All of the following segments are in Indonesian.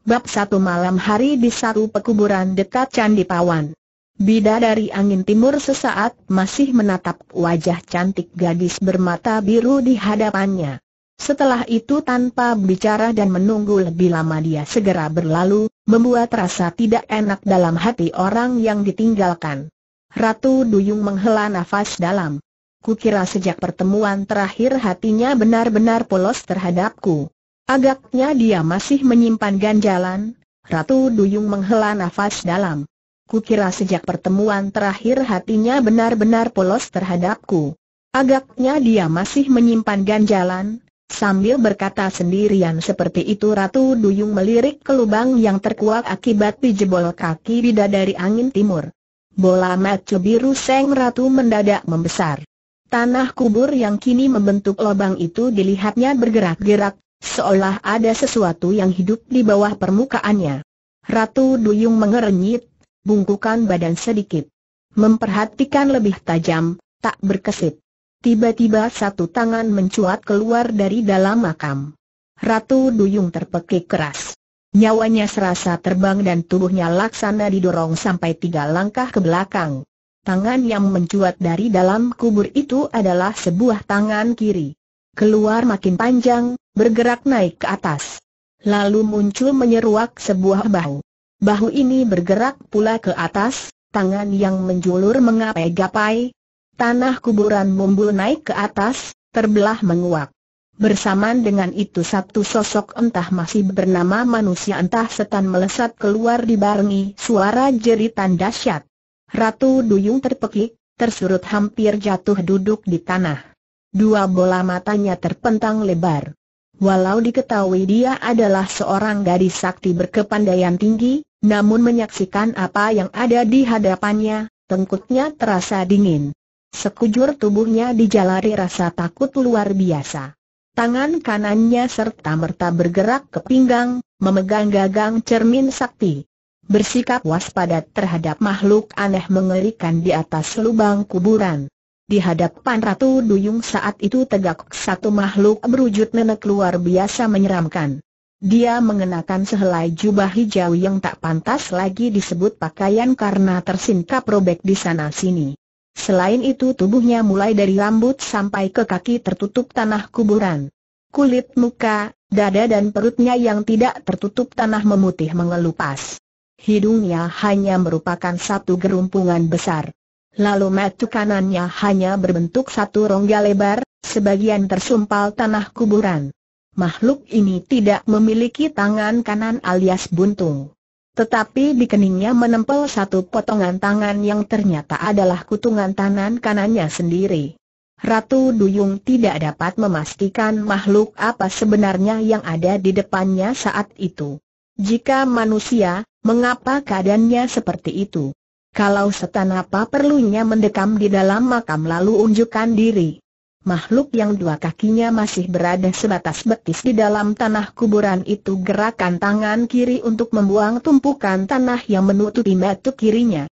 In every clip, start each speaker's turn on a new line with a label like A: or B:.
A: Bab satu malam hari di satu pekuburan dekat Candi Pawan. Bida dari angin timur sesaat masih menatap wajah cantik gadis bermata biru di hadapannya. Setelah itu tanpa bicara dan menunggu lebih lama dia segera berlalu, membuat rasa tidak enak dalam hati orang yang ditinggalkan. Ratu Duyung menghela nafas dalam. Kukira sejak pertemuan terakhir hatinya benar-benar polos terhadapku. Agaknya dia masih menyimpan ganjalan, Ratu Duyung menghela nafas dalam. Kukira sejak pertemuan terakhir hatinya benar-benar polos terhadapku. Agaknya dia masih menyimpan ganjalan, sambil berkata sendirian seperti itu Ratu Duyung melirik ke lubang yang terkuak akibat dijebol kaki bidadari angin timur. Bola mata biru Seng Ratu mendadak membesar. Tanah kubur yang kini membentuk lubang itu dilihatnya bergerak-gerak, Seolah ada sesuatu yang hidup di bawah permukaannya. Ratu Duyung mengerenyit, bungkukan badan sedikit. Memperhatikan lebih tajam, tak berkesip. Tiba-tiba satu tangan mencuat keluar dari dalam makam. Ratu Duyung terpekik keras. Nyawanya serasa terbang dan tubuhnya laksana didorong sampai tiga langkah ke belakang. Tangan yang mencuat dari dalam kubur itu adalah sebuah tangan kiri keluar makin panjang, bergerak naik ke atas. Lalu muncul menyeruak sebuah bahu. Bahu ini bergerak pula ke atas, tangan yang menjulur mengapai-gapai. Tanah kuburan mumbul naik ke atas, terbelah menguak. Bersamaan dengan itu satu sosok entah masih bernama manusia entah setan melesat keluar dibarengi suara jeritan dahsyat. Ratu Duyung terpekik, tersurut hampir jatuh duduk di tanah. Dua bola matanya terpentang lebar. Walau diketahui dia adalah seorang gadis sakti berkepandaian tinggi, namun menyaksikan apa yang ada di hadapannya, tengkutnya terasa dingin. Sekujur tubuhnya dijalari rasa takut luar biasa. Tangan kanannya serta-merta bergerak ke pinggang, memegang gagang cermin sakti. Bersikap waspada terhadap makhluk aneh mengerikan di atas lubang kuburan. Di hadapan Ratu Duyung saat itu tegak satu makhluk berwujud nenek luar biasa menyeramkan. Dia mengenakan sehelai jubah hijau yang tak pantas lagi disebut pakaian karena tersingkap robek di sana-sini. Selain itu tubuhnya mulai dari rambut sampai ke kaki tertutup tanah kuburan. Kulit muka, dada dan perutnya yang tidak tertutup tanah memutih mengelupas. Hidungnya hanya merupakan satu gerumpungan besar. Lalu metu kanannya hanya berbentuk satu rongga lebar, sebagian tersumpal tanah kuburan. Makhluk ini tidak memiliki tangan kanan alias buntung. Tetapi di keningnya menempel satu potongan tangan yang ternyata adalah kutungan tangan kanannya sendiri. Ratu Duyung tidak dapat memastikan makhluk apa sebenarnya yang ada di depannya saat itu. Jika manusia, mengapa keadaannya seperti itu? Kalau setan apa perlunya mendekam di dalam makam lalu unjukkan diri. Makhluk yang dua kakinya masih berada sebatas betis di dalam tanah kuburan itu gerakan tangan kiri untuk membuang tumpukan tanah yang menutupi metu kirinya.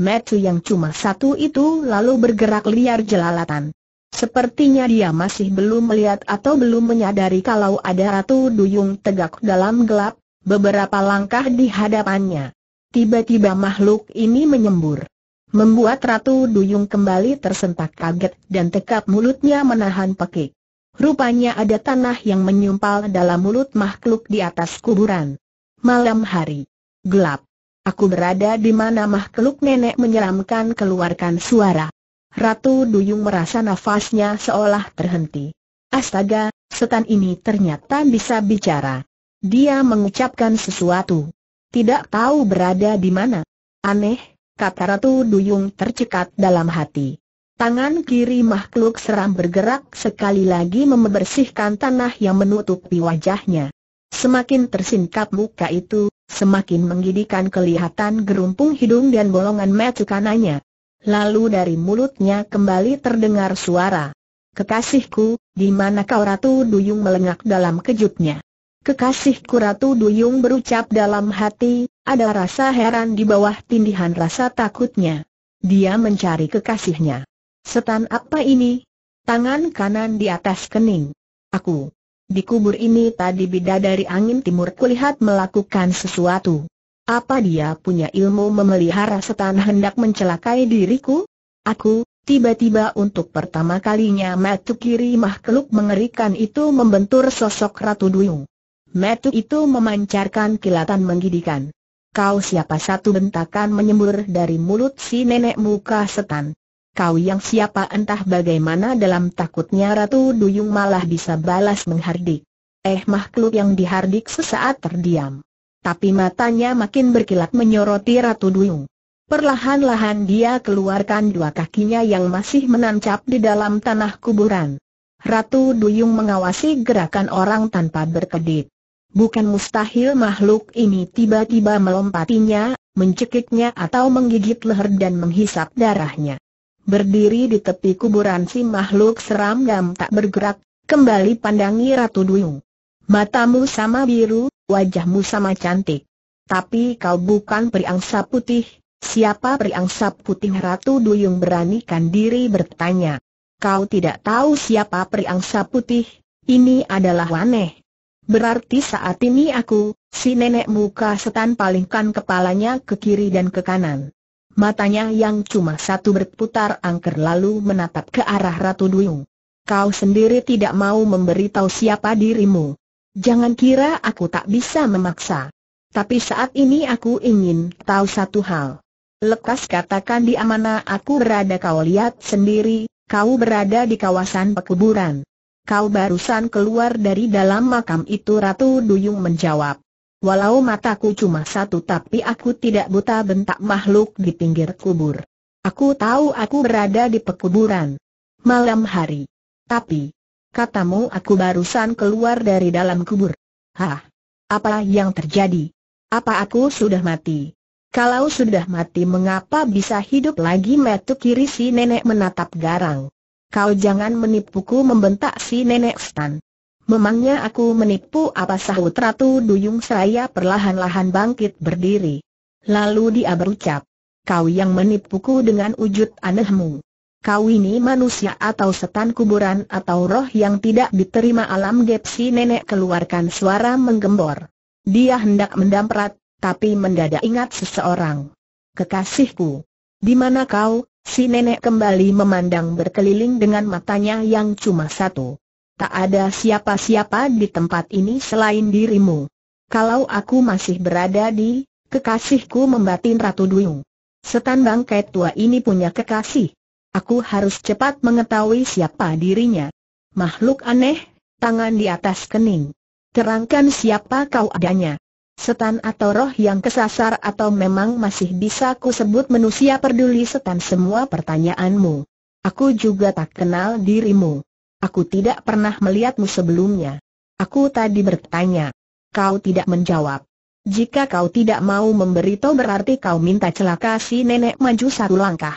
A: Metu yang cuma satu itu lalu bergerak liar jelalatan. Sepertinya dia masih belum melihat atau belum menyadari kalau ada Ratu Duyung tegak dalam gelap, beberapa langkah di hadapannya. Tiba-tiba makhluk ini menyembur. Membuat Ratu Duyung kembali tersentak kaget dan tekap mulutnya menahan pekik. Rupanya ada tanah yang menyumpal dalam mulut makhluk di atas kuburan. Malam hari. Gelap. Aku berada di mana makhluk nenek menyeramkan keluarkan suara. Ratu Duyung merasa nafasnya seolah terhenti. Astaga, setan ini ternyata bisa bicara. Dia mengucapkan sesuatu. Tidak tahu berada di mana. Aneh, kata Ratu Duyung tercekat dalam hati. Tangan kiri makhluk seram bergerak sekali lagi membersihkan tanah yang menutupi wajahnya. Semakin tersingkap muka itu, semakin menggidikan kelihatan gerumpung hidung dan bolongan mata kanannya. Lalu dari mulutnya kembali terdengar suara. Kekasihku, di mana kau Ratu Duyung melengak dalam kejutnya. Kekasihku Ratu Duyung berucap dalam hati, ada rasa heran di bawah tindihan rasa takutnya. Dia mencari kekasihnya. Setan apa ini? Tangan kanan di atas kening. Aku. Di kubur ini tadi bidadari angin timur kulihat melakukan sesuatu. Apa dia punya ilmu memelihara setan hendak mencelakai diriku? Aku, tiba-tiba untuk pertama kalinya matu kiri makhluk mengerikan itu membentur sosok Ratu Duyung. Metu itu memancarkan kilatan menggidikan. Kau siapa satu bentakan menyembur dari mulut si nenek muka setan. Kau yang siapa entah bagaimana dalam takutnya Ratu Duyung malah bisa balas menghardik. Eh makhluk yang dihardik sesaat terdiam. Tapi matanya makin berkilat menyoroti Ratu Duyung. Perlahan-lahan dia keluarkan dua kakinya yang masih menancap di dalam tanah kuburan. Ratu Duyung mengawasi gerakan orang tanpa berkedip. Bukan mustahil makhluk ini tiba-tiba melompatinya, mencekiknya atau menggigit leher dan menghisap darahnya. Berdiri di tepi kuburan si makhluk seram dan tak bergerak, kembali pandangi Ratu Duyung. Matamu sama biru, wajahmu sama cantik. Tapi kau bukan priangsa putih, siapa priangsa putih Ratu Duyung beranikan diri bertanya. Kau tidak tahu siapa priangsa putih, ini adalah aneh Berarti saat ini aku, si nenek muka setan palingkan kepalanya ke kiri dan ke kanan. Matanya yang cuma satu berputar angker lalu menatap ke arah Ratu Duyung. Kau sendiri tidak mau memberitahu siapa dirimu. Jangan kira aku tak bisa memaksa. Tapi saat ini aku ingin tahu satu hal. Lekas katakan di mana aku berada kau lihat sendiri, kau berada di kawasan pekuburan kau barusan keluar dari dalam makam itu Ratu Duyung menjawab. Walau mataku cuma satu tapi aku tidak buta bentak makhluk di pinggir kubur. Aku tahu aku berada di pekuburan. Malam hari. Tapi, katamu aku barusan keluar dari dalam kubur. Hah? Apa yang terjadi? Apa aku sudah mati? Kalau sudah mati mengapa bisa hidup lagi metu kiri si nenek menatap garang? Kau jangan menipuku membentak si nenek Stan. Memangnya aku menipu apa sahut Ratu Duyung saya perlahan-lahan bangkit berdiri. Lalu dia berucap, kau yang menipuku dengan wujud anehmu. Kau ini manusia atau setan kuburan atau roh yang tidak diterima alam gepsi nenek keluarkan suara menggembor. Dia hendak mendamprat, tapi mendadak ingat seseorang. Kekasihku, di mana kau, Si nenek kembali memandang berkeliling dengan matanya yang cuma satu. Tak ada siapa-siapa di tempat ini selain dirimu. Kalau aku masih berada di, kekasihku membatin Ratu Duyung. Setan bangkai tua ini punya kekasih. Aku harus cepat mengetahui siapa dirinya. Makhluk aneh, tangan di atas kening. Terangkan siapa kau adanya. Setan atau roh yang kesasar atau memang masih bisa ku sebut manusia peduli setan semua pertanyaanmu. Aku juga tak kenal dirimu. Aku tidak pernah melihatmu sebelumnya. Aku tadi bertanya. Kau tidak menjawab. Jika kau tidak mau memberitahu berarti kau minta celaka si nenek maju satu langkah.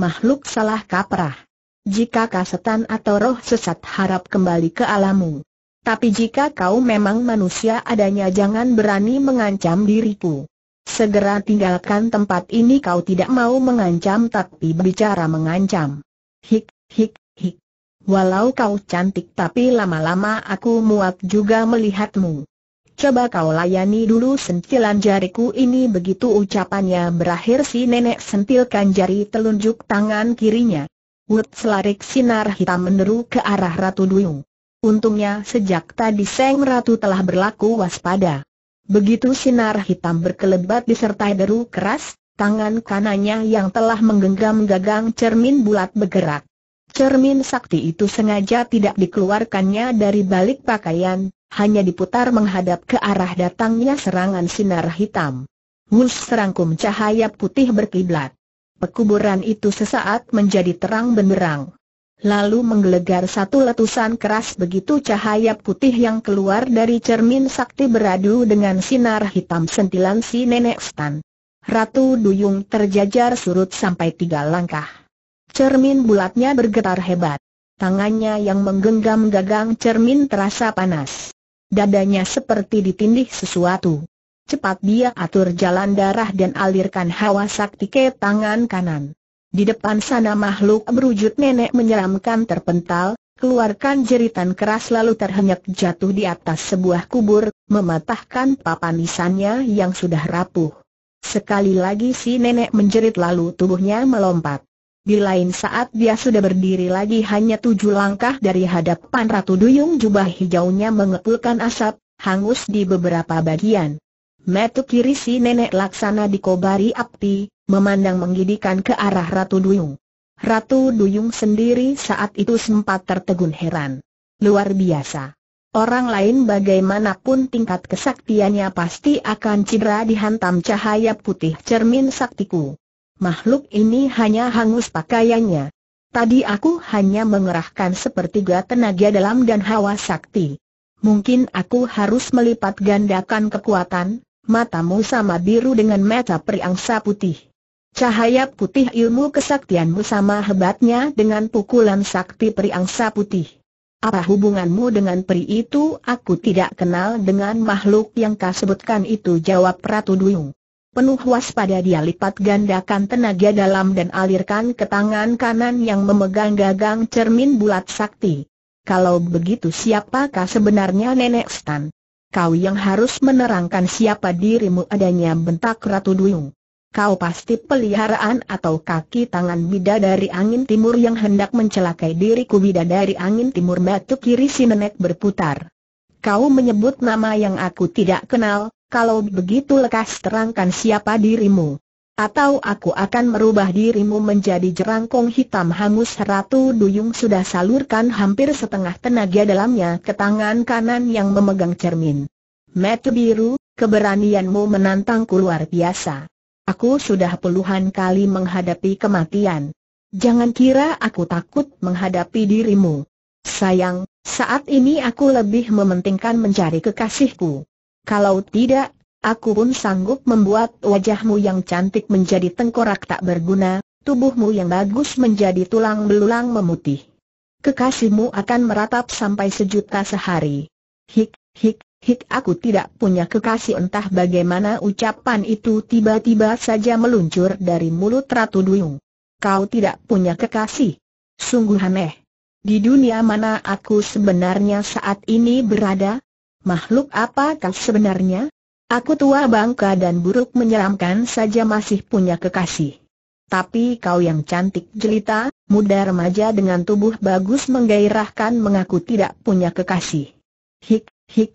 A: Makhluk salah kaprah. Jika kau setan atau roh sesat harap kembali ke alammu. Tapi jika kau memang manusia adanya jangan berani mengancam diriku. Segera tinggalkan tempat ini kau tidak mau mengancam tapi bicara mengancam. Hik, hik, hik. Walau kau cantik tapi lama-lama aku muak juga melihatmu. Coba kau layani dulu sentilan jariku ini begitu ucapannya berakhir si nenek sentilkan jari telunjuk tangan kirinya. Wut selarik sinar hitam meneru ke arah Ratu Duyung. Untungnya sejak tadi Seng Ratu telah berlaku waspada. Begitu sinar hitam berkelebat disertai deru keras, tangan kanannya yang telah menggenggam gagang cermin bulat bergerak. Cermin sakti itu sengaja tidak dikeluarkannya dari balik pakaian, hanya diputar menghadap ke arah datangnya serangan sinar hitam. Wus serangkum cahaya putih berkiblat. Pekuburan itu sesaat menjadi terang benderang lalu menggelegar satu letusan keras begitu cahaya putih yang keluar dari cermin sakti beradu dengan sinar hitam sentilan si nenek Stan. Ratu Duyung terjajar surut sampai tiga langkah. Cermin bulatnya bergetar hebat. Tangannya yang menggenggam gagang cermin terasa panas. Dadanya seperti ditindih sesuatu. Cepat dia atur jalan darah dan alirkan hawa sakti ke tangan kanan. Di depan sana makhluk berwujud nenek menyeramkan terpental, keluarkan jeritan keras lalu terhenyak jatuh di atas sebuah kubur, mematahkan papan nisannya yang sudah rapuh. Sekali lagi si nenek menjerit lalu tubuhnya melompat. Di lain saat dia sudah berdiri lagi hanya tujuh langkah dari hadapan Ratu Duyung jubah hijaunya mengepulkan asap, hangus di beberapa bagian. Metu kiri si nenek laksana dikobari api, memandang menggidikan ke arah Ratu Duyung. Ratu Duyung sendiri saat itu sempat tertegun heran. Luar biasa. Orang lain bagaimanapun tingkat kesaktiannya pasti akan cedera dihantam cahaya putih cermin saktiku. Makhluk ini hanya hangus pakaiannya. Tadi aku hanya mengerahkan sepertiga tenaga dalam dan hawa sakti. Mungkin aku harus melipat gandakan kekuatan, matamu sama biru dengan mata periangsa putih. Cahaya putih ilmu kesaktianmu sama hebatnya dengan pukulan sakti peri angsa putih. Apa hubunganmu dengan peri itu? Aku tidak kenal dengan makhluk yang kau sebutkan itu jawab Ratu Duyung. Penuh waspada dia lipat gandakan tenaga dalam dan alirkan ke tangan kanan yang memegang gagang cermin bulat sakti. Kalau begitu siapakah sebenarnya Nenek Stan? Kau yang harus menerangkan siapa dirimu adanya bentak Ratu Duyung. Kau pasti peliharaan atau kaki tangan bidadari angin timur yang hendak mencelakai diriku bidadari angin timur batu kiri si nenek berputar. Kau menyebut nama yang aku tidak kenal, kalau begitu lekas terangkan siapa dirimu. Atau aku akan merubah dirimu menjadi jerangkong hitam hangus Ratu Duyung sudah salurkan hampir setengah tenaga dalamnya ke tangan kanan yang memegang cermin. Metu biru, keberanianmu menantangku luar biasa. Aku sudah puluhan kali menghadapi kematian. Jangan kira aku takut menghadapi dirimu. Sayang, saat ini aku lebih mementingkan mencari kekasihku. Kalau tidak, aku pun sanggup membuat wajahmu yang cantik menjadi tengkorak tak berguna, tubuhmu yang bagus menjadi tulang belulang memutih. Kekasihmu akan meratap sampai sejuta sehari. Hik, hik, Hik aku tidak punya kekasih entah bagaimana ucapan itu tiba-tiba saja meluncur dari mulut Ratu Duyung. Kau tidak punya kekasih. Sungguh aneh. Di dunia mana aku sebenarnya saat ini berada? Makhluk apa kau sebenarnya? Aku tua bangka dan buruk menyeramkan saja masih punya kekasih. Tapi kau yang cantik jelita, muda remaja dengan tubuh bagus menggairahkan mengaku tidak punya kekasih. Hik, hik,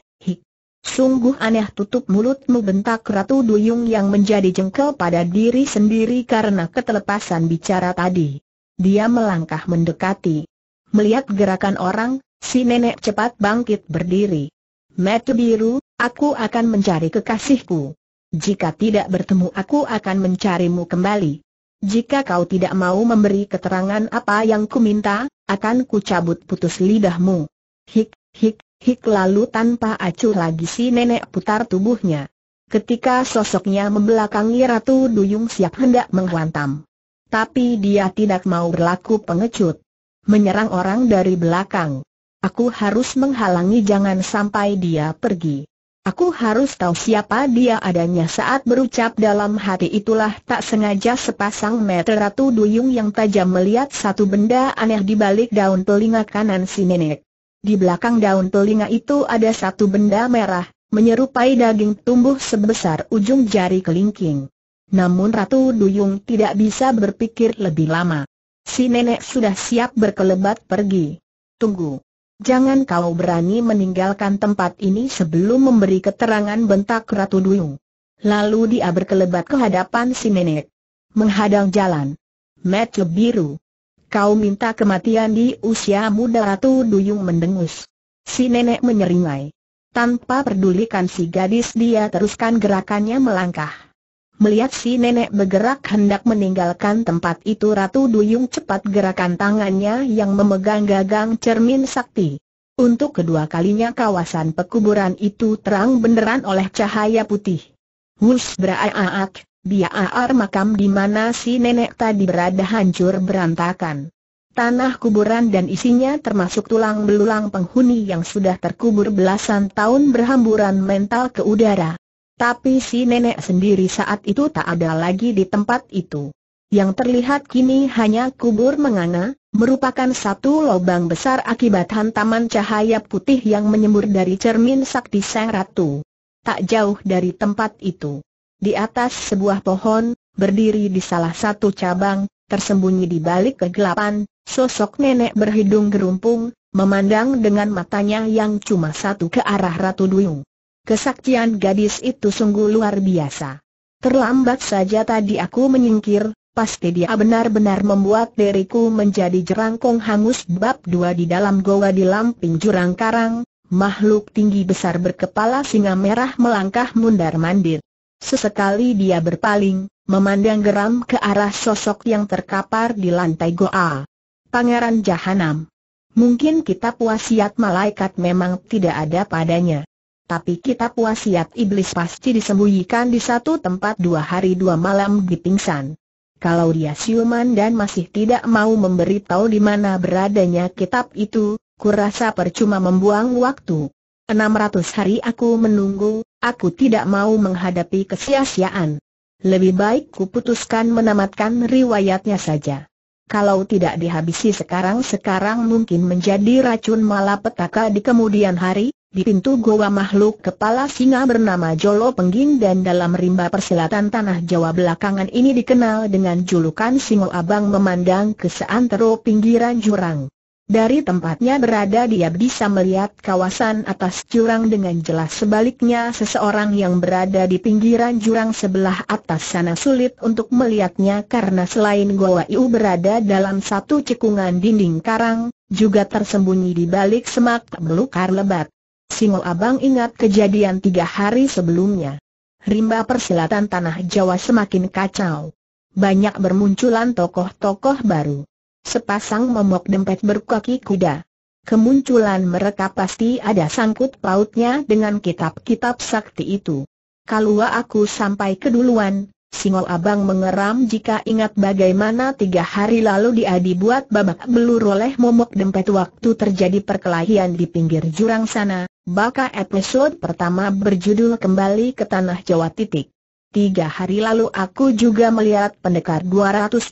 A: Sungguh aneh tutup mulutmu bentak Ratu Duyung yang menjadi jengkel pada diri sendiri karena ketelepasan bicara tadi. Dia melangkah mendekati. Melihat gerakan orang, si nenek cepat bangkit berdiri. Metu biru, aku akan mencari kekasihku. Jika tidak bertemu aku akan mencarimu kembali. Jika kau tidak mau memberi keterangan apa yang kuminta, akan kucabut putus lidahmu. Hik, hik, Hik lalu tanpa acuh lagi si nenek putar tubuhnya. Ketika sosoknya membelakangi Ratu Duyung siap hendak menghantam. Tapi dia tidak mau berlaku pengecut. Menyerang orang dari belakang. Aku harus menghalangi jangan sampai dia pergi. Aku harus tahu siapa dia adanya saat berucap dalam hati itulah tak sengaja sepasang meter Ratu Duyung yang tajam melihat satu benda aneh di balik daun telinga kanan si nenek. Di belakang daun telinga itu ada satu benda merah, menyerupai daging tumbuh sebesar ujung jari kelingking. Namun Ratu Duyung tidak bisa berpikir lebih lama. Si nenek sudah siap berkelebat pergi. Tunggu. Jangan kau berani meninggalkan tempat ini sebelum memberi keterangan bentak Ratu Duyung. Lalu dia berkelebat ke hadapan si nenek. Menghadang jalan. Mat biru. Kau minta kematian di usia muda Ratu Duyung mendengus. Si nenek menyeringai. Tanpa pedulikan si gadis dia teruskan gerakannya melangkah. Melihat si nenek bergerak hendak meninggalkan tempat itu Ratu Duyung cepat gerakan tangannya yang memegang gagang cermin sakti. Untuk kedua kalinya kawasan pekuburan itu terang beneran oleh cahaya putih. Wush beraak, biar makam di mana si nenek tadi berada hancur berantakan. Tanah kuburan dan isinya termasuk tulang belulang penghuni yang sudah terkubur belasan tahun berhamburan mental ke udara. Tapi si nenek sendiri saat itu tak ada lagi di tempat itu. Yang terlihat kini hanya kubur menganga, merupakan satu lubang besar akibat hantaman cahaya putih yang menyembur dari cermin sakti sang ratu. Tak jauh dari tempat itu di atas sebuah pohon, berdiri di salah satu cabang, tersembunyi di balik kegelapan, sosok nenek berhidung gerumpung, memandang dengan matanya yang cuma satu ke arah Ratu Duyung. Kesaktian gadis itu sungguh luar biasa. Terlambat saja tadi aku menyingkir, pasti dia benar-benar membuat diriku menjadi jerangkong hangus bab dua di dalam goa di lamping jurang karang, makhluk tinggi besar berkepala singa merah melangkah mundar-mandir. Sesekali dia berpaling, memandang geram ke arah sosok yang terkapar di lantai goa. Pangeran Jahanam. Mungkin kitab wasiat malaikat memang tidak ada padanya. Tapi kitab wasiat iblis pasti disembunyikan di satu tempat dua hari dua malam di pingsan. Kalau dia siuman dan masih tidak mau memberitahu di mana beradanya kitab itu, kurasa percuma membuang waktu. 600 hari aku menunggu, Aku tidak mau menghadapi kesia-siaan. Lebih baik kuputuskan menamatkan riwayatnya saja. Kalau tidak dihabisi sekarang-sekarang mungkin menjadi racun malapetaka di kemudian hari, di pintu goa makhluk kepala singa bernama Jolo Pengging dan dalam rimba persilatan tanah Jawa belakangan ini dikenal dengan julukan Singo Abang memandang ke seantero pinggiran jurang. Dari tempatnya berada dia bisa melihat kawasan atas jurang dengan jelas sebaliknya seseorang yang berada di pinggiran jurang sebelah atas sana sulit untuk melihatnya karena selain Goa Iu berada dalam satu cekungan dinding karang, juga tersembunyi di balik semak belukar lebat. Singo Abang ingat kejadian tiga hari sebelumnya. Rimba persilatan tanah Jawa semakin kacau. Banyak bermunculan tokoh-tokoh baru. Sepasang momok dempet berkaki kuda. Kemunculan mereka pasti ada sangkut pautnya dengan kitab-kitab sakti itu. Kalau aku sampai keduluan, singol Abang mengeram jika ingat bagaimana tiga hari lalu dia dibuat babak belur oleh momok dempet waktu terjadi perkelahian di pinggir jurang sana, baka episode pertama berjudul Kembali ke Tanah Jawa titik. Tiga hari lalu aku juga melihat pendekar 212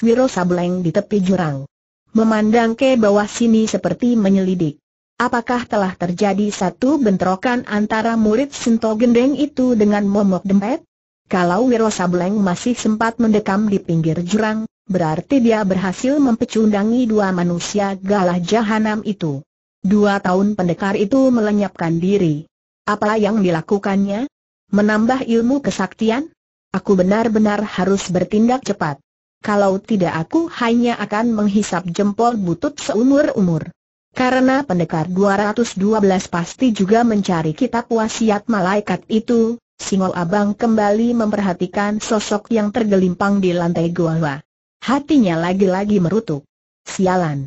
A: Wiro Sableng di tepi jurang. Memandang ke bawah sini seperti menyelidik. Apakah telah terjadi satu bentrokan antara murid Sinto Gendeng itu dengan Momok Dempet? Kalau Wiro Sableng masih sempat mendekam di pinggir jurang, berarti dia berhasil mempecundangi dua manusia galah jahanam itu. Dua tahun pendekar itu melenyapkan diri. Apa yang dilakukannya? Menambah ilmu kesaktian? Aku benar-benar harus bertindak cepat. Kalau tidak aku hanya akan menghisap jempol butut seumur-umur. Karena pendekar 212 pasti juga mencari kitab wasiat malaikat itu, Singol Abang kembali memperhatikan sosok yang tergelimpang di lantai gua. Hatinya lagi-lagi merutuk. Sialan.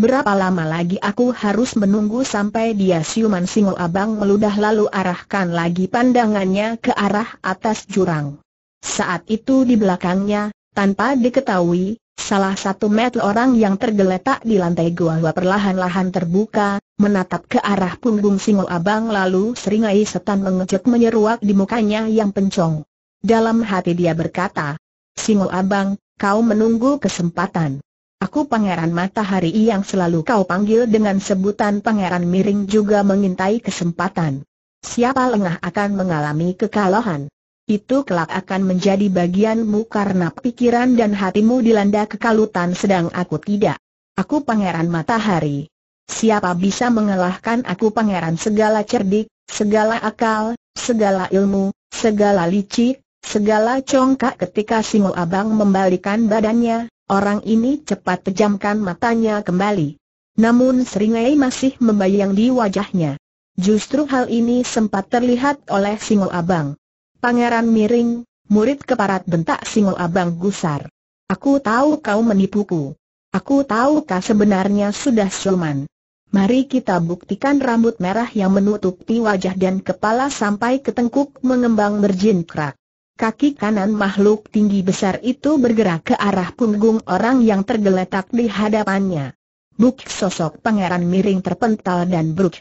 A: Berapa lama lagi aku harus menunggu sampai dia siuman singo abang meludah lalu arahkan lagi pandangannya ke arah atas jurang. Saat itu di belakangnya, tanpa diketahui, salah satu metel orang yang tergeletak di lantai gua perlahan-lahan terbuka, menatap ke arah punggung singo abang lalu seringai setan mengejut menyeruak di mukanya yang pencong. Dalam hati dia berkata, Singo abang, kau menunggu kesempatan. Aku Pangeran Matahari yang selalu kau panggil dengan sebutan Pangeran Miring juga mengintai kesempatan. Siapa lengah akan mengalami kekalahan. Itu kelak akan menjadi bagianmu karena pikiran dan hatimu dilanda kekalutan sedang aku tidak. Aku Pangeran Matahari. Siapa bisa mengalahkan aku Pangeran segala cerdik, segala akal, segala ilmu, segala licik, segala congkak ketika Singo Abang membalikan badannya, Orang ini cepat pejamkan matanya kembali. Namun seringai masih membayang di wajahnya. Justru hal ini sempat terlihat oleh Singo Abang. Pangeran miring, murid keparat bentak Singo Abang gusar. Aku tahu kau menipuku. Aku tahu kau sebenarnya sudah suman. Mari kita buktikan rambut merah yang menutupi wajah dan kepala sampai ke mengembang berjin kerak kaki kanan makhluk tinggi besar itu bergerak ke arah punggung orang yang tergeletak di hadapannya. Buk sosok pangeran miring terpental dan bruk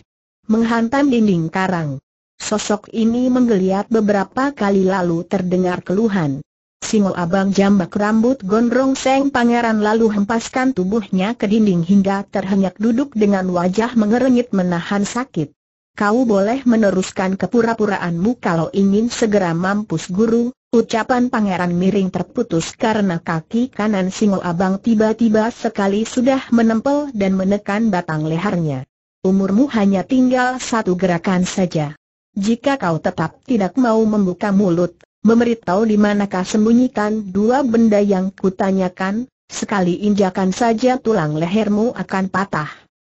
A: menghantam dinding karang. Sosok ini menggeliat beberapa kali lalu terdengar keluhan. Singo abang jambak rambut gondrong seng pangeran lalu hempaskan tubuhnya ke dinding hingga terhenyak duduk dengan wajah mengerengit menahan sakit kau boleh meneruskan kepura-puraanmu kalau ingin segera mampus guru, ucapan pangeran miring terputus karena kaki kanan singo abang tiba-tiba sekali sudah menempel dan menekan batang lehernya. Umurmu hanya tinggal satu gerakan saja. Jika kau tetap tidak mau membuka mulut, memberitahu di manakah sembunyikan dua benda yang kutanyakan, sekali injakan saja tulang lehermu akan patah.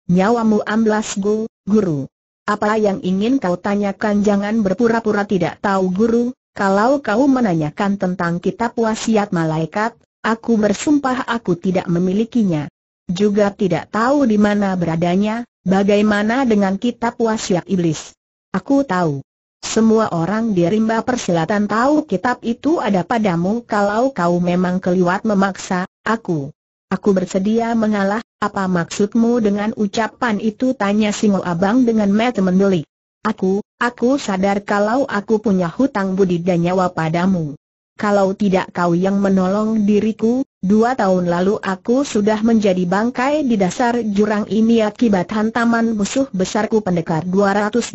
A: Nyawamu amblas Gu, guru apa yang ingin kau tanyakan jangan berpura-pura tidak tahu guru, kalau kau menanyakan tentang kitab wasiat malaikat, aku bersumpah aku tidak memilikinya. Juga tidak tahu di mana beradanya, bagaimana dengan kitab wasiat iblis. Aku tahu. Semua orang di rimba persilatan tahu kitab itu ada padamu kalau kau memang keliwat memaksa, aku. Aku bersedia mengalah, apa maksudmu dengan ucapan itu? Tanya Singo Abang dengan mata mendelik. Aku, aku sadar kalau aku punya hutang budi dan nyawa padamu. Kalau tidak kau yang menolong diriku, dua tahun lalu aku sudah menjadi bangkai di dasar jurang ini akibat hantaman musuh besarku pendekar 212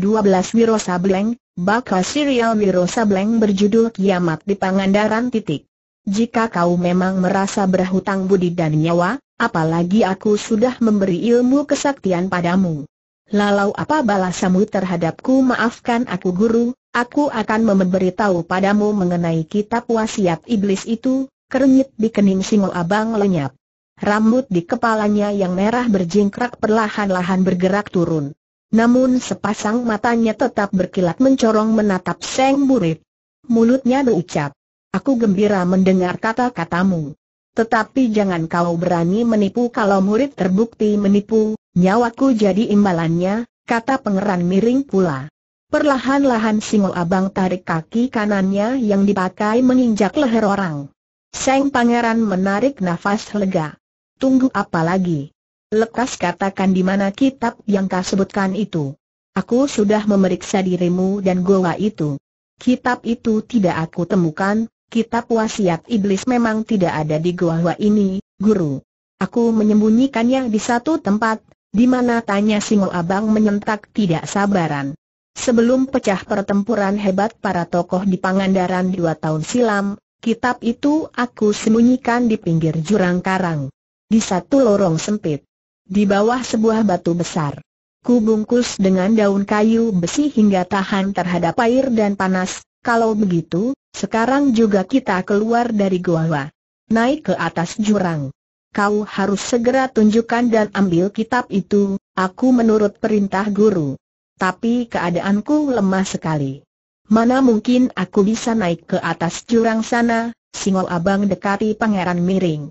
A: Wiro Sableng, bakal serial Wiro Sableng berjudul Kiamat di Pangandaran titik jika kau memang merasa berhutang budi dan nyawa, apalagi aku sudah memberi ilmu kesaktian padamu. Lalu apa balasamu terhadapku maafkan aku guru, aku akan memberitahu padamu mengenai kitab wasiat iblis itu, kerenyit di kening singo abang lenyap. Rambut di kepalanya yang merah berjingkrak perlahan-lahan bergerak turun. Namun sepasang matanya tetap berkilat mencorong menatap seng murid. Mulutnya berucap, Aku gembira mendengar kata-katamu. Tetapi jangan kau berani menipu kalau murid terbukti menipu, nyawaku jadi imbalannya, kata pengeran miring pula. Perlahan-lahan Singo Abang tarik kaki kanannya yang dipakai menginjak leher orang. Seng pangeran menarik nafas lega. Tunggu apa lagi? Lekas katakan di mana kitab yang kau sebutkan itu. Aku sudah memeriksa dirimu dan goa itu. Kitab itu tidak aku temukan, kitab wasiat iblis memang tidak ada di gua gua ini, guru. Aku menyembunyikannya di satu tempat, di mana tanya Singo Abang menyentak tidak sabaran. Sebelum pecah pertempuran hebat para tokoh di Pangandaran dua tahun silam, kitab itu aku sembunyikan di pinggir jurang karang. Di satu lorong sempit. Di bawah sebuah batu besar. Kubungkus dengan daun kayu besi hingga tahan terhadap air dan panas, kalau begitu, sekarang juga kita keluar dari gua. Naik ke atas jurang. Kau harus segera tunjukkan dan ambil kitab itu, aku menurut perintah guru. Tapi keadaanku lemah sekali. Mana mungkin aku bisa naik ke atas jurang sana, singol abang dekati pangeran miring.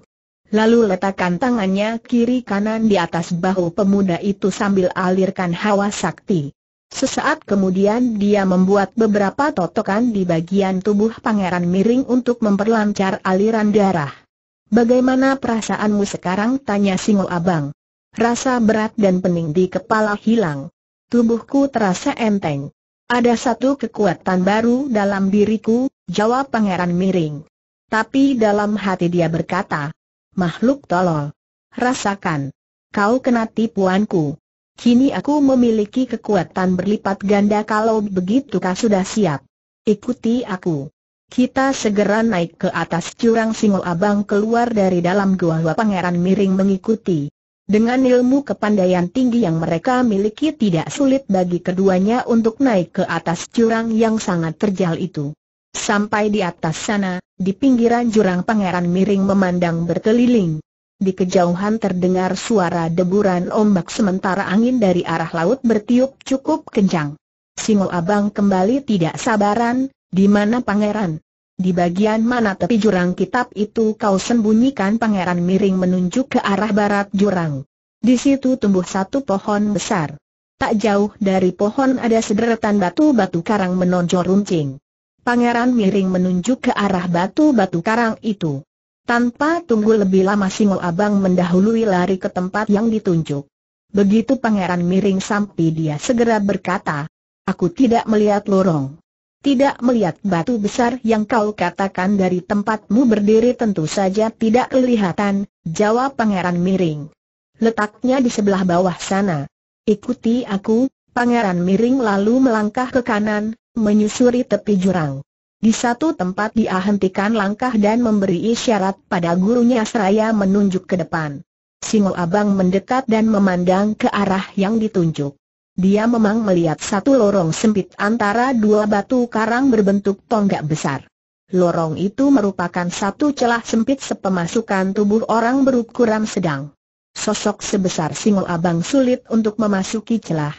A: Lalu letakkan tangannya kiri kanan di atas bahu pemuda itu sambil alirkan hawa sakti. Sesaat kemudian dia membuat beberapa totokan di bagian tubuh pangeran miring untuk memperlancar aliran darah. Bagaimana perasaanmu sekarang? tanya Singo Abang. Rasa berat dan pening di kepala hilang. Tubuhku terasa enteng. Ada satu kekuatan baru dalam diriku, jawab pangeran miring. Tapi dalam hati dia berkata, makhluk tolol. Rasakan. Kau kena tipuanku. Kini aku memiliki kekuatan berlipat ganda kalau begitu, kau sudah siap. Ikuti aku. Kita segera naik ke atas jurang singo abang keluar dari dalam gua pangeran miring mengikuti. Dengan ilmu kepandaian tinggi yang mereka miliki tidak sulit bagi keduanya untuk naik ke atas jurang yang sangat terjal itu. Sampai di atas sana, di pinggiran jurang pangeran miring memandang berkeliling. Di kejauhan terdengar suara deburan ombak sementara angin dari arah laut bertiup cukup kencang. Singo Abang kembali tidak sabaran, di mana pangeran? Di bagian mana tepi jurang kitab itu kau sembunyikan pangeran miring menunjuk ke arah barat jurang. Di situ tumbuh satu pohon besar. Tak jauh dari pohon ada sederetan batu-batu karang menonjol runcing. Pangeran miring menunjuk ke arah batu-batu karang itu. Tanpa tunggu lebih lama Singo Abang mendahului lari ke tempat yang ditunjuk. Begitu pangeran miring sampai dia segera berkata, Aku tidak melihat lorong. Tidak melihat batu besar yang kau katakan dari tempatmu berdiri tentu saja tidak kelihatan, jawab pangeran miring. Letaknya di sebelah bawah sana. Ikuti aku, pangeran miring lalu melangkah ke kanan, menyusuri tepi jurang. Di satu tempat dia hentikan langkah dan memberi isyarat pada gurunya seraya menunjuk ke depan. Singo Abang mendekat dan memandang ke arah yang ditunjuk. Dia memang melihat satu lorong sempit antara dua batu karang berbentuk tonggak besar. Lorong itu merupakan satu celah sempit sepemasukan tubuh orang berukuran sedang. Sosok sebesar Singo Abang sulit untuk memasuki celah.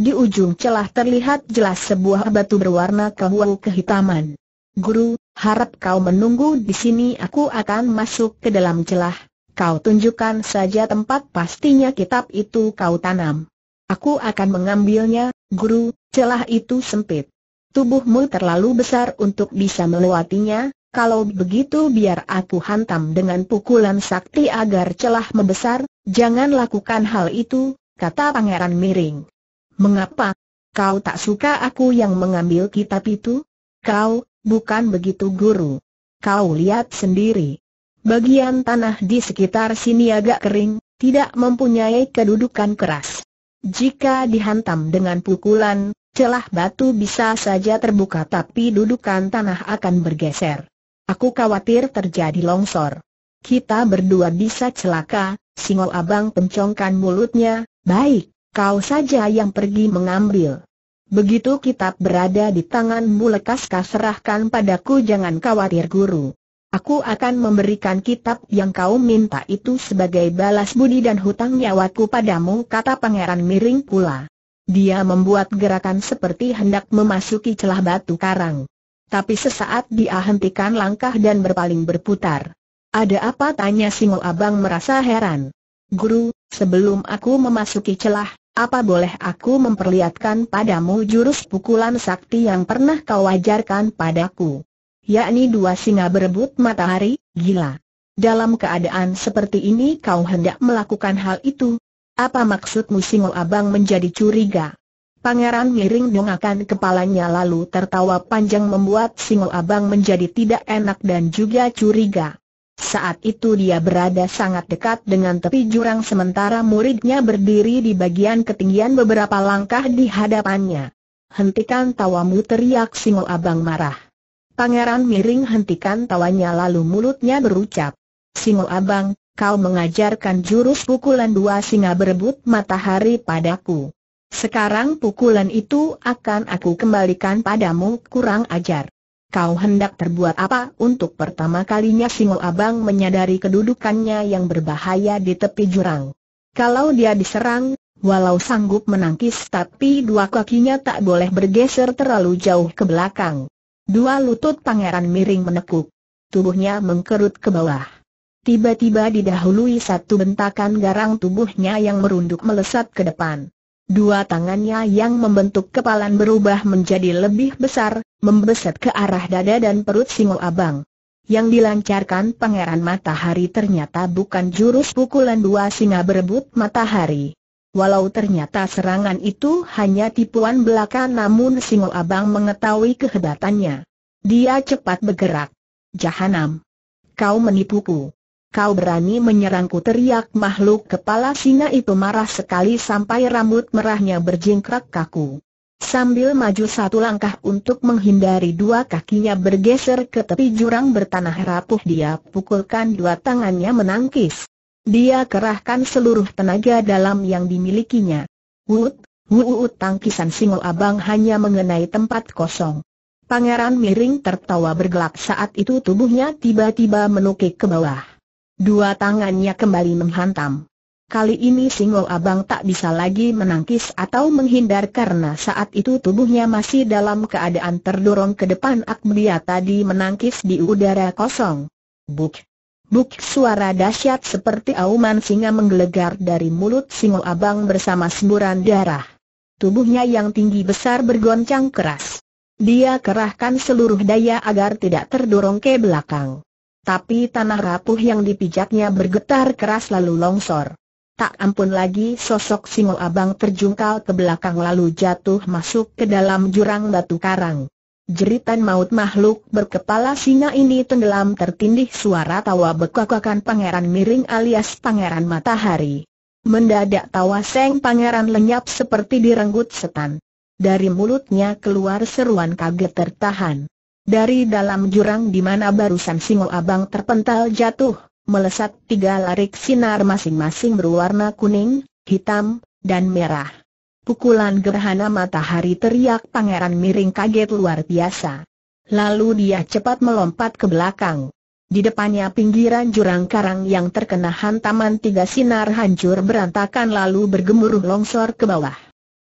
A: Di ujung celah terlihat jelas sebuah batu berwarna kehuau kehitaman. Guru, harap kau menunggu di sini aku akan masuk ke dalam celah. Kau tunjukkan saja tempat pastinya kitab itu kau tanam. Aku akan mengambilnya, guru, celah itu sempit. Tubuhmu terlalu besar untuk bisa melewatinya, kalau begitu biar aku hantam dengan pukulan sakti agar celah membesar, jangan lakukan hal itu, kata Pangeran Miring. Mengapa? Kau tak suka aku yang mengambil kitab itu? Kau, bukan begitu guru. Kau lihat sendiri. Bagian tanah di sekitar sini agak kering, tidak mempunyai kedudukan keras. Jika dihantam dengan pukulan, celah batu bisa saja terbuka tapi dudukan tanah akan bergeser. Aku khawatir terjadi longsor. Kita berdua bisa celaka, Singol Abang pencongkan mulutnya, baik, Kau saja yang pergi mengambil. Begitu kitab berada di tanganmu kau serahkan padaku jangan khawatir guru. Aku akan memberikan kitab yang kau minta itu sebagai balas budi dan hutang nyawaku padamu kata pangeran miring pula. Dia membuat gerakan seperti hendak memasuki celah batu karang. Tapi sesaat dia hentikan langkah dan berpaling berputar. Ada apa tanya Singo Abang merasa heran. Guru, sebelum aku memasuki celah, apa boleh aku memperlihatkan padamu jurus pukulan sakti yang pernah kau ajarkan padaku? Yakni dua singa berebut matahari, gila. Dalam keadaan seperti ini kau hendak melakukan hal itu. Apa maksudmu Singo Abang menjadi curiga? Pangeran miring dongakkan kepalanya lalu tertawa panjang membuat Singo Abang menjadi tidak enak dan juga curiga. Saat itu dia berada sangat dekat dengan tepi jurang sementara muridnya berdiri di bagian ketinggian beberapa langkah di hadapannya. Hentikan tawamu teriak Singo Abang marah. Pangeran miring hentikan tawanya lalu mulutnya berucap. Singo Abang, kau mengajarkan jurus pukulan dua singa berebut matahari padaku. Sekarang pukulan itu akan aku kembalikan padamu kurang ajar kau hendak terbuat apa? Untuk pertama kalinya Singo Abang menyadari kedudukannya yang berbahaya di tepi jurang. Kalau dia diserang, walau sanggup menangkis tapi dua kakinya tak boleh bergeser terlalu jauh ke belakang. Dua lutut pangeran miring menekuk. Tubuhnya mengkerut ke bawah. Tiba-tiba didahului satu bentakan garang tubuhnya yang merunduk melesat ke depan. Dua tangannya yang membentuk kepalan berubah menjadi lebih besar, membeset ke arah dada dan perut singo abang. Yang dilancarkan pangeran matahari ternyata bukan jurus pukulan dua singa berebut matahari. Walau ternyata serangan itu hanya tipuan belaka namun singo abang mengetahui kehebatannya. Dia cepat bergerak. Jahanam. Kau menipuku. Kau berani menyerangku teriak makhluk kepala singa itu marah sekali sampai rambut merahnya berjingkrak kaku. Sambil maju satu langkah untuk menghindari dua kakinya bergeser ke tepi jurang bertanah rapuh dia pukulkan dua tangannya menangkis. Dia kerahkan seluruh tenaga dalam yang dimilikinya. Wut, wut tangkisan singo abang hanya mengenai tempat kosong. Pangeran miring tertawa bergelak saat itu tubuhnya tiba-tiba menukik ke bawah. Dua tangannya kembali menghantam. Kali ini Singo Abang tak bisa lagi menangkis atau menghindar karena saat itu tubuhnya masih dalam keadaan terdorong ke depan Akmedia tadi menangkis di udara kosong. Buk! Buk suara dahsyat seperti auman singa menggelegar dari mulut Singo Abang bersama semburan darah. Tubuhnya yang tinggi besar bergoncang keras. Dia kerahkan seluruh daya agar tidak terdorong ke belakang. Tapi tanah rapuh yang dipijaknya bergetar keras lalu longsor. Tak ampun lagi sosok Singo Abang terjungkal ke belakang lalu jatuh masuk ke dalam jurang batu karang. Jeritan maut makhluk berkepala singa ini tenggelam tertindih suara tawa bekuakakan pangeran miring alias pangeran matahari. Mendadak tawa seng pangeran lenyap seperti direnggut setan. Dari mulutnya keluar seruan kaget tertahan. Dari dalam jurang di mana barusan Singo Abang terpental jatuh, melesat tiga larik sinar masing-masing berwarna kuning, hitam, dan merah. Pukulan gerhana matahari teriak pangeran miring kaget luar biasa. Lalu dia cepat melompat ke belakang. Di depannya pinggiran jurang karang yang terkena hantaman tiga sinar hancur berantakan lalu bergemuruh longsor ke bawah.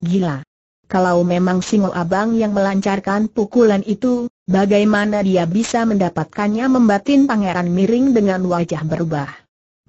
A: Gila! Kalau memang Singo Abang yang melancarkan pukulan itu, Bagaimana dia bisa mendapatkannya membatin pangeran miring dengan wajah berubah.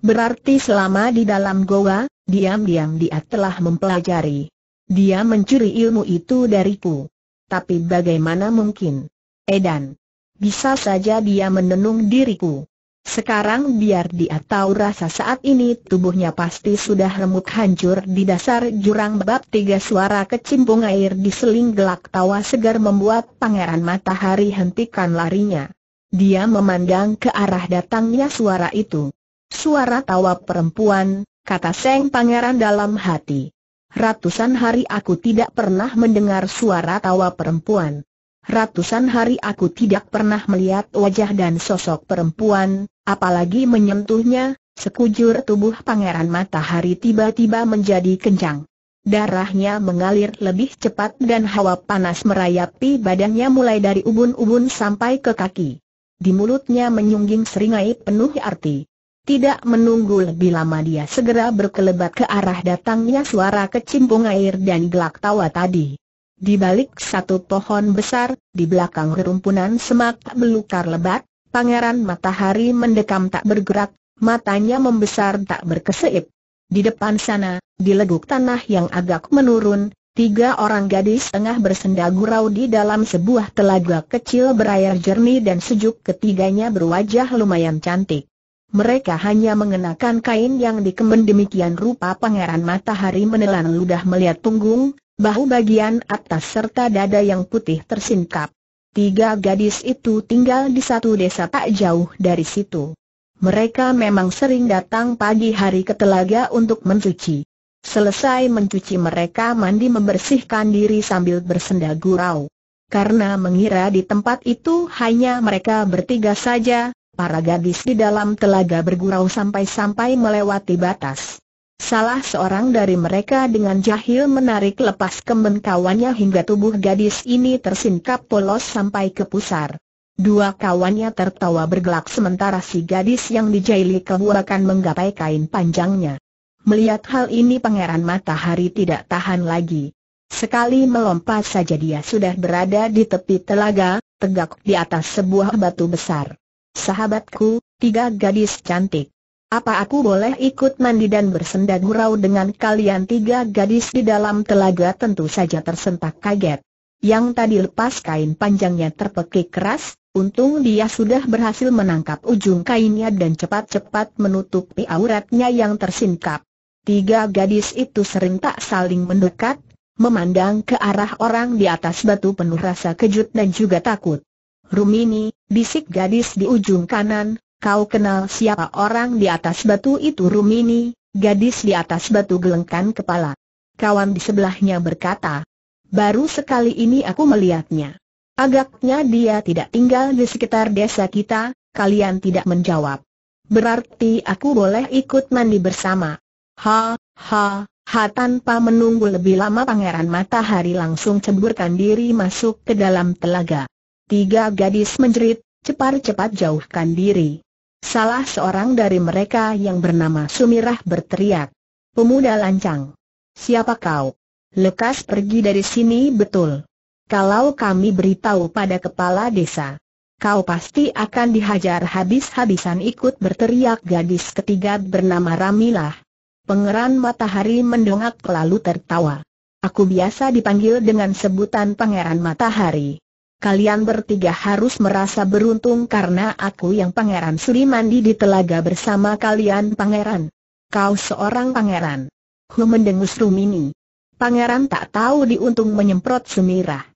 A: Berarti selama di dalam goa, diam-diam dia telah mempelajari. Dia mencuri ilmu itu dariku. Tapi bagaimana mungkin? Edan. Bisa saja dia menenung diriku. Sekarang biar dia tahu rasa saat ini tubuhnya pasti sudah remuk hancur di dasar jurang bab tiga suara kecimpung air diseling gelak tawa segar membuat pangeran matahari hentikan larinya. Dia memandang ke arah datangnya suara itu. Suara tawa perempuan, kata Seng Pangeran dalam hati. Ratusan hari aku tidak pernah mendengar suara tawa perempuan. Ratusan hari aku tidak pernah melihat wajah dan sosok perempuan, apalagi menyentuhnya, sekujur tubuh pangeran matahari tiba-tiba menjadi kencang. Darahnya mengalir lebih cepat dan hawa panas merayapi badannya mulai dari ubun-ubun sampai ke kaki. Di mulutnya menyungging seringai penuh arti. Tidak menunggu lebih lama dia segera berkelebat ke arah datangnya suara kecimpung air dan gelak tawa tadi. Di balik satu pohon besar, di belakang rerumpunan semak belukar lebat, Pangeran Matahari mendekam tak bergerak, matanya membesar tak berkeseip. Di depan sana, di leguk tanah yang agak menurun, tiga orang gadis tengah bersenda gurau di dalam sebuah telaga kecil berair jernih dan sejuk ketiganya berwajah lumayan cantik. Mereka hanya mengenakan kain yang dikemben demikian rupa pangeran matahari menelan ludah melihat punggung, bahu bagian atas serta dada yang putih tersingkap. Tiga gadis itu tinggal di satu desa tak jauh dari situ. Mereka memang sering datang pagi hari ke telaga untuk mencuci. Selesai mencuci mereka mandi membersihkan diri sambil bersenda gurau. Karena mengira di tempat itu hanya mereka bertiga saja, para gadis di dalam telaga bergurau sampai-sampai melewati batas. Salah seorang dari mereka dengan jahil menarik lepas kemben kawannya hingga tubuh gadis ini tersingkap polos sampai ke pusar. Dua kawannya tertawa bergelak sementara si gadis yang dijaili kehuakan menggapai kain panjangnya. Melihat hal ini Pangeran Matahari tidak tahan lagi. Sekali melompat saja dia sudah berada di tepi telaga, tegak di atas sebuah batu besar. Sahabatku, tiga gadis cantik. Apa aku boleh ikut mandi dan bersenda gurau dengan kalian tiga gadis di dalam telaga tentu saja tersentak kaget. Yang tadi lepas kain panjangnya terpekik keras, untung dia sudah berhasil menangkap ujung kainnya dan cepat-cepat menutupi auratnya yang tersingkap. Tiga gadis itu sering tak saling mendekat, memandang ke arah orang di atas batu penuh rasa kejut dan juga takut. Rumini, bisik gadis di ujung kanan, Kau kenal siapa orang di atas batu itu Rumini, gadis di atas batu gelengkan kepala. Kawan di sebelahnya berkata, baru sekali ini aku melihatnya. Agaknya dia tidak tinggal di sekitar desa kita, kalian tidak menjawab. Berarti aku boleh ikut mandi bersama. Ha, ha, ha tanpa menunggu lebih lama pangeran matahari langsung ceburkan diri masuk ke dalam telaga. Tiga gadis menjerit, cepat-cepat jauhkan diri. Salah seorang dari mereka yang bernama Sumirah berteriak. Pemuda lancang. Siapa kau? Lekas pergi dari sini betul. Kalau kami beritahu pada kepala desa, kau pasti akan dihajar habis-habisan ikut berteriak gadis ketiga bernama Ramilah. Pangeran Matahari mendongak lalu tertawa. Aku biasa dipanggil dengan sebutan Pangeran Matahari kalian bertiga harus merasa beruntung karena aku yang Pangeran Suri mandi di telaga bersama kalian Pangeran. Kau seorang Pangeran. Hu mendengus Rumini. Pangeran tak tahu diuntung menyemprot semirah.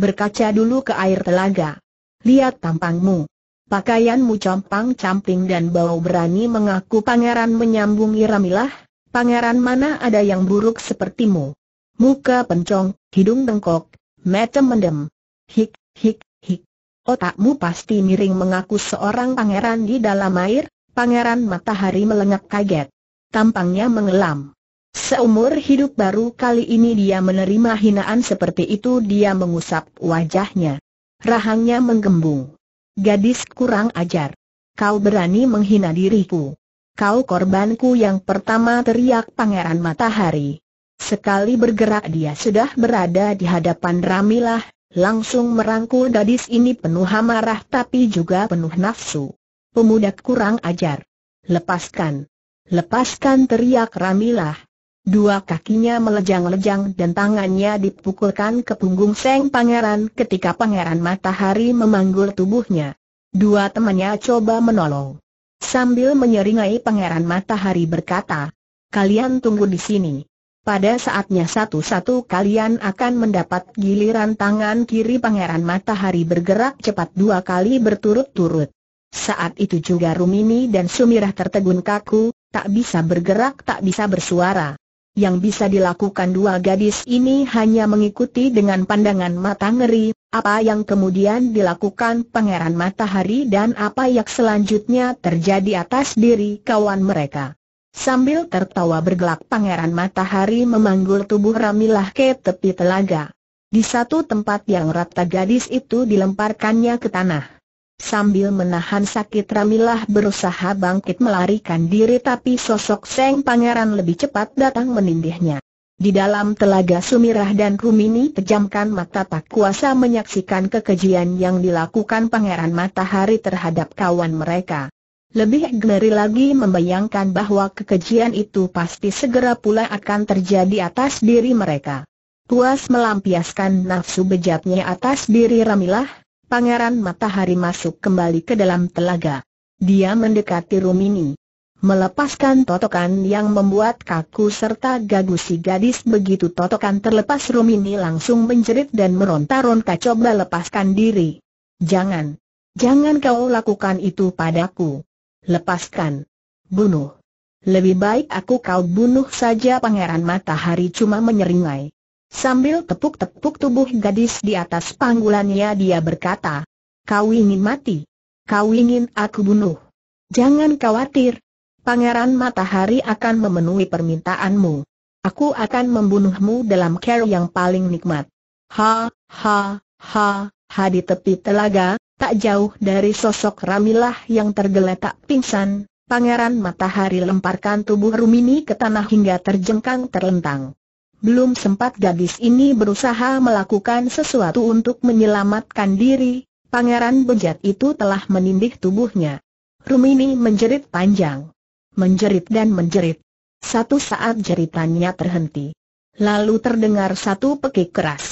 A: Berkaca dulu ke air telaga. Lihat tampangmu. Pakaianmu compang-camping dan bau berani mengaku pangeran menyambungi Ramilah, pangeran mana ada yang buruk sepertimu. Muka pencong, hidung bengkok, mata mendem. Hik, Hik, hik. Otakmu pasti miring mengaku seorang pangeran di dalam air, pangeran matahari melengak kaget. Tampangnya mengelam. Seumur hidup baru kali ini dia menerima hinaan seperti itu dia mengusap wajahnya. Rahangnya menggembung. Gadis kurang ajar. Kau berani menghina diriku. Kau korbanku yang pertama teriak pangeran matahari. Sekali bergerak dia sudah berada di hadapan Ramilah, Langsung merangkul gadis ini penuh amarah tapi juga penuh nafsu. Pemuda kurang ajar. Lepaskan. Lepaskan teriak Ramilah. Dua kakinya melejang-lejang dan tangannya dipukulkan ke punggung Seng Pangeran ketika Pangeran Matahari memanggul tubuhnya. Dua temannya coba menolong. Sambil menyeringai Pangeran Matahari berkata, Kalian tunggu di sini. Pada saatnya satu-satu kalian akan mendapat giliran tangan kiri Pangeran Matahari bergerak cepat dua kali berturut-turut. Saat itu juga Rumini dan Sumirah tertegun kaku, tak bisa bergerak tak bisa bersuara. Yang bisa dilakukan dua gadis ini hanya mengikuti dengan pandangan mata ngeri, apa yang kemudian dilakukan Pangeran Matahari dan apa yang selanjutnya terjadi atas diri kawan mereka. Sambil tertawa bergelak pangeran matahari memanggul tubuh Ramilah ke tepi telaga. Di satu tempat yang rata gadis itu dilemparkannya ke tanah. Sambil menahan sakit Ramilah berusaha bangkit melarikan diri tapi sosok Seng Pangeran lebih cepat datang menindihnya. Di dalam telaga Sumirah dan Rumini pejamkan mata tak kuasa menyaksikan kekejian yang dilakukan Pangeran Matahari terhadap kawan mereka. Lebih geri lagi membayangkan bahwa kekejian itu pasti segera pula akan terjadi atas diri mereka. Puas melampiaskan nafsu bejatnya atas diri Ramilah, Pangeran Matahari masuk kembali ke dalam telaga. Dia mendekati Rumini. Melepaskan totokan yang membuat kaku serta gagu si gadis begitu totokan terlepas Rumini langsung menjerit dan meronta-ronta coba lepaskan diri. Jangan. Jangan kau lakukan itu padaku. Lepaskan. Bunuh. Lebih baik aku kau bunuh saja Pangeran Matahari cuma menyeringai. Sambil tepuk-tepuk tubuh gadis di atas panggulannya dia berkata, Kau ingin mati? Kau ingin aku bunuh? Jangan khawatir. Pangeran Matahari akan memenuhi permintaanmu. Aku akan membunuhmu dalam care yang paling nikmat. Ha, ha, ha, ha di tepi telaga, Tak jauh dari sosok Ramilah yang tergeletak pingsan, Pangeran Matahari lemparkan tubuh Rumini ke tanah hingga terjengkang terlentang. Belum sempat gadis ini berusaha melakukan sesuatu untuk menyelamatkan diri, Pangeran Bejat itu telah menindih tubuhnya. Rumini menjerit panjang. Menjerit dan menjerit. Satu saat jeritannya terhenti. Lalu terdengar satu pekik keras.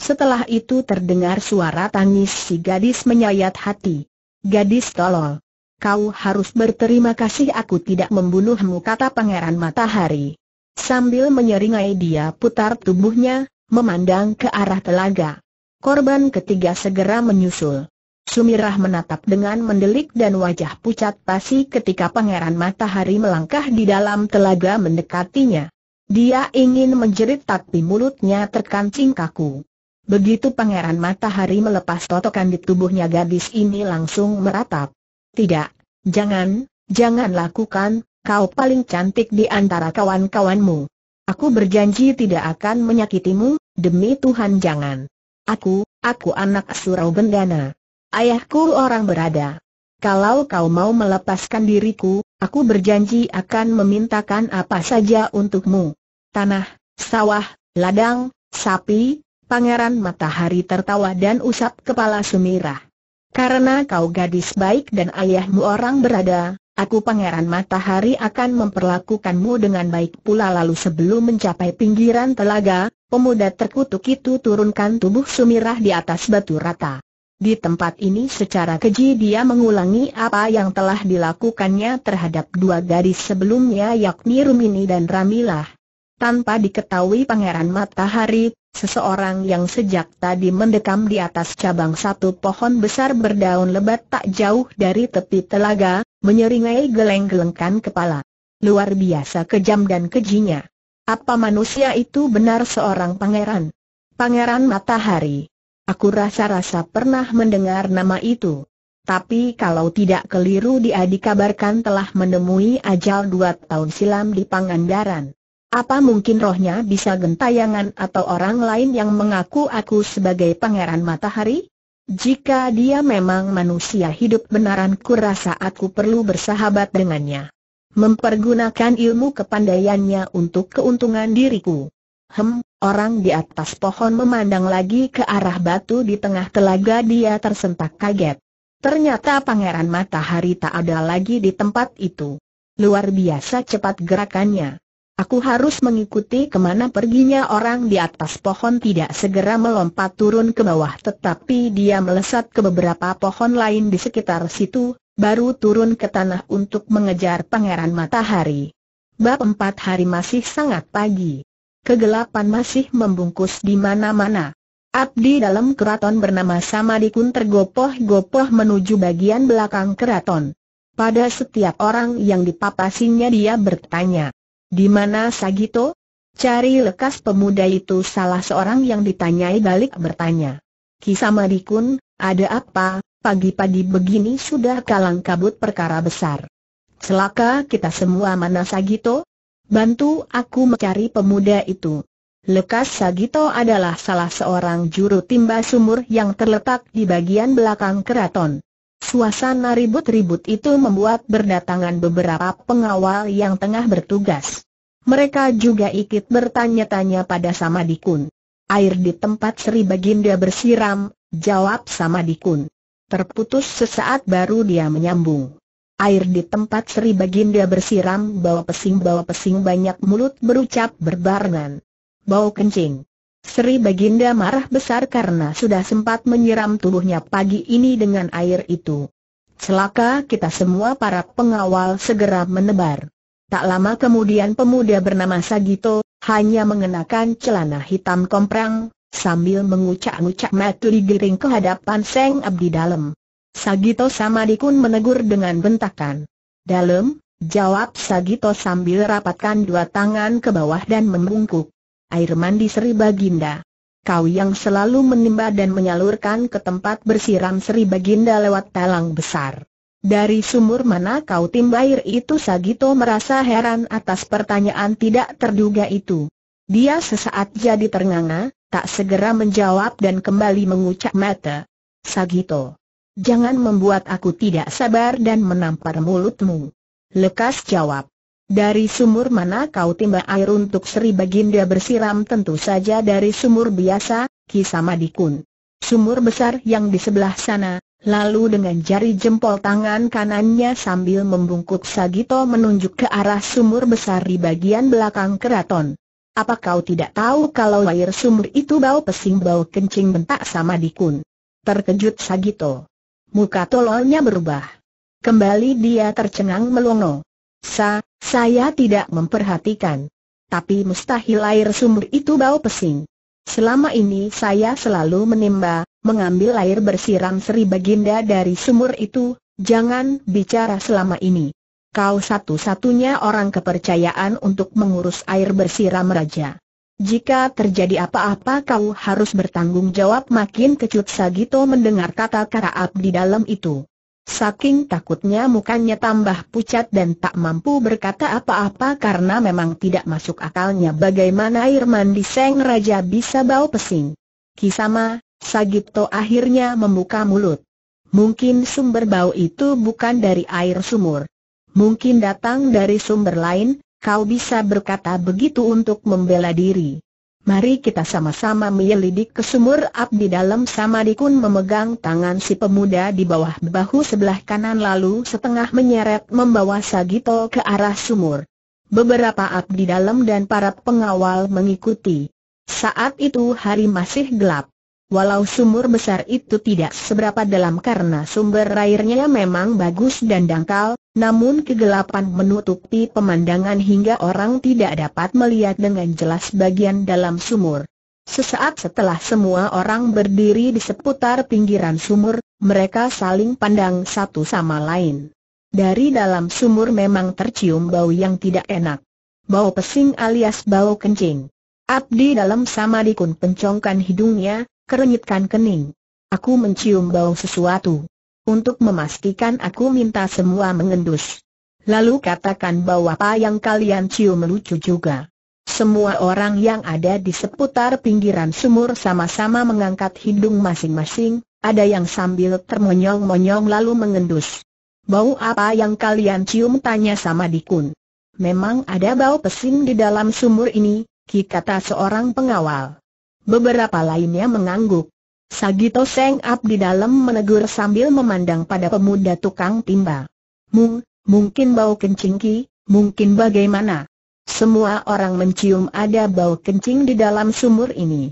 A: Setelah itu terdengar suara tangis si gadis menyayat hati. Gadis tolol. Kau harus berterima kasih aku tidak membunuhmu kata Pangeran Matahari. Sambil menyeringai dia putar tubuhnya, memandang ke arah telaga. Korban ketiga segera menyusul. Sumirah menatap dengan mendelik dan wajah pucat pasi ketika Pangeran Matahari melangkah di dalam telaga mendekatinya. Dia ingin menjerit tapi mulutnya terkancing kaku. Begitu pangeran matahari melepas totokan di tubuhnya gadis ini langsung meratap. Tidak, jangan, jangan lakukan, kau paling cantik di antara kawan-kawanmu. Aku berjanji tidak akan menyakitimu, demi Tuhan jangan. Aku, aku anak surau bendana Ayahku orang berada. Kalau kau mau melepaskan diriku, aku berjanji akan memintakan apa saja untukmu. Tanah, sawah, ladang, sapi, Pangeran Matahari tertawa dan usap kepala Sumirah. Karena kau gadis baik dan ayahmu orang berada, aku Pangeran Matahari akan memperlakukanmu dengan baik pula lalu sebelum mencapai pinggiran telaga, pemuda terkutuk itu turunkan tubuh Sumirah di atas batu rata. Di tempat ini secara keji dia mengulangi apa yang telah dilakukannya terhadap dua gadis sebelumnya yakni Rumini dan Ramilah. Tanpa diketahui Pangeran Matahari, Seseorang yang sejak tadi mendekam di atas cabang satu pohon besar berdaun lebat tak jauh dari tepi telaga, menyeringai geleng-gelengkan kepala. Luar biasa kejam dan kejinya. Apa manusia itu benar seorang pangeran? Pangeran Matahari. Aku rasa-rasa pernah mendengar nama itu. Tapi kalau tidak keliru dia dikabarkan telah menemui ajal dua tahun silam di Pangandaran. Apa mungkin rohnya bisa gentayangan atau orang lain yang mengaku aku sebagai pangeran matahari? Jika dia memang manusia hidup benaran kurasa aku perlu bersahabat dengannya. Mempergunakan ilmu kepandaiannya untuk keuntungan diriku. Hem, orang di atas pohon memandang lagi ke arah batu di tengah telaga dia tersentak kaget. Ternyata pangeran matahari tak ada lagi di tempat itu. Luar biasa cepat gerakannya. Aku harus mengikuti kemana perginya orang di atas pohon tidak segera melompat turun ke bawah tetapi dia melesat ke beberapa pohon lain di sekitar situ, baru turun ke tanah untuk mengejar pangeran matahari. Bab empat hari masih sangat pagi. Kegelapan masih membungkus di mana-mana. Abdi dalam keraton bernama Samadikun tergopoh-gopoh menuju bagian belakang keraton. Pada setiap orang yang dipapasinya dia bertanya, di mana Sagito? Cari lekas pemuda itu salah seorang yang ditanyai balik bertanya. Kisama Dikun, ada apa, pagi-pagi begini sudah kalang kabut perkara besar. Celaka kita semua mana Sagito? Bantu aku mencari pemuda itu. Lekas Sagito adalah salah seorang juru timba sumur yang terletak di bagian belakang keraton. Suasana ribut-ribut itu membuat berdatangan beberapa pengawal yang tengah bertugas. Mereka juga ikut bertanya-tanya pada Samadikun. Air di tempat Sri Baginda bersiram, jawab Samadikun. Terputus sesaat baru dia menyambung. Air di tempat Sri Baginda bersiram bawa pesing bawa pesing banyak mulut berucap berbarengan. Bau kencing. Sri Baginda marah besar karena sudah sempat menyiram tubuhnya pagi ini dengan air itu. Selaka, kita semua para pengawal segera menebar. Tak lama kemudian pemuda bernama Sagito, hanya mengenakan celana hitam komprang, sambil mengucak-ngucak mata digiring ke hadapan Seng Abdi Dalem. Sagito sama Dikun menegur dengan bentakan. Dalem, jawab Sagito sambil rapatkan dua tangan ke bawah dan membungkuk air mandi Sri Baginda. Kau yang selalu menimba dan menyalurkan ke tempat bersiram Sri Baginda lewat talang besar. Dari sumur mana kau timba air itu Sagito merasa heran atas pertanyaan tidak terduga itu. Dia sesaat jadi ternganga, tak segera menjawab dan kembali mengucap mata. Sagito, jangan membuat aku tidak sabar dan menampar mulutmu. Lekas jawab. Dari sumur mana kau timba air untuk Sri Baginda bersiram tentu saja dari sumur biasa, Ki Samadikun. Sumur besar yang di sebelah sana, lalu dengan jari jempol tangan kanannya sambil membungkuk Sagito menunjuk ke arah sumur besar di bagian belakang keraton. Apa kau tidak tahu kalau air sumur itu bau pesing bau kencing bentak sama Dikun? Terkejut Sagito. Muka tololnya berubah. Kembali dia tercengang melongo. Sa, saya tidak memperhatikan. Tapi mustahil air sumur itu bau pesing. Selama ini saya selalu menimba, mengambil air bersiram Sri Baginda dari sumur itu, jangan bicara selama ini. Kau satu-satunya orang kepercayaan untuk mengurus air bersiram Raja. Jika terjadi apa-apa kau harus bertanggung jawab makin kecut Sagito mendengar kata-kata abdi dalam itu. Saking takutnya mukanya tambah pucat dan tak mampu berkata apa-apa karena memang tidak masuk akalnya bagaimana air mandi Seng Raja bisa bau pesing. Kisama, Sagipto akhirnya membuka mulut. Mungkin sumber bau itu bukan dari air sumur. Mungkin datang dari sumber lain, kau bisa berkata begitu untuk membela diri. Mari kita sama-sama menyelidik ke sumur ap di dalam dikun memegang tangan si pemuda di bawah bahu sebelah kanan lalu setengah menyeret membawa Sagito ke arah sumur. Beberapa ap di dalam dan para pengawal mengikuti. Saat itu hari masih gelap. Walau sumur besar itu tidak seberapa dalam karena sumber airnya memang bagus dan dangkal, namun kegelapan menutupi pemandangan hingga orang tidak dapat melihat dengan jelas bagian dalam sumur. Sesaat setelah semua orang berdiri di seputar pinggiran sumur, mereka saling pandang satu sama lain. Dari dalam sumur memang tercium bau yang tidak enak. Bau pesing alias bau kencing. Abdi dalam sama dikun pencongkan hidungnya, kerenyitkan kening. Aku mencium bau sesuatu untuk memastikan aku minta semua mengendus. Lalu katakan bahwa apa yang kalian cium lucu juga. Semua orang yang ada di seputar pinggiran sumur sama-sama mengangkat hidung masing-masing, ada yang sambil termonyong-monyong lalu mengendus. Bau apa yang kalian cium tanya sama dikun. Memang ada bau pesing di dalam sumur ini, Ki kata seorang pengawal. Beberapa lainnya mengangguk. Sagito Seng di dalam menegur sambil memandang pada pemuda tukang timba. Mung, mungkin bau kencing ki, mungkin bagaimana? Semua orang mencium ada bau kencing di dalam sumur ini.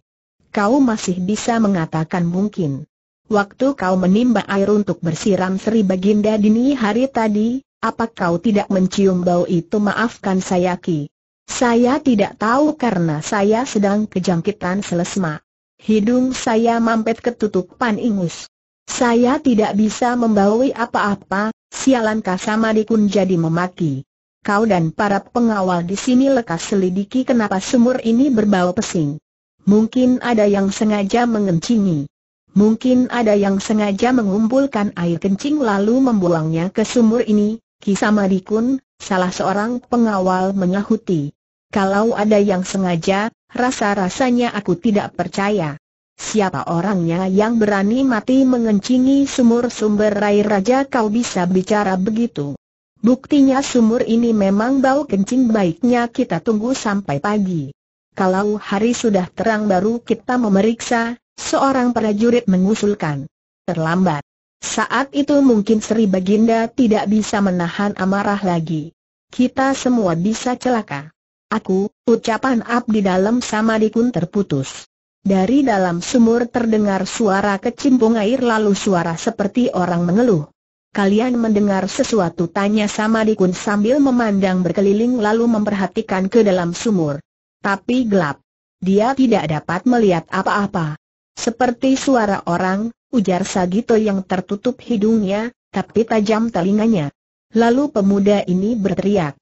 A: Kau masih bisa mengatakan mungkin. Waktu kau menimba air untuk bersiram Sri Baginda dini hari tadi, apa kau tidak mencium bau itu maafkan saya Ki? Saya tidak tahu karena saya sedang kejangkitan selesma. Hidung saya mampet ketutupan ingus. Saya tidak bisa membawi apa-apa, sialan Kasamadikun jadi memaki. Kau dan para pengawal di sini lekas selidiki kenapa sumur ini berbau pesing. Mungkin ada yang sengaja mengencingi. Mungkin ada yang sengaja mengumpulkan air kencing lalu membuangnya ke sumur ini, Kisamadikun, salah seorang pengawal menyahuti. Kalau ada yang sengaja, rasa-rasanya aku tidak percaya. Siapa orangnya yang berani mati mengencingi sumur sumber air raja kau bisa bicara begitu? Buktinya sumur ini memang bau kencing baiknya kita tunggu sampai pagi. Kalau hari sudah terang baru kita memeriksa, seorang prajurit mengusulkan. Terlambat. Saat itu mungkin Sri Baginda tidak bisa menahan amarah lagi. Kita semua bisa celaka. Aku, ucapan Abdi dalam Samadikun terputus. Dari dalam sumur terdengar suara kecimpung air lalu suara seperti orang mengeluh. Kalian mendengar sesuatu tanya Samadikun sambil memandang berkeliling lalu memperhatikan ke dalam sumur. Tapi gelap. Dia tidak dapat melihat apa-apa. Seperti suara orang, ujar Sagito yang tertutup hidungnya, tapi tajam telinganya. Lalu pemuda ini berteriak.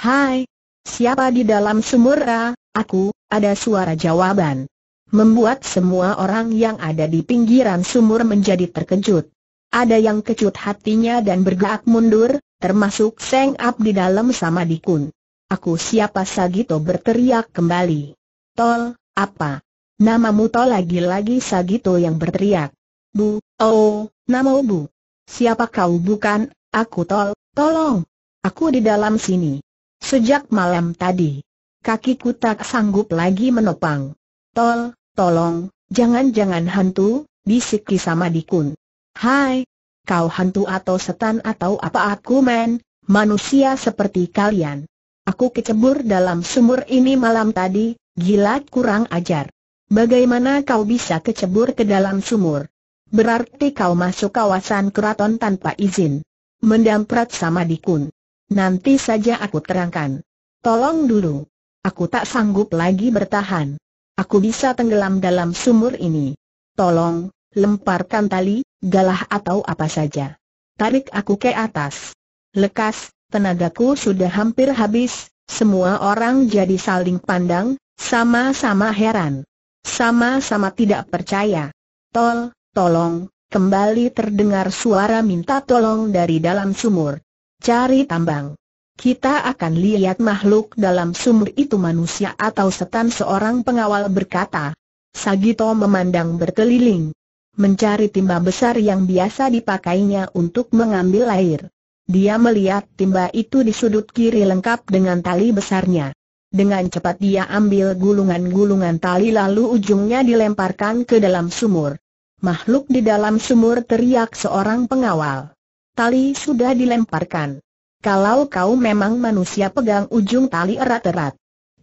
A: Hai, Siapa di dalam sumur A? Ah? Aku, ada suara jawaban. Membuat semua orang yang ada di pinggiran sumur menjadi terkejut. Ada yang kecut hatinya dan bergerak mundur, termasuk Seng Up di dalam sama dikun. Aku siapa Sagito berteriak kembali. Tol, apa? Namamu tol lagi-lagi Sagito yang berteriak. Bu, oh, nama Bu. Siapa kau bukan, aku tol, tolong. Aku di dalam sini. Sejak malam tadi, kakiku tak sanggup lagi menopang. Tol, tolong, jangan-jangan hantu, bisik sama dikun. Hai, kau hantu atau setan atau apa aku men, manusia seperti kalian. Aku kecebur dalam sumur ini malam tadi, gila kurang ajar. Bagaimana kau bisa kecebur ke dalam sumur? Berarti kau masuk kawasan keraton tanpa izin. Mendamprat sama dikun. Nanti saja aku terangkan. Tolong dulu. Aku tak sanggup lagi bertahan. Aku bisa tenggelam dalam sumur ini. Tolong, lemparkan tali, galah atau apa saja. Tarik aku ke atas. Lekas, tenagaku sudah hampir habis, semua orang jadi saling pandang, sama-sama heran. Sama-sama tidak percaya. Tol, tolong, kembali terdengar suara minta tolong dari dalam sumur. Cari tambang. Kita akan lihat makhluk dalam sumur itu manusia atau setan seorang pengawal berkata. Sagito memandang berkeliling. Mencari timba besar yang biasa dipakainya untuk mengambil air. Dia melihat timba itu di sudut kiri lengkap dengan tali besarnya. Dengan cepat dia ambil gulungan-gulungan tali lalu ujungnya dilemparkan ke dalam sumur. Makhluk di dalam sumur teriak seorang pengawal tali sudah dilemparkan. Kalau kau memang manusia pegang ujung tali erat-erat.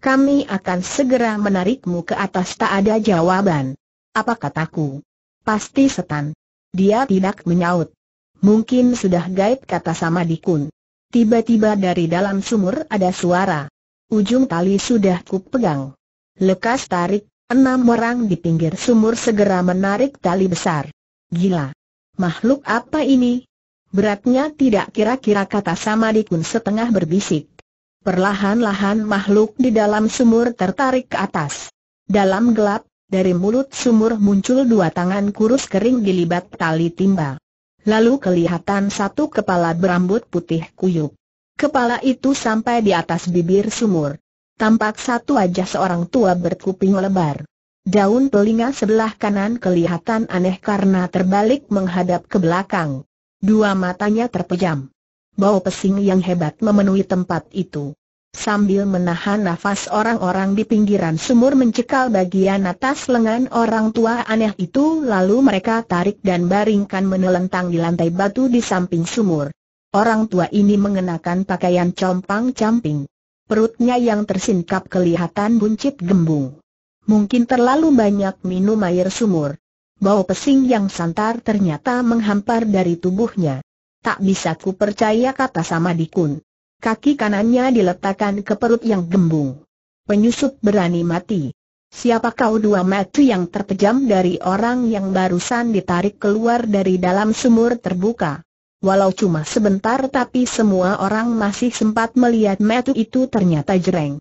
A: Kami akan segera menarikmu ke atas tak ada jawaban. Apa kataku? Pasti setan. Dia tidak menyaut. Mungkin sudah gaib kata sama dikun. Tiba-tiba dari dalam sumur ada suara. Ujung tali sudah ku pegang. Lekas tarik, enam orang di pinggir sumur segera menarik tali besar. Gila. Makhluk apa ini? Beratnya tidak kira-kira kata Samadikun setengah berbisik. Perlahan-lahan makhluk di dalam sumur tertarik ke atas. Dalam gelap, dari mulut sumur muncul dua tangan kurus kering dilibat tali timba. Lalu kelihatan satu kepala berambut putih kuyuk. Kepala itu sampai di atas bibir sumur. Tampak satu aja seorang tua berkuping lebar. Daun telinga sebelah kanan kelihatan aneh karena terbalik menghadap ke belakang. Dua matanya terpejam. Bau pesing yang hebat memenuhi tempat itu. Sambil menahan nafas orang-orang di pinggiran sumur mencekal bagian atas lengan orang tua aneh itu lalu mereka tarik dan baringkan menelentang di lantai batu di samping sumur. Orang tua ini mengenakan pakaian compang-camping. Perutnya yang tersingkap kelihatan buncit gembung. Mungkin terlalu banyak minum air sumur. Bau pesing yang santar ternyata menghampar dari tubuhnya. Tak bisa ku percaya kata sama dikun. Kaki kanannya diletakkan ke perut yang gembung. Penyusup berani mati. Siapa kau dua mata yang terpejam dari orang yang barusan ditarik keluar dari dalam sumur terbuka? Walau cuma sebentar tapi semua orang masih sempat melihat mata itu ternyata jereng.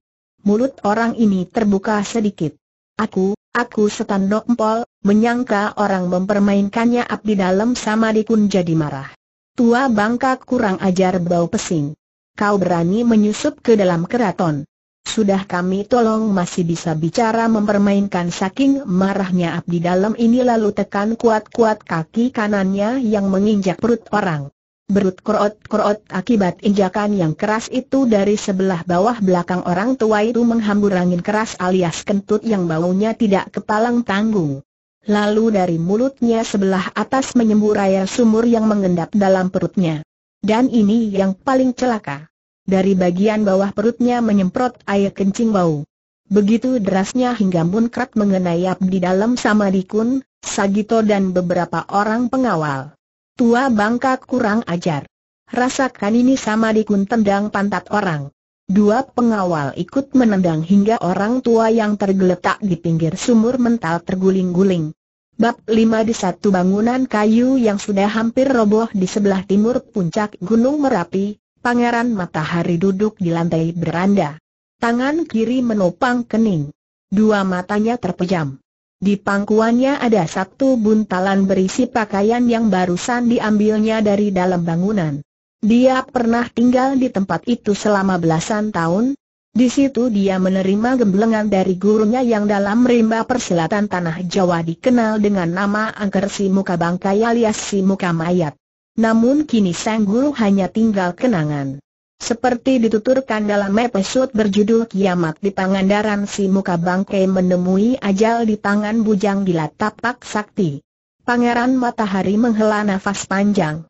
A: Mulut orang ini terbuka sedikit. Aku, Aku setan nokpol, menyangka orang mempermainkannya abdi dalam sama dikun jadi marah. Tua bangka kurang ajar bau pesing. Kau berani menyusup ke dalam keraton. Sudah kami tolong masih bisa bicara mempermainkan saking marahnya abdi dalam ini lalu tekan kuat-kuat kaki kanannya yang menginjak perut orang. Berut korot-korot akibat injakan yang keras itu dari sebelah bawah belakang orang tua itu menghambur angin keras alias kentut yang baunya tidak kepalang tanggung. Lalu dari mulutnya sebelah atas menyembur air sumur yang mengendap dalam perutnya. Dan ini yang paling celaka. Dari bagian bawah perutnya menyemprot air kencing bau. Begitu derasnya hingga munkrat mengenai Abdi dalam sama dikun, Sagito dan beberapa orang pengawal. Tua bangka kurang ajar. Rasakan ini sama dikun tendang pantat orang. Dua pengawal ikut menendang hingga orang tua yang tergeletak di pinggir sumur mental terguling-guling. Bab 5 di satu bangunan kayu yang sudah hampir roboh di sebelah timur puncak Gunung Merapi, Pangeran Matahari duduk di lantai beranda. Tangan kiri menopang kening. Dua matanya terpejam. Di pangkuannya ada satu buntalan berisi pakaian yang barusan diambilnya dari dalam bangunan. Dia pernah tinggal di tempat itu selama belasan tahun. Di situ dia menerima gemblengan dari gurunya yang dalam rimba persilatan tanah Jawa dikenal dengan nama Angker Si Muka Bangkai alias Si Muka Mayat. Namun kini sang guru hanya tinggal kenangan. Seperti dituturkan dalam episode berjudul Kiamat di Pangandaran si muka bangke menemui ajal di tangan bujang gila tapak sakti. Pangeran Matahari menghela nafas panjang.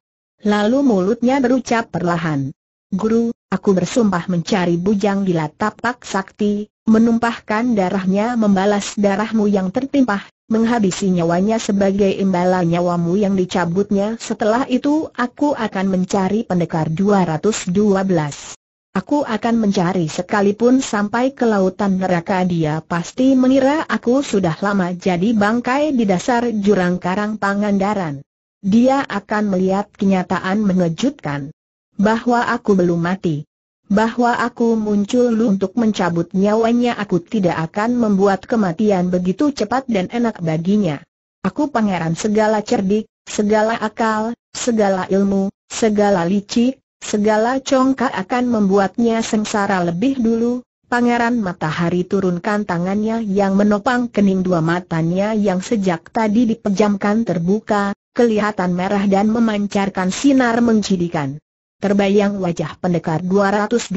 A: Lalu mulutnya berucap perlahan. Guru, aku bersumpah mencari bujang gila tapak sakti, menumpahkan darahnya membalas darahmu yang tertimpah, menghabisi nyawanya sebagai imbalan nyawamu yang dicabutnya. Setelah itu aku akan mencari pendekar 212. Aku akan mencari sekalipun sampai ke lautan neraka dia pasti mengira aku sudah lama jadi bangkai di dasar jurang karang Pangandaran. Dia akan melihat kenyataan mengejutkan. Bahwa aku belum mati bahwa aku muncul untuk mencabut nyawanya aku tidak akan membuat kematian begitu cepat dan enak baginya. Aku pangeran segala cerdik, segala akal, segala ilmu, segala licik, segala congkak akan membuatnya sengsara lebih dulu. Pangeran Matahari turunkan tangannya yang menopang kening dua matanya yang sejak tadi dipejamkan terbuka, kelihatan merah dan memancarkan sinar mencidikan terbayang wajah pendekar 212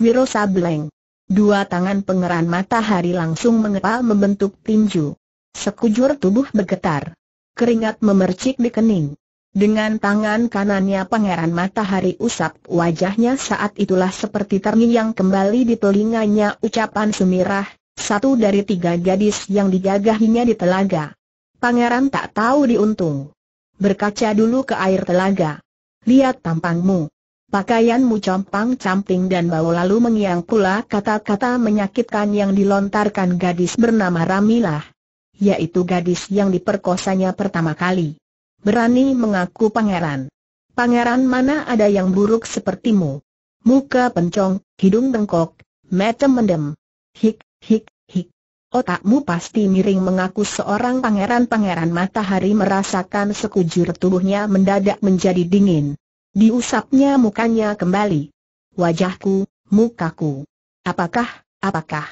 A: Wiro Sableng. Dua tangan pengeran matahari langsung mengepal membentuk tinju. Sekujur tubuh bergetar. Keringat memercik di kening. Dengan tangan kanannya pangeran matahari usap wajahnya saat itulah seperti terngiang kembali di telinganya ucapan sumirah, satu dari tiga gadis yang digagahinya di telaga. Pangeran tak tahu diuntung. Berkaca dulu ke air telaga. Lihat tampangmu. Pakaianmu compang-camping dan bau lalu mengiang pula kata-kata menyakitkan yang dilontarkan gadis bernama Ramilah. Yaitu gadis yang diperkosanya pertama kali. Berani mengaku pangeran. Pangeran mana ada yang buruk sepertimu? Muka pencong, hidung bengkok, mata mendem. Hik, hik, hik. Otakmu pasti miring mengaku seorang pangeran-pangeran matahari merasakan sekujur tubuhnya mendadak menjadi dingin. Diusapnya mukanya kembali. Wajahku, mukaku. Apakah, apakah?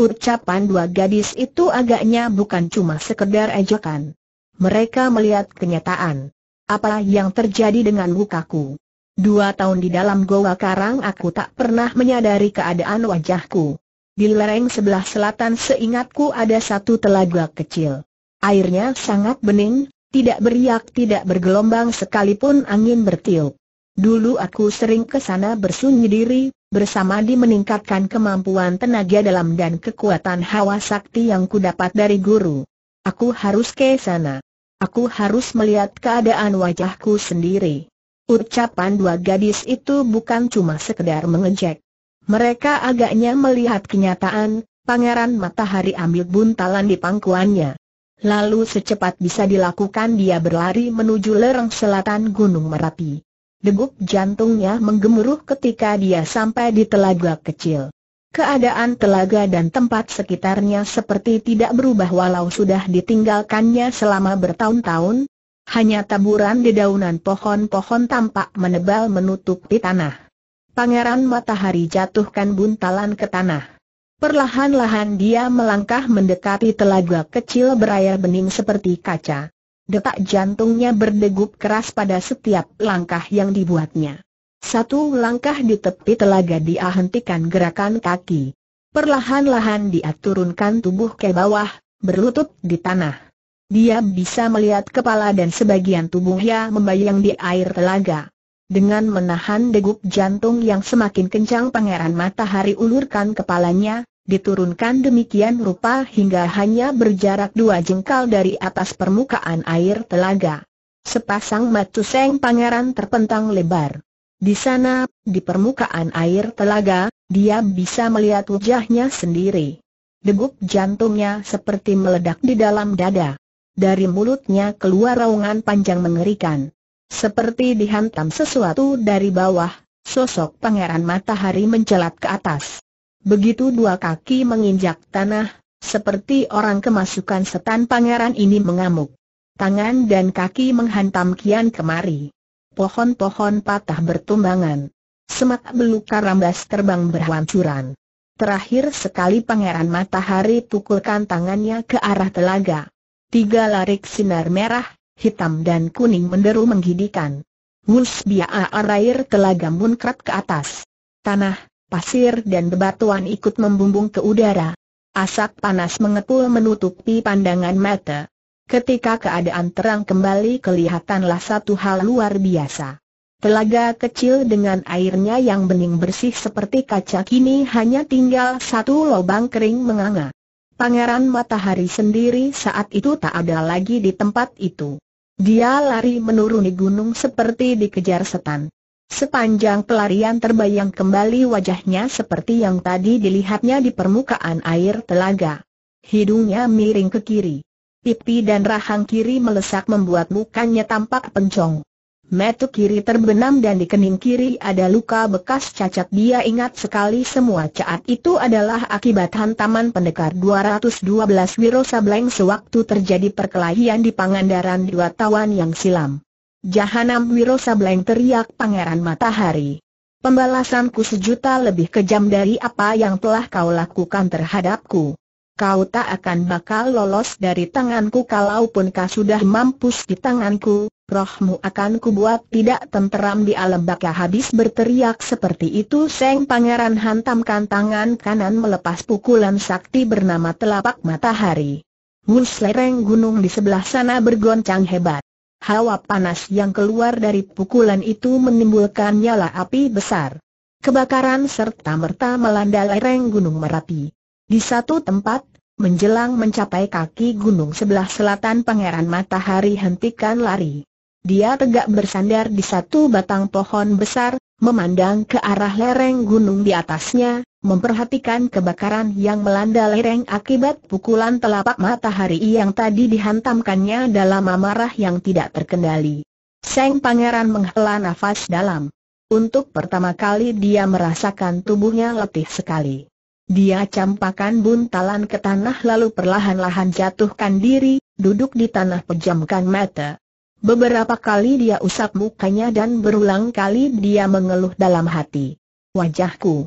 A: Ucapan dua gadis itu agaknya bukan cuma sekedar ejekan. Mereka melihat kenyataan. Apa yang terjadi dengan mukaku? Dua tahun di dalam goa karang aku tak pernah menyadari keadaan wajahku. Di lereng sebelah selatan seingatku ada satu telaga kecil. Airnya sangat bening, tidak beriak tidak bergelombang sekalipun angin bertiup. Dulu aku sering ke sana bersunyi diri, bersama di meningkatkan kemampuan tenaga dalam dan kekuatan hawa sakti yang ku dapat dari guru. Aku harus ke sana. Aku harus melihat keadaan wajahku sendiri. Ucapan dua gadis itu bukan cuma sekedar mengejek. Mereka agaknya melihat kenyataan, Pangeran Matahari ambil buntalan di pangkuannya. Lalu secepat bisa dilakukan dia berlari menuju lereng selatan Gunung Merapi. Degup jantungnya menggemuruh ketika dia sampai di telaga kecil. Keadaan telaga dan tempat sekitarnya seperti tidak berubah walau sudah ditinggalkannya selama bertahun-tahun, hanya taburan dedaunan pohon-pohon tampak menebal menutupi tanah. Pangeran Matahari jatuhkan buntalan ke tanah. Perlahan-lahan dia melangkah mendekati telaga kecil berair bening seperti kaca. Detak jantungnya berdegup keras pada setiap langkah yang dibuatnya. Satu langkah di tepi telaga dia hentikan gerakan kaki. Perlahan-lahan dia turunkan tubuh ke bawah, berlutut di tanah. Dia bisa melihat kepala dan sebagian tubuhnya membayang di air telaga. Dengan menahan degup jantung yang semakin kencang Pangeran Matahari ulurkan kepalanya, diturunkan demikian rupa hingga hanya berjarak dua jengkal dari atas permukaan air telaga. Sepasang mata seng pangeran terpentang lebar. Di sana, di permukaan air telaga, dia bisa melihat wajahnya sendiri. Degup jantungnya seperti meledak di dalam dada. Dari mulutnya keluar raungan panjang mengerikan. Seperti dihantam sesuatu dari bawah, sosok pangeran matahari mencelat ke atas. Begitu dua kaki menginjak tanah, seperti orang kemasukan setan pangeran ini mengamuk. Tangan dan kaki menghantam kian kemari. Pohon-pohon patah bertumbangan. Semak belukar rambas terbang berhancuran. Terakhir sekali pangeran matahari pukulkan tangannya ke arah telaga. Tiga larik sinar merah, hitam dan kuning menderu menggidikan. Wus biaa air telaga munkrat ke atas. Tanah, pasir dan bebatuan ikut membumbung ke udara. Asap panas mengepul menutupi pandangan mata. Ketika keadaan terang kembali kelihatanlah satu hal luar biasa. Telaga kecil dengan airnya yang bening bersih seperti kaca kini hanya tinggal satu lubang kering menganga. Pangeran Matahari sendiri saat itu tak ada lagi di tempat itu. Dia lari menuruni gunung seperti dikejar setan. Sepanjang pelarian terbayang kembali wajahnya seperti yang tadi dilihatnya di permukaan air telaga. Hidungnya miring ke kiri. Pipi dan rahang kiri melesak membuat mukanya tampak pencong. Metu kiri terbenam dan di kening kiri ada luka bekas cacat dia ingat sekali semua cacat itu adalah akibat hantaman pendekar 212 Wiro Sableng sewaktu terjadi perkelahian di Pangandaran dua tahun yang silam. Jahanam Wiro Sableng teriak Pangeran Matahari. Pembalasanku sejuta lebih kejam dari apa yang telah kau lakukan terhadapku. Kau tak akan bakal lolos dari tanganku kalaupun kau sudah mampus di tanganku, rohmu akan kubuat tidak tenteram di alam baka habis berteriak seperti itu Seng Pangeran hantamkan tangan kanan melepas pukulan sakti bernama telapak matahari. Wus lereng gunung di sebelah sana bergoncang hebat. Hawa panas yang keluar dari pukulan itu menimbulkan nyala api besar. Kebakaran serta merta melanda lereng Gunung Merapi. Di satu tempat, menjelang mencapai kaki gunung sebelah selatan Pangeran Matahari hentikan lari. Dia tegak bersandar di satu batang pohon besar, memandang ke arah lereng gunung di atasnya, Memperhatikan kebakaran yang melanda lereng akibat pukulan telapak matahari yang tadi dihantamkannya dalam amarah yang tidak terkendali. Seng Pangeran menghela nafas dalam. Untuk pertama kali dia merasakan tubuhnya letih sekali. Dia campakan buntalan ke tanah lalu perlahan-lahan jatuhkan diri, duduk di tanah pejamkan mata. Beberapa kali dia usap mukanya dan berulang kali dia mengeluh dalam hati. Wajahku,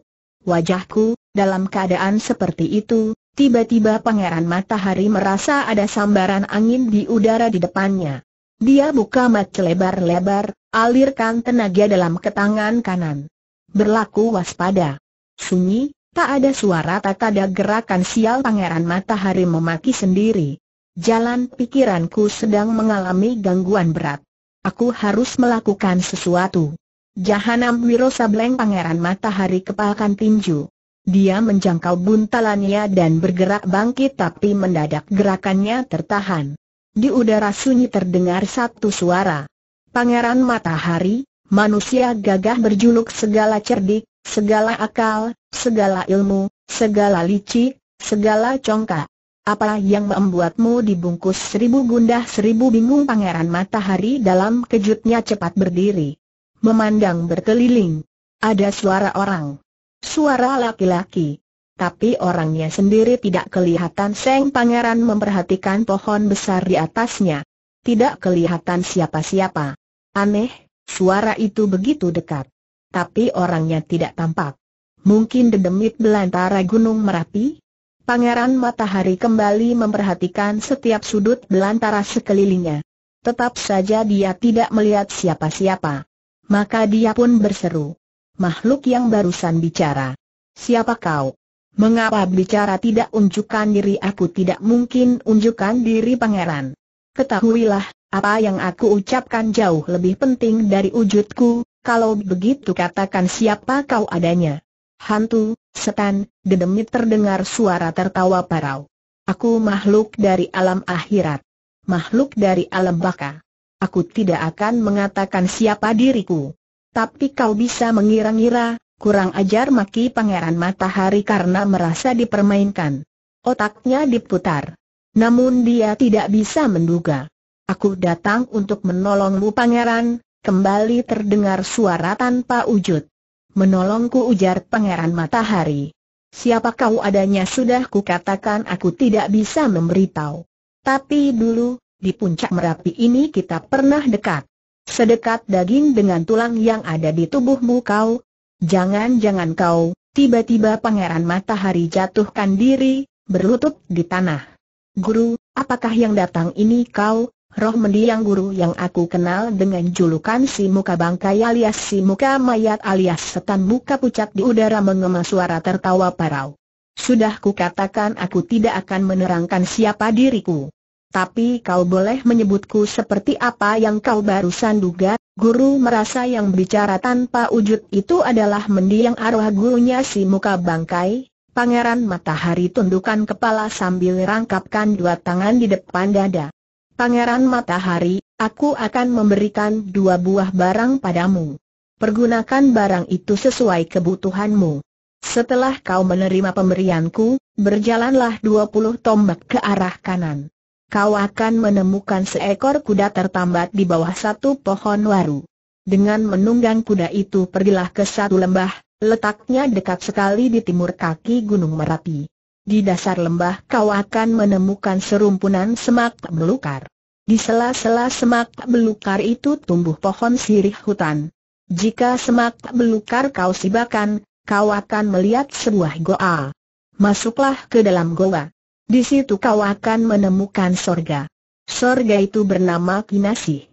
A: wajahku, dalam keadaan seperti itu, tiba-tiba Pangeran Matahari merasa ada sambaran angin di udara di depannya. Dia buka mata lebar-lebar, alirkan tenaga dalam ke tangan kanan. Berlaku waspada. Sunyi, tak ada suara tak ada gerakan sial Pangeran Matahari memaki sendiri. Jalan pikiranku sedang mengalami gangguan berat. Aku harus melakukan sesuatu. Jahanam Wirosa Bleng Pangeran Matahari kepalkan tinju. Dia menjangkau buntalannya dan bergerak bangkit tapi mendadak gerakannya tertahan. Di udara sunyi terdengar satu suara. Pangeran Matahari, manusia gagah berjuluk segala cerdik, segala akal, segala ilmu, segala licik, segala congkak. Apa yang membuatmu dibungkus seribu gundah seribu bingung pangeran matahari dalam kejutnya cepat berdiri. Memandang berkeliling. Ada suara orang. Suara laki-laki. Tapi orangnya sendiri tidak kelihatan Seng Pangeran memperhatikan pohon besar di atasnya. Tidak kelihatan siapa-siapa. Aneh, suara itu begitu dekat. Tapi orangnya tidak tampak. Mungkin dedemit belantara Gunung Merapi? Pangeran Matahari kembali memperhatikan setiap sudut belantara sekelilingnya. Tetap saja dia tidak melihat siapa-siapa. Maka dia pun berseru. Makhluk yang barusan bicara. Siapa kau? Mengapa bicara tidak unjukkan diri aku tidak mungkin unjukkan diri pangeran? Ketahuilah, apa yang aku ucapkan jauh lebih penting dari wujudku, kalau begitu katakan siapa kau adanya. Hantu, setan, dedemit terdengar suara tertawa parau. Aku makhluk dari alam akhirat. Makhluk dari alam baka. Aku tidak akan mengatakan siapa diriku. Tapi kau bisa mengira-ngira, kurang ajar maki Pangeran Matahari karena merasa dipermainkan. Otaknya diputar. Namun dia tidak bisa menduga. Aku datang untuk menolongmu Pangeran, kembali terdengar suara tanpa wujud. Menolongku ujar Pangeran Matahari. Siapa kau adanya sudah kukatakan aku tidak bisa memberitahu. Tapi dulu, di puncak Merapi ini kita pernah dekat. Sedekat daging dengan tulang yang ada di tubuhmu kau. Jangan-jangan kau, tiba-tiba pangeran matahari jatuhkan diri, berlutut di tanah. Guru, apakah yang datang ini kau, roh mendiang guru yang aku kenal dengan julukan si muka bangkai alias si muka mayat alias setan muka pucat di udara mengemas suara tertawa parau. Sudah ku katakan aku tidak akan menerangkan siapa diriku tapi kau boleh menyebutku seperti apa yang kau barusan duga. Guru merasa yang bicara tanpa wujud itu adalah mendiang arwah gurunya si muka bangkai. Pangeran Matahari tundukkan kepala sambil rangkapkan dua tangan di depan dada. Pangeran Matahari, aku akan memberikan dua buah barang padamu. Pergunakan barang itu sesuai kebutuhanmu. Setelah kau menerima pemberianku, berjalanlah dua puluh tombak ke arah kanan kau akan menemukan seekor kuda tertambat di bawah satu pohon waru. Dengan menunggang kuda itu pergilah ke satu lembah, letaknya dekat sekali di timur kaki Gunung Merapi. Di dasar lembah kau akan menemukan serumpunan semak belukar. Di sela-sela semak belukar itu tumbuh pohon sirih hutan. Jika semak belukar kau sibakan, kau akan melihat sebuah goa. Masuklah ke dalam goa. Di situ kau akan menemukan sorga. Sorga itu bernama Kinasi.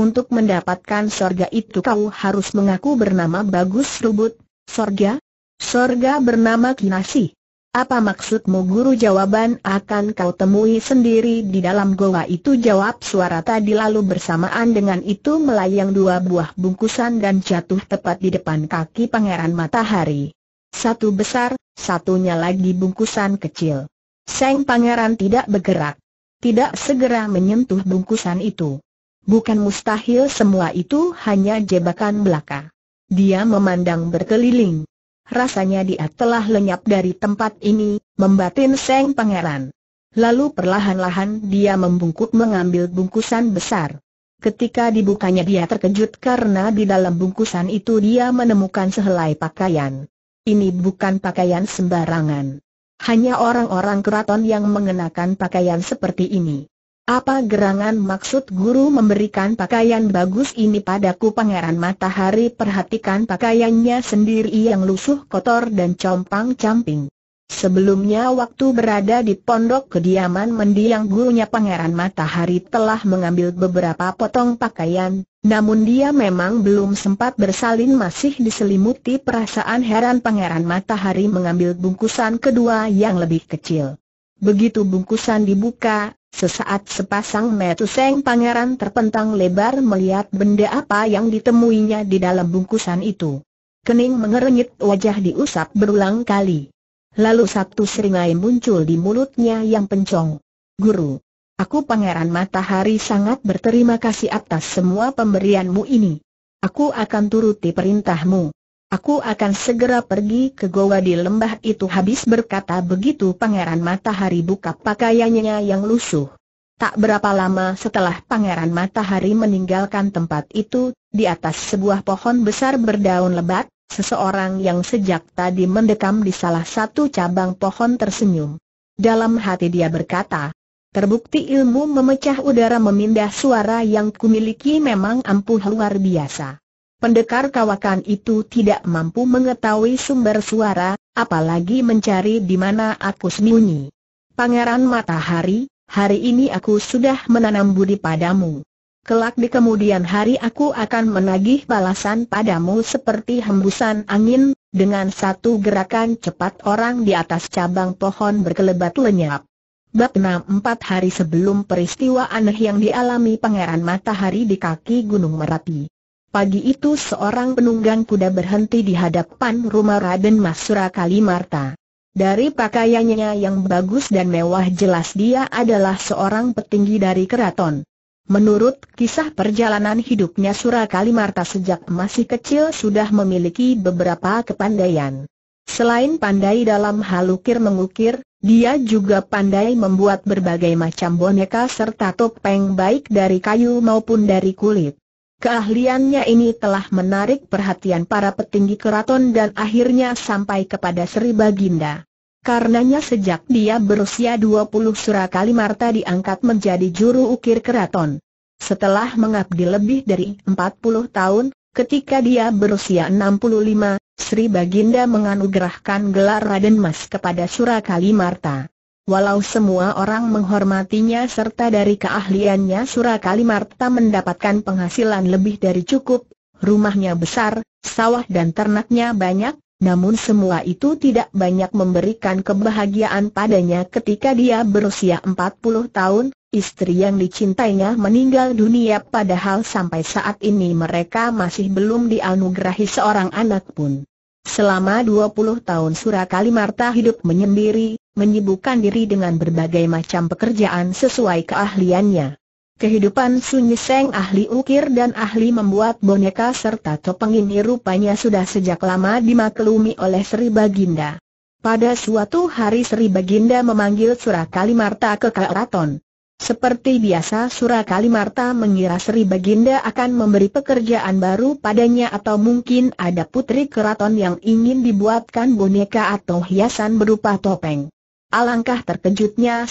A: Untuk mendapatkan sorga itu kau harus mengaku bernama Bagus Rubut, sorga? Sorga bernama Kinasi. Apa maksudmu guru jawaban akan kau temui sendiri di dalam goa itu jawab suara tadi lalu bersamaan dengan itu melayang dua buah bungkusan dan jatuh tepat di depan kaki pangeran matahari. Satu besar, satunya lagi bungkusan kecil. Seng Pangeran tidak bergerak. Tidak segera menyentuh bungkusan itu. Bukan mustahil semua itu hanya jebakan belaka. Dia memandang berkeliling. Rasanya dia telah lenyap dari tempat ini, membatin Seng Pangeran. Lalu perlahan-lahan dia membungkuk mengambil bungkusan besar. Ketika dibukanya dia terkejut karena di dalam bungkusan itu dia menemukan sehelai pakaian. Ini bukan pakaian sembarangan. Hanya orang-orang keraton yang mengenakan pakaian seperti ini. Apa gerangan maksud guru memberikan pakaian bagus ini padaku Pangeran Matahari perhatikan pakaiannya sendiri yang lusuh kotor dan compang-camping. Sebelumnya waktu berada di pondok kediaman mendiang gurunya Pangeran Matahari telah mengambil beberapa potong pakaian, namun dia memang belum sempat bersalin masih diselimuti perasaan heran Pangeran Matahari mengambil bungkusan kedua yang lebih kecil. Begitu bungkusan dibuka, sesaat sepasang metuseng pangeran terpentang lebar melihat benda apa yang ditemuinya di dalam bungkusan itu. Kening mengerenyit wajah diusap berulang kali. Lalu satu seringai muncul di mulutnya yang pencong. Guru, aku Pangeran Matahari sangat berterima kasih atas semua pemberianmu ini. Aku akan turuti perintahmu. Aku akan segera pergi ke goa di lembah itu habis berkata begitu Pangeran Matahari buka pakaiannya yang lusuh. Tak berapa lama setelah Pangeran Matahari meninggalkan tempat itu, di atas sebuah pohon besar berdaun lebat, Seseorang yang sejak tadi mendekam di salah satu cabang pohon tersenyum. Dalam hati dia berkata, terbukti ilmu memecah udara memindah suara yang kumiliki memang ampuh luar biasa. Pendekar kawakan itu tidak mampu mengetahui sumber suara, apalagi mencari di mana aku sembunyi. Pangeran Matahari, hari ini aku sudah menanam budi padamu. Kelak di kemudian hari aku akan menagih balasan padamu seperti hembusan angin, dengan satu gerakan cepat orang di atas cabang pohon berkelebat lenyap. Bab 64 hari sebelum peristiwa aneh yang dialami Pangeran Matahari di kaki Gunung Merapi. Pagi itu seorang penunggang kuda berhenti di hadapan rumah Raden Masura Kalimarta. Dari pakaiannya yang bagus dan mewah jelas dia adalah seorang petinggi dari keraton. Menurut kisah perjalanan hidupnya Sura Marta sejak masih kecil sudah memiliki beberapa kepandaian. Selain pandai dalam hal ukir mengukir, dia juga pandai membuat berbagai macam boneka serta topeng baik dari kayu maupun dari kulit. Keahliannya ini telah menarik perhatian para petinggi keraton dan akhirnya sampai kepada Sri Baginda. Karenanya sejak dia berusia 20 Surakali Marta diangkat menjadi juru ukir keraton. Setelah mengabdi lebih dari 40 tahun, ketika dia berusia 65, Sri Baginda menganugerahkan gelar Raden Mas kepada Surakali Marta. Walau semua orang menghormatinya serta dari keahliannya Surakali Marta mendapatkan penghasilan lebih dari cukup, rumahnya besar, sawah dan ternaknya banyak, namun semua itu tidak banyak memberikan kebahagiaan padanya ketika dia berusia 40 tahun, istri yang dicintainya meninggal dunia padahal sampai saat ini mereka masih belum dianugerahi seorang anak pun. Selama 20 tahun Surakali Marta hidup menyendiri, menyibukkan diri dengan berbagai macam pekerjaan sesuai keahliannya. Kehidupan Sunyi Seng ahli ukir dan ahli membuat boneka serta topeng ini rupanya sudah sejak lama dimaklumi oleh Sri Baginda. Pada suatu hari Sri Baginda memanggil Surakali Marta ke keraton. Seperti biasa Surakali Marta mengira Sri Baginda akan memberi pekerjaan baru padanya atau mungkin ada putri keraton yang ingin dibuatkan boneka atau hiasan berupa topeng. Alangkah terkejutnya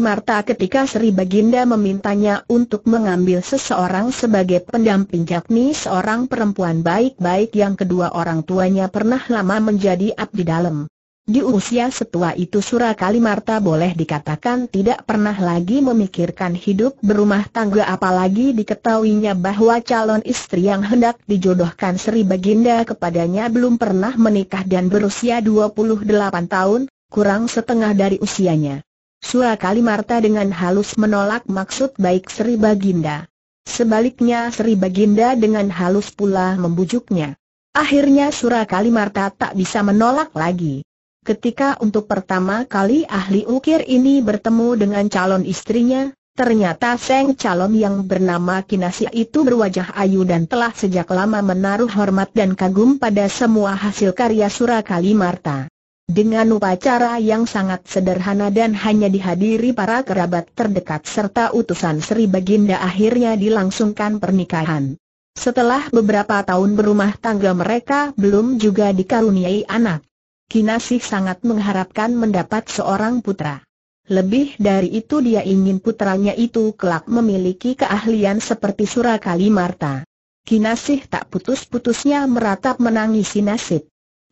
A: Marta ketika Sri Baginda memintanya untuk mengambil seseorang sebagai pendamping yakni seorang perempuan baik-baik yang kedua orang tuanya pernah lama menjadi abdi dalam. Di usia setua itu Marta boleh dikatakan tidak pernah lagi memikirkan hidup berumah tangga apalagi diketahuinya bahwa calon istri yang hendak dijodohkan Sri Baginda kepadanya belum pernah menikah dan berusia 28 tahun, kurang setengah dari usianya. Sura Kalimarta dengan halus menolak maksud baik Sri Baginda. Sebaliknya Sri Baginda dengan halus pula membujuknya. Akhirnya Sura Kalimarta tak bisa menolak lagi. Ketika untuk pertama kali ahli ukir ini bertemu dengan calon istrinya, ternyata Seng calon yang bernama Kinasi itu berwajah ayu dan telah sejak lama menaruh hormat dan kagum pada semua hasil karya Sura Kalimarta. Dengan upacara yang sangat sederhana dan hanya dihadiri para kerabat terdekat serta utusan Sri Baginda akhirnya dilangsungkan pernikahan. Setelah beberapa tahun berumah tangga mereka belum juga dikaruniai anak. Kinasih sangat mengharapkan mendapat seorang putra. Lebih dari itu dia ingin putranya itu kelak memiliki keahlian seperti Surakali Marta. Kinasih tak putus-putusnya meratap menangisi nasib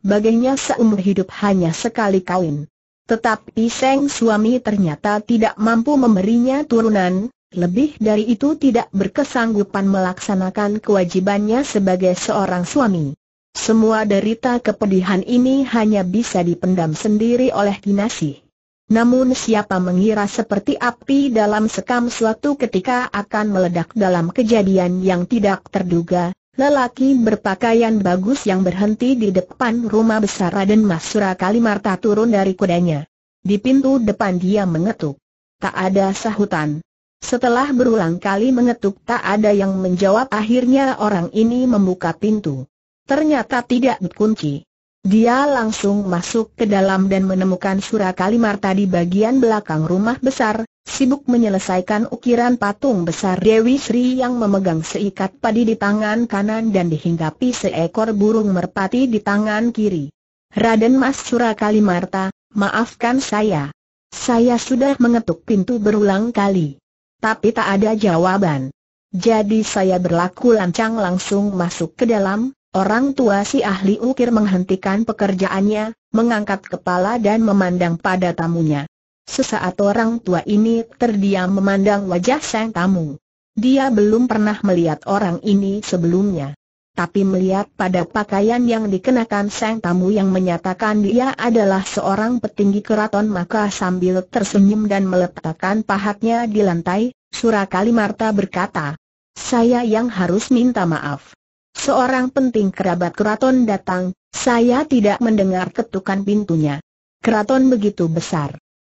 A: bagainya seumur hidup hanya sekali kawin. Tetapi sang suami ternyata tidak mampu memberinya turunan, lebih dari itu tidak berkesanggupan melaksanakan kewajibannya sebagai seorang suami. Semua derita kepedihan ini hanya bisa dipendam sendiri oleh Kinasi. Namun siapa mengira seperti api dalam sekam suatu ketika akan meledak dalam kejadian yang tidak terduga, Lelaki berpakaian bagus yang berhenti di depan rumah besar Raden Mas Surakali Kalimarta turun dari kudanya. Di pintu depan dia mengetuk. Tak ada sahutan. Setelah berulang kali mengetuk tak ada yang menjawab akhirnya orang ini membuka pintu. Ternyata tidak dikunci. Dia langsung masuk ke dalam dan menemukan Sura Kalimarta di bagian belakang rumah besar, sibuk menyelesaikan ukiran patung besar Dewi Sri yang memegang seikat padi di tangan kanan dan dihinggapi seekor burung merpati di tangan kiri. Raden Mas Surakali Kalimarta, maafkan saya. Saya sudah mengetuk pintu berulang kali. Tapi tak ada jawaban. Jadi saya berlaku lancang langsung masuk ke dalam, orang tua si ahli ukir menghentikan pekerjaannya, mengangkat kepala dan memandang pada tamunya. Sesaat orang tua ini terdiam memandang wajah sang tamu. Dia belum pernah melihat orang ini sebelumnya. Tapi melihat pada pakaian yang dikenakan sang tamu yang menyatakan dia adalah seorang petinggi keraton maka sambil tersenyum dan meletakkan pahatnya di lantai, Surakali Marta berkata, Saya yang harus minta maaf. Seorang penting kerabat keraton datang, saya tidak mendengar ketukan pintunya. Keraton begitu besar.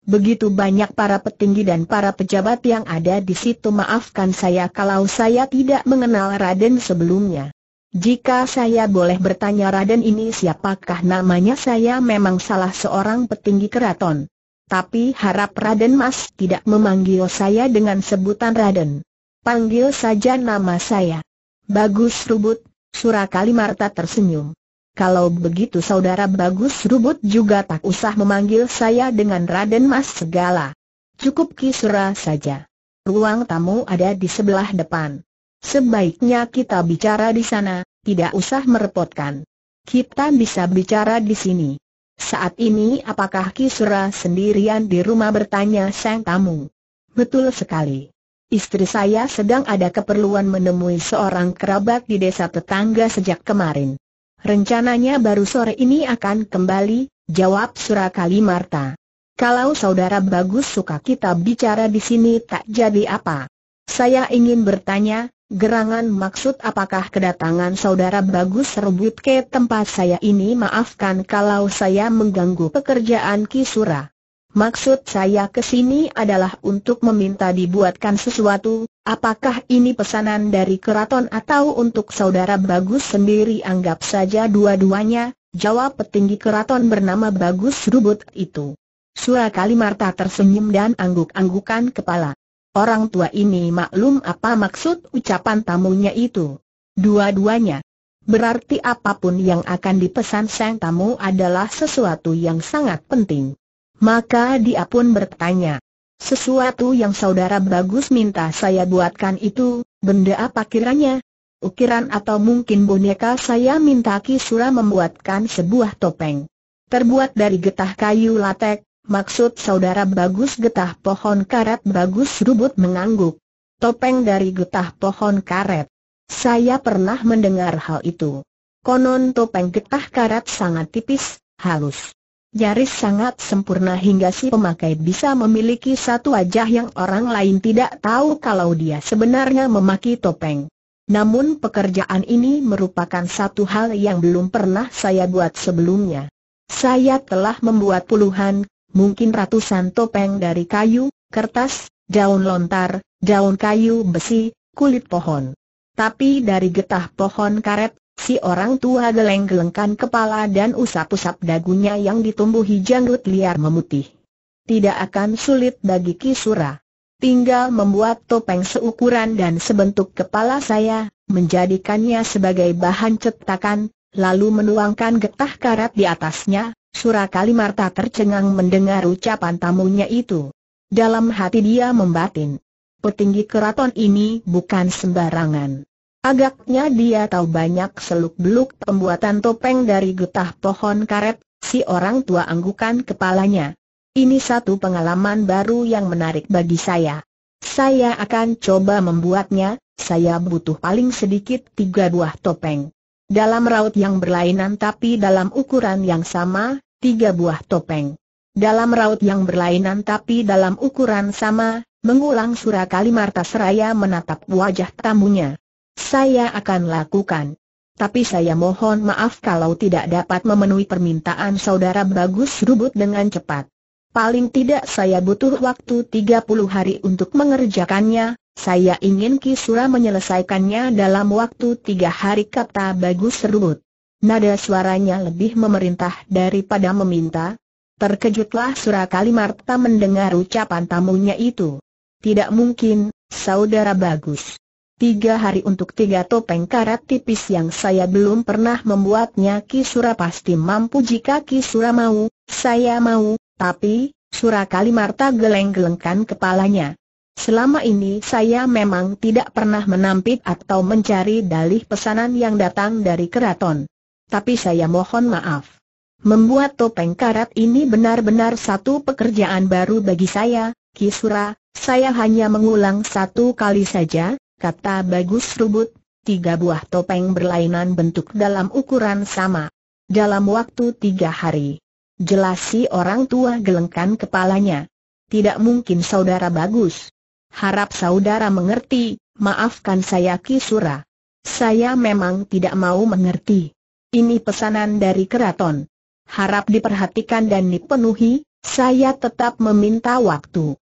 A: Begitu banyak para petinggi dan para pejabat yang ada di situ maafkan saya kalau saya tidak mengenal Raden sebelumnya. Jika saya boleh bertanya Raden ini siapakah namanya saya memang salah seorang petinggi keraton. Tapi harap Raden Mas tidak memanggil saya dengan sebutan Raden. Panggil saja nama saya. Bagus Rubut, Surakali Marta tersenyum. Kalau begitu saudara bagus rubut juga tak usah memanggil saya dengan Raden Mas segala. Cukup kisura saja. Ruang tamu ada di sebelah depan. Sebaiknya kita bicara di sana, tidak usah merepotkan. Kita bisa bicara di sini. Saat ini apakah Kisura sendirian di rumah bertanya sang tamu? Betul sekali. Istri saya sedang ada keperluan menemui seorang kerabat di desa tetangga sejak kemarin. Rencananya baru sore ini akan kembali, jawab Surakali Marta. Kalau saudara bagus suka kita bicara di sini tak jadi apa. Saya ingin bertanya, gerangan maksud apakah kedatangan saudara bagus serbut ke tempat saya ini maafkan kalau saya mengganggu pekerjaan Kisura. Maksud saya ke sini adalah untuk meminta dibuatkan sesuatu, apakah ini pesanan dari keraton atau untuk saudara Bagus sendiri anggap saja dua-duanya, jawab petinggi keraton bernama Bagus Rubut itu. Sura Kalimarta tersenyum dan angguk-anggukan kepala. Orang tua ini maklum apa maksud ucapan tamunya itu. Dua-duanya. Berarti apapun yang akan dipesan sang tamu adalah sesuatu yang sangat penting. Maka dia pun bertanya. Sesuatu yang saudara bagus minta saya buatkan itu, benda apa kiranya? Ukiran atau mungkin boneka saya minta Kisura membuatkan sebuah topeng. Terbuat dari getah kayu latek, maksud saudara bagus getah pohon karet bagus rubut mengangguk. Topeng dari getah pohon karet. Saya pernah mendengar hal itu. Konon topeng getah karet sangat tipis, halus. Nyaris sangat sempurna hingga si pemakai bisa memiliki satu wajah yang orang lain tidak tahu kalau dia sebenarnya memakai topeng. Namun pekerjaan ini merupakan satu hal yang belum pernah saya buat sebelumnya. Saya telah membuat puluhan, mungkin ratusan topeng dari kayu, kertas, daun lontar, daun kayu besi, kulit pohon. Tapi dari getah pohon karet, Si orang tua geleng-gelengkan kepala dan usap-usap dagunya yang ditumbuhi janggut liar memutih. Tidak akan sulit bagi Kisura. Tinggal membuat topeng seukuran dan sebentuk kepala saya, menjadikannya sebagai bahan cetakan, lalu menuangkan getah karat di atasnya, Surakali Kalimarta tercengang mendengar ucapan tamunya itu. Dalam hati dia membatin. Petinggi keraton ini bukan sembarangan. Agaknya dia tahu banyak seluk-beluk pembuatan topeng dari getah pohon karet, si orang tua anggukan kepalanya. Ini satu pengalaman baru yang menarik bagi saya. Saya akan coba membuatnya, saya butuh paling sedikit tiga buah topeng. Dalam raut yang berlainan tapi dalam ukuran yang sama, tiga buah topeng. Dalam raut yang berlainan tapi dalam ukuran sama, mengulang Kalimarta Seraya menatap wajah tamunya saya akan lakukan. Tapi saya mohon maaf kalau tidak dapat memenuhi permintaan saudara Bagus Rubut dengan cepat. Paling tidak saya butuh waktu 30 hari untuk mengerjakannya, saya ingin Kisura menyelesaikannya dalam waktu tiga hari kata Bagus Rubut. Nada suaranya lebih memerintah daripada meminta. Terkejutlah sura kalimarta mendengar ucapan tamunya itu. Tidak mungkin, saudara Bagus. Tiga hari untuk tiga topeng karat tipis yang saya belum pernah membuatnya Kisura pasti mampu jika Kisura mau, saya mau, tapi, Sura Kalimarta geleng-gelengkan kepalanya. Selama ini saya memang tidak pernah menampik atau mencari dalih pesanan yang datang dari keraton. Tapi saya mohon maaf. Membuat topeng karat ini benar-benar satu pekerjaan baru bagi saya, Kisura, saya hanya mengulang satu kali saja, kata Bagus Rubut, tiga buah topeng berlainan bentuk dalam ukuran sama. Dalam waktu tiga hari, jelas si orang tua gelengkan kepalanya. Tidak mungkin saudara Bagus. Harap saudara mengerti, maafkan saya Kisura. Saya memang tidak mau mengerti. Ini pesanan dari keraton. Harap diperhatikan dan dipenuhi, saya tetap meminta waktu.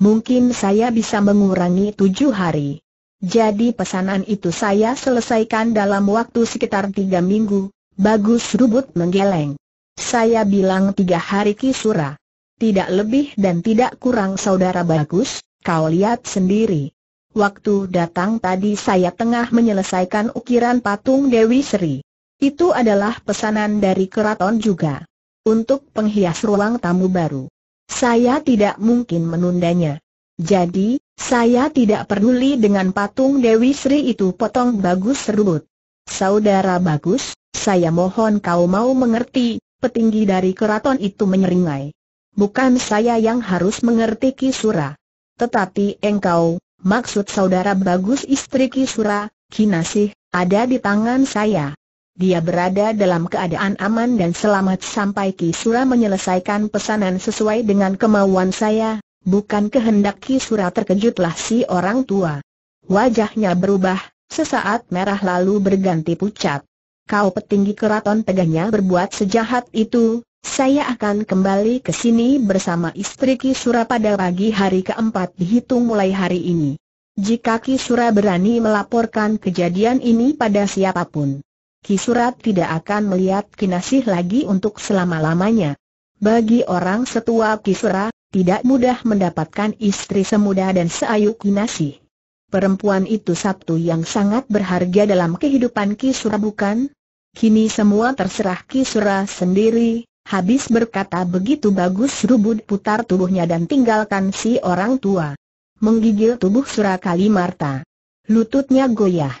A: Mungkin saya bisa mengurangi tujuh hari. Jadi pesanan itu saya selesaikan dalam waktu sekitar tiga minggu. Bagus rubut menggeleng. Saya bilang tiga hari kisura. Tidak lebih dan tidak kurang saudara bagus, kau lihat sendiri. Waktu datang tadi saya tengah menyelesaikan ukiran patung Dewi Sri. Itu adalah pesanan dari keraton juga. Untuk penghias ruang tamu baru. Saya tidak mungkin menundanya. Jadi, saya tidak peduli dengan patung Dewi Sri itu potong bagus serut. Saudara bagus, saya mohon kau mau mengerti, petinggi dari keraton itu menyeringai. Bukan saya yang harus mengerti Kisura. Tetapi engkau, maksud saudara bagus istri Kisura, Kinasih, ada di tangan saya. Dia berada dalam keadaan aman dan selamat sampai Kisura menyelesaikan pesanan sesuai dengan kemauan saya, Bukan kehendak Kisura terkejutlah si orang tua. Wajahnya berubah, sesaat merah lalu berganti pucat. Kau petinggi keraton pegangnya berbuat sejahat itu, saya akan kembali ke sini bersama istri Kisura pada pagi hari keempat dihitung mulai hari ini. Jika Kisura berani melaporkan kejadian ini pada siapapun, Kisura tidak akan melihat Kinasih lagi untuk selama-lamanya. Bagi orang setua Kisura, tidak mudah mendapatkan istri semuda dan seayu Kinasi. Perempuan itu satu yang sangat berharga dalam kehidupan Kisura bukan? Kini semua terserah Ki Kisura sendiri, habis berkata begitu bagus rubut putar tubuhnya dan tinggalkan si orang tua. Menggigil tubuh Sura Kalimarta. Lututnya goyah.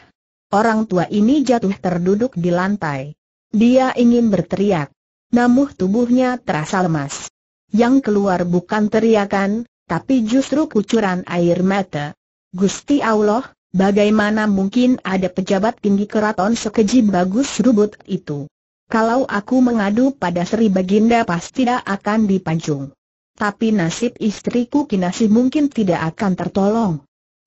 A: Orang tua ini jatuh terduduk di lantai. Dia ingin berteriak. Namun tubuhnya terasa lemas. Yang keluar bukan teriakan, tapi justru kucuran air mata. Gusti Allah, bagaimana mungkin ada pejabat tinggi keraton sekeji bagus rubut itu? Kalau aku mengadu pada Sri Baginda pasti tidak akan dipancung. Tapi nasib istriku Kinasi mungkin tidak akan tertolong.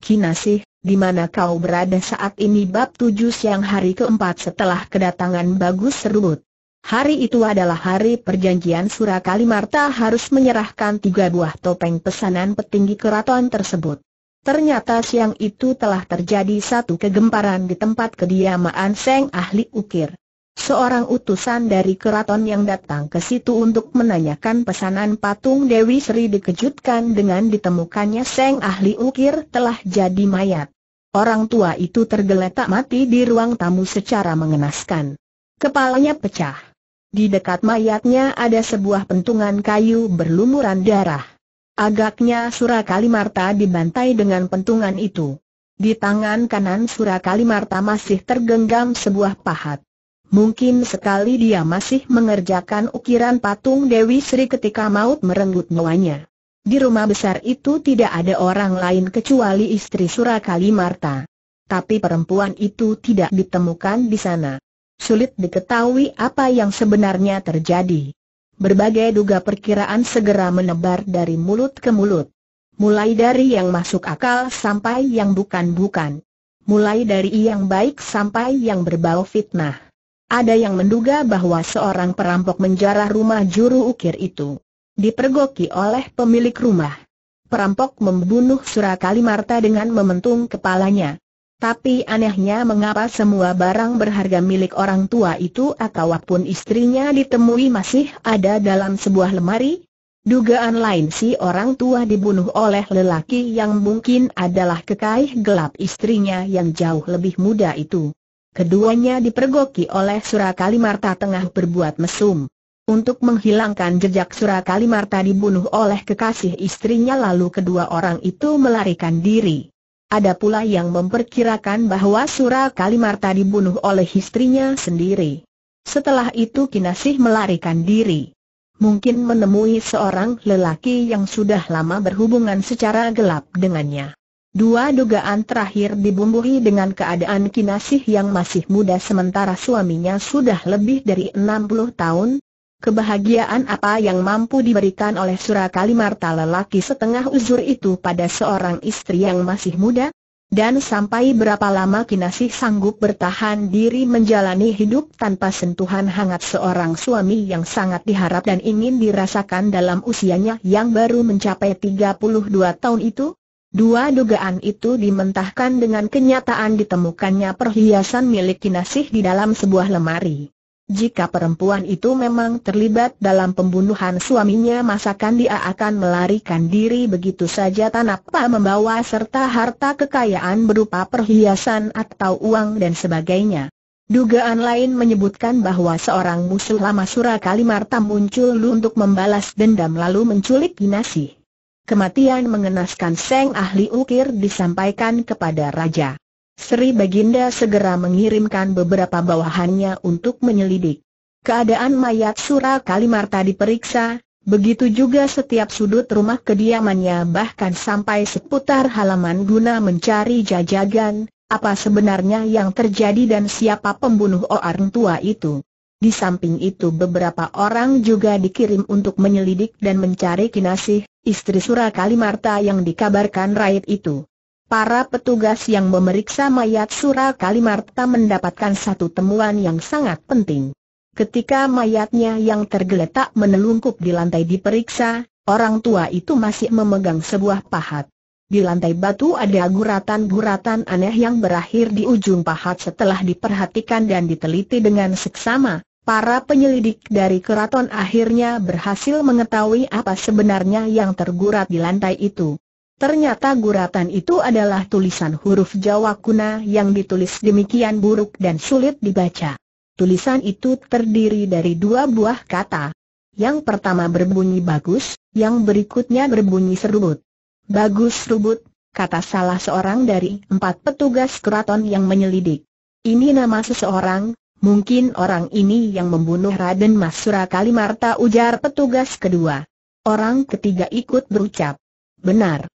A: Kinasi, di mana kau berada saat ini bab tujuh siang hari keempat setelah kedatangan Bagus Serut. Hari itu adalah hari perjanjian Surakalimarta harus menyerahkan tiga buah topeng pesanan petinggi keraton tersebut. Ternyata siang itu telah terjadi satu kegemparan di tempat kediaman Seng Ahli Ukir. Seorang utusan dari keraton yang datang ke situ untuk menanyakan pesanan patung Dewi Sri dikejutkan dengan ditemukannya Seng Ahli Ukir telah jadi mayat. Orang tua itu tergeletak mati di ruang tamu secara mengenaskan. Kepalanya pecah. Di dekat mayatnya ada sebuah pentungan kayu berlumuran darah. Agaknya Surakali Marta dibantai dengan pentungan itu. Di tangan kanan Surakali Marta masih tergenggam sebuah pahat. Mungkin sekali dia masih mengerjakan ukiran patung Dewi Sri ketika maut merenggut nyawanya. Di rumah besar itu tidak ada orang lain kecuali istri Surakali Marta. Tapi perempuan itu tidak ditemukan di sana sulit diketahui apa yang sebenarnya terjadi. Berbagai duga perkiraan segera menebar dari mulut ke mulut. Mulai dari yang masuk akal sampai yang bukan-bukan. Mulai dari yang baik sampai yang berbau fitnah. Ada yang menduga bahwa seorang perampok menjarah rumah juru ukir itu. Dipergoki oleh pemilik rumah. Perampok membunuh Surakalimarta dengan mementung kepalanya. Tapi anehnya mengapa semua barang berharga milik orang tua itu atau istrinya ditemui masih ada dalam sebuah lemari? Dugaan lain si orang tua dibunuh oleh lelaki yang mungkin adalah kekasih gelap istrinya yang jauh lebih muda itu. Keduanya dipergoki oleh Surakali Marta tengah berbuat mesum. Untuk menghilangkan jejak Surakali Marta dibunuh oleh kekasih istrinya lalu kedua orang itu melarikan diri. Ada pula yang memperkirakan bahwa Surah Kalimarta dibunuh oleh istrinya sendiri. Setelah itu Kinasih melarikan diri. Mungkin menemui seorang lelaki yang sudah lama berhubungan secara gelap dengannya. Dua dugaan terakhir dibumbui dengan keadaan Kinasih yang masih muda sementara suaminya sudah lebih dari 60 tahun, Kebahagiaan apa yang mampu diberikan oleh Surakali Marta lelaki setengah uzur itu pada seorang istri yang masih muda? Dan sampai berapa lama Kinasih sanggup bertahan diri menjalani hidup tanpa sentuhan hangat seorang suami yang sangat diharap dan ingin dirasakan dalam usianya yang baru mencapai 32 tahun itu? Dua dugaan itu dimentahkan dengan kenyataan ditemukannya perhiasan milik Kinasih di dalam sebuah lemari. Jika perempuan itu memang terlibat dalam pembunuhan suaminya masakan dia akan melarikan diri begitu saja tanpa membawa serta harta kekayaan berupa perhiasan atau uang dan sebagainya. Dugaan lain menyebutkan bahwa seorang musuh lama Surakalimata muncul untuk membalas dendam lalu menculik Ginasi. Kematian mengenaskan Seng Ahli Ukir disampaikan kepada Raja. Sri Baginda segera mengirimkan beberapa bawahannya untuk menyelidik. Keadaan mayat Sura Kalimarta diperiksa, begitu juga setiap sudut rumah kediamannya bahkan sampai seputar halaman guna mencari jajagan, apa sebenarnya yang terjadi dan siapa pembunuh orang tua itu. Di samping itu beberapa orang juga dikirim untuk menyelidik dan mencari Kinasih, istri Sura Kalimarta yang dikabarkan raib itu. Para petugas yang memeriksa mayat Sura Kalimarta mendapatkan satu temuan yang sangat penting. Ketika mayatnya yang tergeletak menelungkup di lantai diperiksa, orang tua itu masih memegang sebuah pahat. Di lantai batu ada guratan-guratan aneh yang berakhir di ujung pahat setelah diperhatikan dan diteliti dengan seksama. Para penyelidik dari keraton akhirnya berhasil mengetahui apa sebenarnya yang tergurat di lantai itu. Ternyata guratan itu adalah tulisan huruf Jawa kuna yang ditulis demikian buruk dan sulit dibaca. Tulisan itu terdiri dari dua buah kata. Yang pertama berbunyi bagus, yang berikutnya berbunyi serubut. Bagus serubut, kata salah seorang dari empat petugas keraton yang menyelidik. Ini nama seseorang, mungkin orang ini yang membunuh Raden Mas Surakalimarta ujar petugas kedua. Orang ketiga ikut berucap. Benar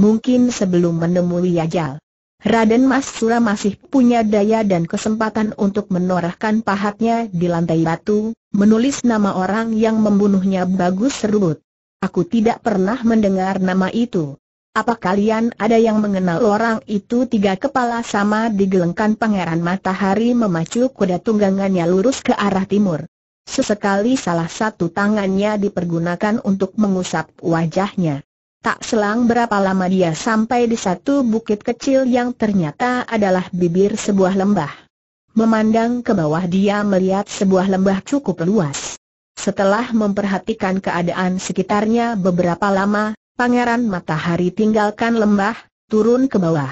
A: mungkin sebelum menemui Yajal, Raden Mas Sura masih punya daya dan kesempatan untuk menorehkan pahatnya di lantai batu, menulis nama orang yang membunuhnya bagus serut. Aku tidak pernah mendengar nama itu. Apa kalian ada yang mengenal orang itu tiga kepala sama digelengkan pangeran matahari memacu kuda tunggangannya lurus ke arah timur. Sesekali salah satu tangannya dipergunakan untuk mengusap wajahnya. Tak selang berapa lama dia sampai di satu bukit kecil yang ternyata adalah bibir sebuah lembah. Memandang ke bawah dia melihat sebuah lembah cukup luas. Setelah memperhatikan keadaan sekitarnya beberapa lama, Pangeran Matahari tinggalkan lembah, turun ke bawah.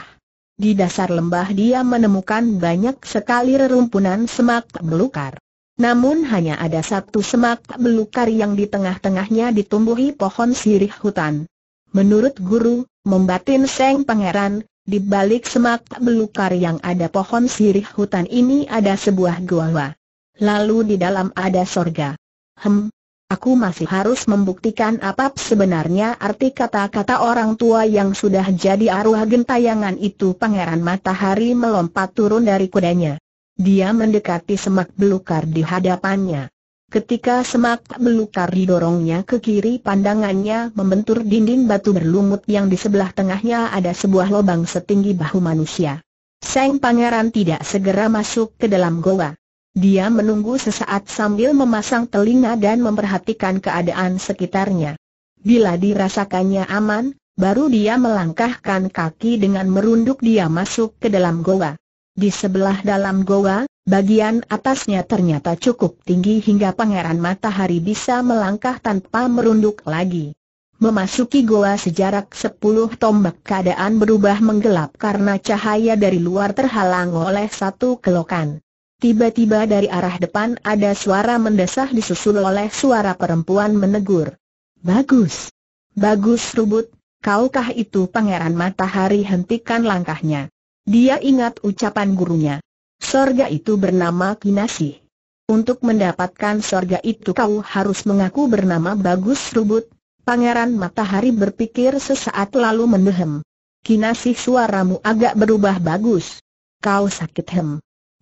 A: Di dasar lembah dia menemukan banyak sekali rerumpunan semak belukar. Namun hanya ada satu semak belukar yang di tengah-tengahnya ditumbuhi pohon sirih hutan, Menurut guru, membatin Seng Pangeran, di balik semak belukar yang ada pohon sirih hutan ini ada sebuah gua. Lalu di dalam ada sorga. Hem, aku masih harus membuktikan apa sebenarnya arti kata-kata orang tua yang sudah jadi arwah gentayangan itu Pangeran Matahari melompat turun dari kudanya. Dia mendekati semak belukar di hadapannya. Ketika semak belukar didorongnya ke kiri pandangannya membentur dinding batu berlumut yang di sebelah tengahnya ada sebuah lubang setinggi bahu manusia. sang pangeran tidak segera masuk ke dalam goa. Dia menunggu sesaat sambil memasang telinga dan memperhatikan keadaan sekitarnya. Bila dirasakannya aman, baru dia melangkahkan kaki dengan merunduk dia masuk ke dalam goa. Di sebelah dalam goa, Bagian atasnya ternyata cukup tinggi hingga pangeran matahari bisa melangkah tanpa merunduk lagi. Memasuki goa sejarak sepuluh tombak keadaan berubah menggelap karena cahaya dari luar terhalang oleh satu kelokan. Tiba-tiba dari arah depan ada suara mendesah disusul oleh suara perempuan menegur. Bagus! Bagus rubut, kaukah itu pangeran matahari hentikan langkahnya. Dia ingat ucapan gurunya. Sorga itu bernama Kinasi. Untuk mendapatkan sorga itu kau harus mengaku bernama Bagus Rubut. Pangeran Matahari berpikir sesaat lalu mendehem. Kinasi, suaramu agak berubah bagus. Kau sakit hem.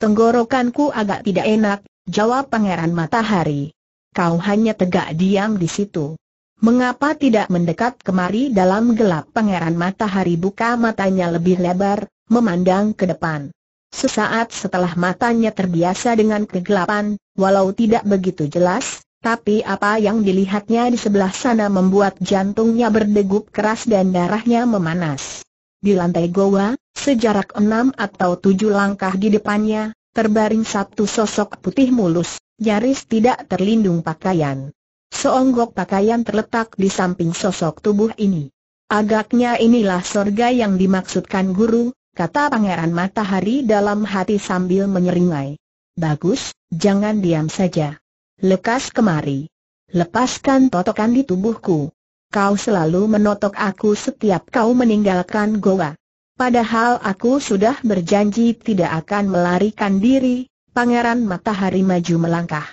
A: Tenggorokanku agak tidak enak, jawab Pangeran Matahari. Kau hanya tegak diam di situ. Mengapa tidak mendekat kemari dalam gelap Pangeran Matahari buka matanya lebih lebar, memandang ke depan. Sesaat setelah matanya terbiasa dengan kegelapan, walau tidak begitu jelas, tapi apa yang dilihatnya di sebelah sana membuat jantungnya berdegup keras dan darahnya memanas. Di lantai goa, sejarak enam atau tujuh langkah di depannya, terbaring satu sosok putih mulus, nyaris tidak terlindung pakaian. Seonggok pakaian terletak di samping sosok tubuh ini. Agaknya inilah sorga yang dimaksudkan guru, kata Pangeran Matahari dalam hati sambil menyeringai. Bagus, jangan diam saja. Lekas kemari. Lepaskan totokan di tubuhku. Kau selalu menotok aku setiap kau meninggalkan goa. Padahal aku sudah berjanji tidak akan melarikan diri, Pangeran Matahari maju melangkah.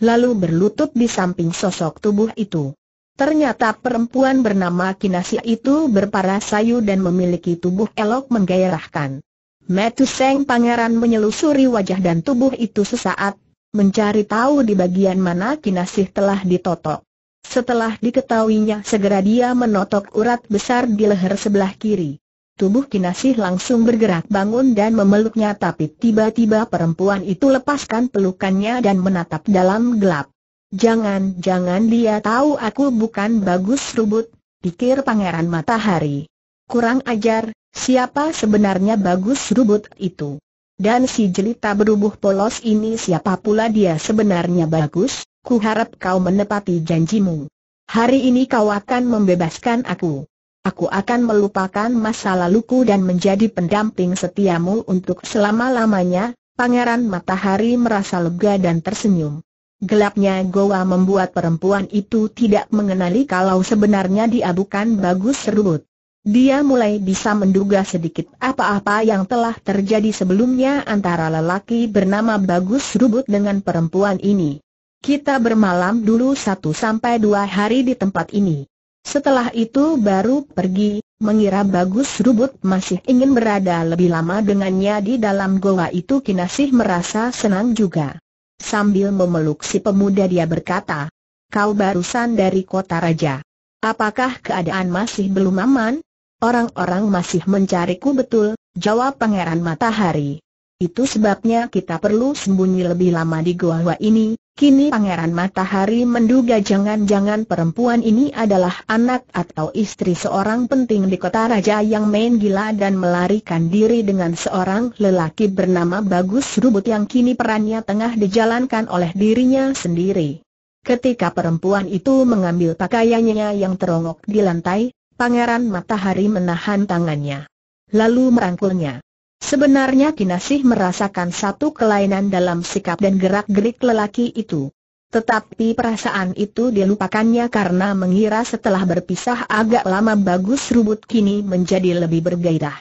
A: Lalu berlutut di samping sosok tubuh itu. Ternyata perempuan bernama Kinasi itu berparas sayu dan memiliki tubuh elok menggairahkan. Metuseng pangeran menyelusuri wajah dan tubuh itu sesaat, mencari tahu di bagian mana Kinasi telah ditotok. Setelah diketahuinya segera dia menotok urat besar di leher sebelah kiri. Tubuh Kinasi langsung bergerak bangun dan memeluknya tapi tiba-tiba perempuan itu lepaskan pelukannya dan menatap dalam gelap. Jangan-jangan dia tahu aku bukan bagus rubut, pikir Pangeran Matahari. Kurang ajar, siapa sebenarnya bagus rubut itu? Dan si jelita berubuh polos ini siapa pula dia sebenarnya bagus, kuharap kau menepati janjimu. Hari ini kau akan membebaskan aku. Aku akan melupakan masa laluku dan menjadi pendamping setiamu untuk selama-lamanya, Pangeran Matahari merasa lega dan tersenyum. Gelapnya goa membuat perempuan itu tidak mengenali kalau sebenarnya dia bukan bagus serubut. Dia mulai bisa menduga sedikit apa-apa yang telah terjadi sebelumnya antara lelaki bernama Bagus Rubut dengan perempuan ini. Kita bermalam dulu satu sampai dua hari di tempat ini. Setelah itu baru pergi, mengira Bagus Rubut masih ingin berada lebih lama dengannya di dalam goa itu Kinasih merasa senang juga. Sambil memeluk si pemuda dia berkata, Kau barusan dari kota raja. Apakah keadaan masih belum aman? Orang-orang masih mencariku betul, jawab Pangeran Matahari. Itu sebabnya kita perlu sembunyi lebih lama di gua-gua ini, Kini Pangeran Matahari menduga jangan-jangan perempuan ini adalah anak atau istri seorang penting di kota raja yang main gila dan melarikan diri dengan seorang lelaki bernama Bagus Rubut yang kini perannya tengah dijalankan oleh dirinya sendiri. Ketika perempuan itu mengambil pakaiannya yang terongok di lantai, Pangeran Matahari menahan tangannya. Lalu merangkulnya. Sebenarnya Kinasih merasakan satu kelainan dalam sikap dan gerak-gerik lelaki itu. Tetapi perasaan itu dilupakannya karena mengira setelah berpisah agak lama bagus rubut kini menjadi lebih bergairah.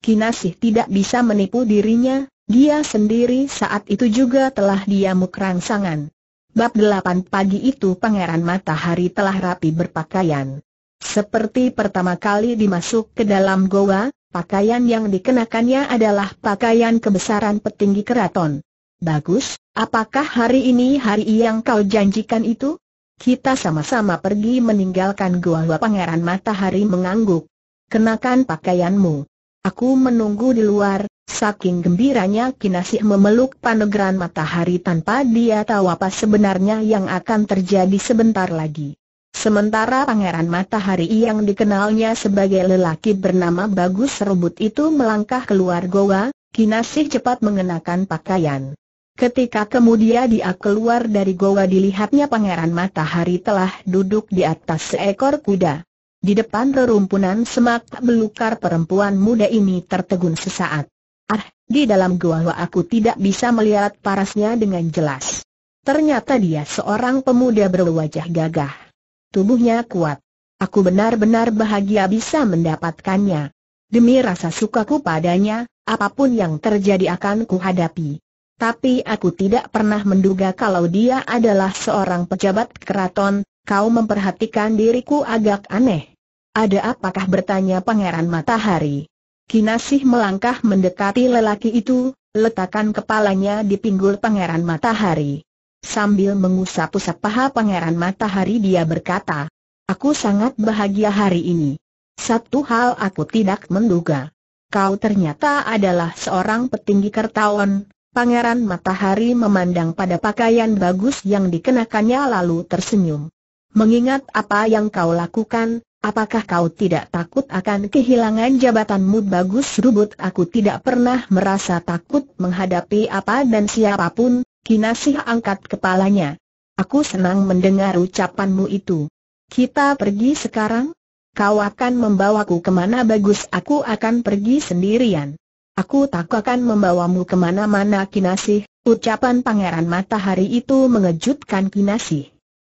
A: Kinasih tidak bisa menipu dirinya, dia sendiri saat itu juga telah diamuk rangsangan. Bab 8 pagi itu Pangeran Matahari telah rapi berpakaian. Seperti pertama kali dimasuk ke dalam goa, Pakaian yang dikenakannya adalah pakaian kebesaran petinggi keraton. Bagus, apakah hari ini hari yang kau janjikan itu? Kita sama-sama pergi meninggalkan Gua gua Pangeran Matahari mengangguk. Kenakan pakaianmu. Aku menunggu di luar, saking gembiranya Kinasih memeluk panegeran matahari tanpa dia tahu apa sebenarnya yang akan terjadi sebentar lagi. Sementara Pangeran Matahari yang dikenalnya sebagai lelaki bernama Bagus Serubut itu melangkah keluar goa, Kinasih cepat mengenakan pakaian. Ketika kemudian dia keluar dari goa dilihatnya Pangeran Matahari telah duduk di atas seekor kuda. Di depan rerumpunan semak belukar perempuan muda ini tertegun sesaat. Ah, di dalam goa aku tidak bisa melihat parasnya dengan jelas. Ternyata dia seorang pemuda berwajah gagah tubuhnya kuat. Aku benar-benar bahagia bisa mendapatkannya. Demi rasa sukaku padanya, apapun yang terjadi akan kuhadapi. Tapi aku tidak pernah menduga kalau dia adalah seorang pejabat keraton, kau memperhatikan diriku agak aneh. Ada apakah bertanya Pangeran Matahari? Kinasih melangkah mendekati lelaki itu, letakkan kepalanya di pinggul Pangeran Matahari. Sambil mengusap-usap paha pangeran matahari dia berkata, Aku sangat bahagia hari ini. Satu hal aku tidak menduga. Kau ternyata adalah seorang petinggi kertawan. Pangeran Matahari memandang pada pakaian bagus yang dikenakannya lalu tersenyum. Mengingat apa yang kau lakukan, apakah kau tidak takut akan kehilangan jabatanmu bagus rubut? Aku tidak pernah merasa takut menghadapi apa dan siapapun, Kinasih angkat kepalanya. Aku senang mendengar ucapanmu itu. Kita pergi sekarang? Kau akan membawaku kemana bagus aku akan pergi sendirian. Aku tak akan membawamu kemana-mana Kinasih, ucapan Pangeran Matahari itu mengejutkan Kinasih.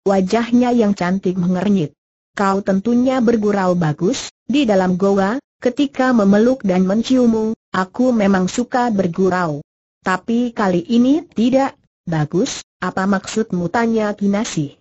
A: Wajahnya yang cantik mengernyit. Kau tentunya bergurau bagus, di dalam goa, Ketika memeluk dan menciummu, aku memang suka bergurau. Tapi kali ini tidak, Bagus, apa maksudmu tanya Kinasi?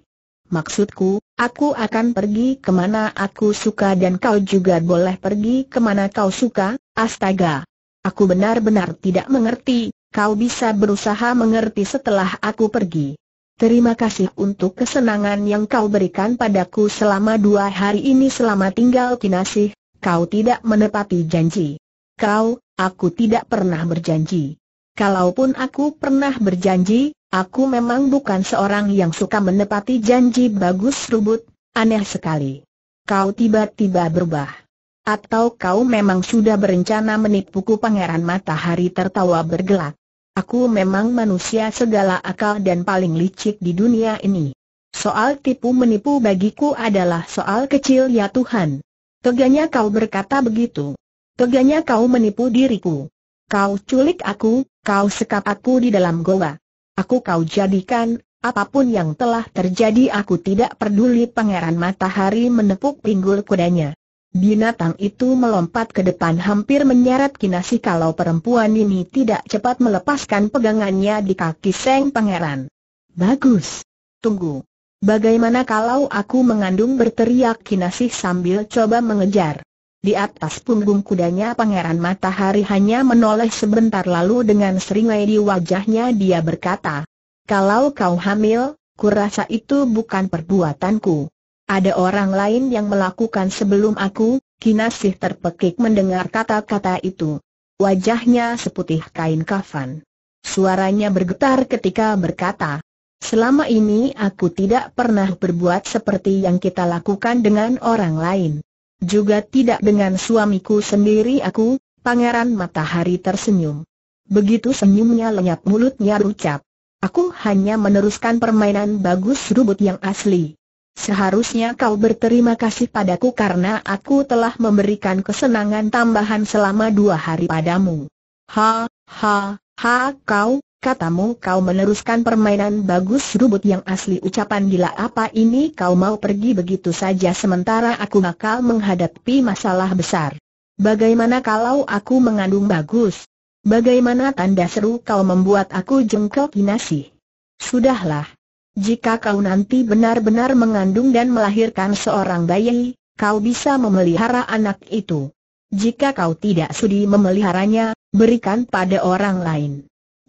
A: Maksudku, aku akan pergi kemana aku suka dan kau juga boleh pergi kemana kau suka, astaga. Aku benar-benar tidak mengerti, kau bisa berusaha mengerti setelah aku pergi. Terima kasih untuk kesenangan yang kau berikan padaku selama dua hari ini selama tinggal Kinasi. kau tidak menepati janji. Kau, aku tidak pernah berjanji kalaupun aku pernah berjanji, aku memang bukan seorang yang suka menepati janji bagus rubut, aneh sekali. Kau tiba-tiba berubah. Atau kau memang sudah berencana menipuku pangeran matahari tertawa bergelak. Aku memang manusia segala akal dan paling licik di dunia ini. Soal tipu menipu bagiku adalah soal kecil ya Tuhan. Teganya kau berkata begitu. Teganya kau menipu diriku. Kau culik aku, kau sekap aku di dalam goa. Aku kau jadikan, apapun yang telah terjadi aku tidak peduli Pangeran Matahari menepuk pinggul kudanya. Binatang itu melompat ke depan hampir menyeret kinasi kalau perempuan ini tidak cepat melepaskan pegangannya di kaki Seng Pangeran. Bagus. Tunggu. Bagaimana kalau aku mengandung berteriak Kinasi sambil coba mengejar? Di atas punggung kudanya Pangeran Matahari hanya menoleh sebentar lalu dengan seringai di wajahnya dia berkata, Kalau kau hamil, kurasa itu bukan perbuatanku. Ada orang lain yang melakukan sebelum aku, Kinasih terpekik mendengar kata-kata itu. Wajahnya seputih kain kafan. Suaranya bergetar ketika berkata, Selama ini aku tidak pernah berbuat seperti yang kita lakukan dengan orang lain. Juga tidak dengan suamiku sendiri aku, Pangeran Matahari tersenyum. Begitu senyumnya lenyap mulutnya rucap. Aku hanya meneruskan permainan bagus rubut yang asli. Seharusnya kau berterima kasih padaku karena aku telah memberikan kesenangan tambahan selama dua hari padamu. Ha, ha, ha kau, Katamu kau meneruskan permainan bagus rubut yang asli ucapan gila apa ini kau mau pergi begitu saja sementara aku bakal menghadapi masalah besar. Bagaimana kalau aku mengandung bagus? Bagaimana tanda seru kau membuat aku jengkel kinasi? Sudahlah. Jika kau nanti benar-benar mengandung dan melahirkan seorang bayi, kau bisa memelihara anak itu. Jika kau tidak sudi memeliharanya, berikan pada orang lain.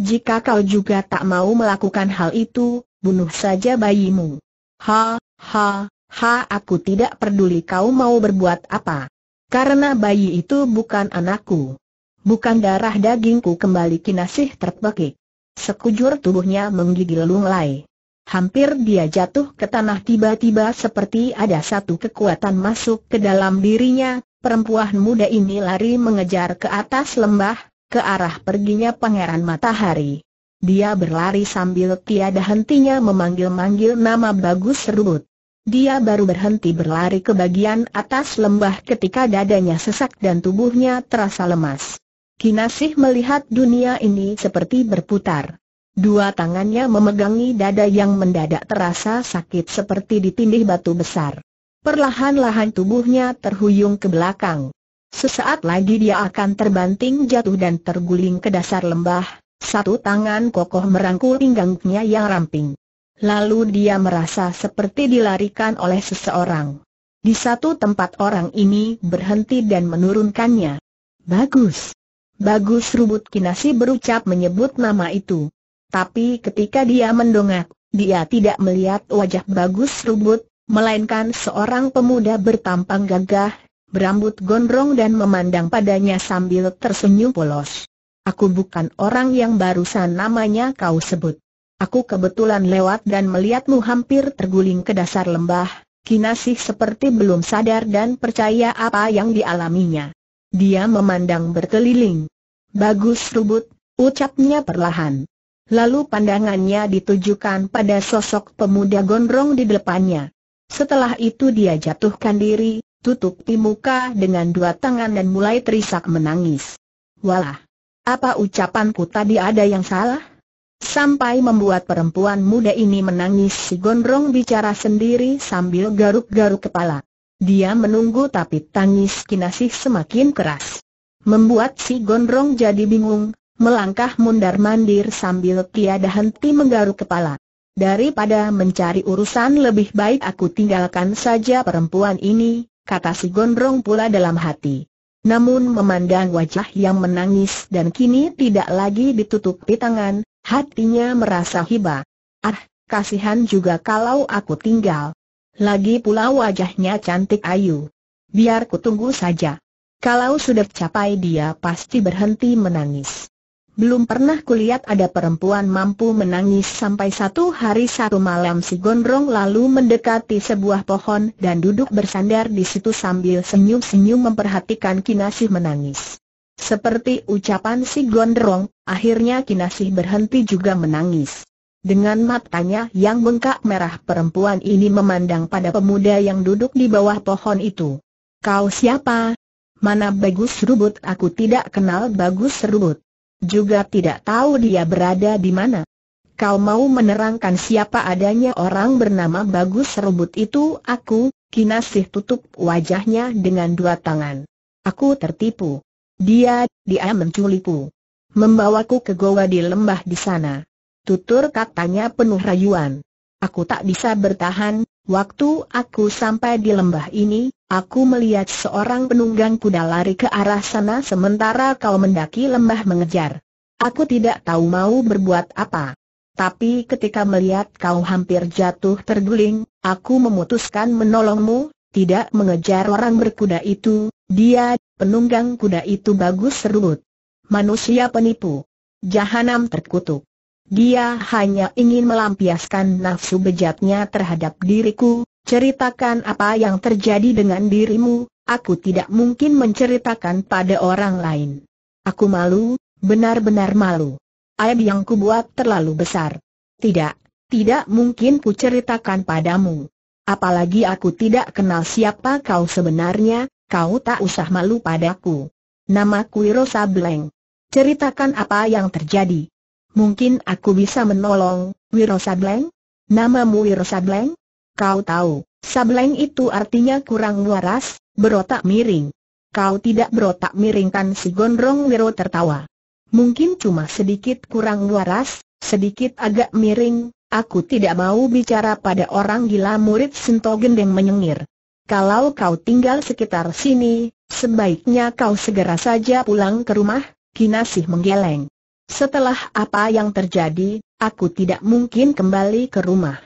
A: Jika kau juga tak mau melakukan hal itu, bunuh saja bayimu. Ha, ha, ha aku tidak peduli kau mau berbuat apa. Karena bayi itu bukan anakku. Bukan darah dagingku kembali kinasih terpekik. Sekujur tubuhnya menggigil lunglai. Hampir dia jatuh ke tanah tiba-tiba seperti ada satu kekuatan masuk ke dalam dirinya, perempuan muda ini lari mengejar ke atas lembah, ke arah perginya Pangeran Matahari. Dia berlari sambil tiada hentinya memanggil-manggil nama Bagus Serubut. Dia baru berhenti berlari ke bagian atas lembah ketika dadanya sesak dan tubuhnya terasa lemas. Kinasih melihat dunia ini seperti berputar. Dua tangannya memegangi dada yang mendadak terasa sakit seperti ditindih batu besar. Perlahan-lahan tubuhnya terhuyung ke belakang. Sesaat lagi dia akan terbanting jatuh dan terguling ke dasar lembah, satu tangan kokoh merangkul pinggangnya yang ramping. Lalu dia merasa seperti dilarikan oleh seseorang. Di satu tempat orang ini berhenti dan menurunkannya. Bagus. Bagus rubut kinasi berucap menyebut nama itu. Tapi ketika dia mendongak, dia tidak melihat wajah bagus rubut, melainkan seorang pemuda bertampang gagah berambut gondrong dan memandang padanya sambil tersenyum polos. Aku bukan orang yang barusan namanya kau sebut. Aku kebetulan lewat dan melihatmu hampir terguling ke dasar lembah, kinasih seperti belum sadar dan percaya apa yang dialaminya. Dia memandang berkeliling. Bagus rubut, ucapnya perlahan. Lalu pandangannya ditujukan pada sosok pemuda gondrong di depannya. Setelah itu dia jatuhkan diri, tutupi muka dengan dua tangan dan mulai terisak menangis. Walah! Apa ucapanku tadi ada yang salah? Sampai membuat perempuan muda ini menangis si Gondrong bicara sendiri sambil garuk-garuk kepala. Dia menunggu tapi tangis Kinasih semakin keras. Membuat si Gondrong jadi bingung, melangkah mundar-mandir sambil tiada henti menggaruk kepala. Daripada mencari urusan lebih baik aku tinggalkan saja perempuan ini, kata si Gondrong pula dalam hati. Namun memandang wajah yang menangis dan kini tidak lagi ditutupi tangan, hatinya merasa hiba. Ah, kasihan juga kalau aku tinggal. Lagi pula wajahnya cantik ayu. Biar ku tunggu saja. Kalau sudah capai dia pasti berhenti menangis. Belum pernah kulihat ada perempuan mampu menangis sampai satu hari satu malam si Gondrong lalu mendekati sebuah pohon dan duduk bersandar di situ sambil senyum-senyum memperhatikan Kinasih menangis. Seperti ucapan si Gondrong, akhirnya Kinasih berhenti juga menangis. Dengan matanya yang bengkak merah perempuan ini memandang pada pemuda yang duduk di bawah pohon itu. Kau siapa? Mana Bagus Rubut? Aku tidak kenal Bagus Rubut juga tidak tahu dia berada di mana. Kau mau menerangkan siapa adanya orang bernama Bagus Serubut itu aku, Kinasih tutup wajahnya dengan dua tangan. Aku tertipu. Dia, dia menculikku. Membawaku ke goa di lembah di sana. Tutur katanya penuh rayuan. Aku tak bisa bertahan, waktu aku sampai di lembah ini, Aku melihat seorang penunggang kuda lari ke arah sana sementara kau mendaki lembah mengejar. Aku tidak tahu mau berbuat apa. Tapi ketika melihat kau hampir jatuh terguling, aku memutuskan menolongmu, tidak mengejar orang berkuda itu, dia, penunggang kuda itu bagus serut. Manusia penipu. Jahanam terkutuk. Dia hanya ingin melampiaskan nafsu bejatnya terhadap diriku, ceritakan apa yang terjadi dengan dirimu, aku tidak mungkin menceritakan pada orang lain. Aku malu, benar-benar malu. Aib yang kubuat terlalu besar. Tidak, tidak mungkin kuceritakan padamu. Apalagi aku tidak kenal siapa kau sebenarnya, kau tak usah malu padaku. Nama ku Rosa Sableng. Ceritakan apa yang terjadi. Mungkin aku bisa menolong, Wiro Sableng? Namamu Wiro Sableng? Kau tahu, sableng itu artinya kurang waras, berotak miring. Kau tidak berotak miring kan si Gondrong Wiro tertawa. Mungkin cuma sedikit kurang waras, sedikit agak miring, aku tidak mau bicara pada orang gila murid Sinto Gendeng menyengir. Kalau kau tinggal sekitar sini, sebaiknya kau segera saja pulang ke rumah, Kinasih menggeleng. Setelah apa yang terjadi, aku tidak mungkin kembali ke rumah.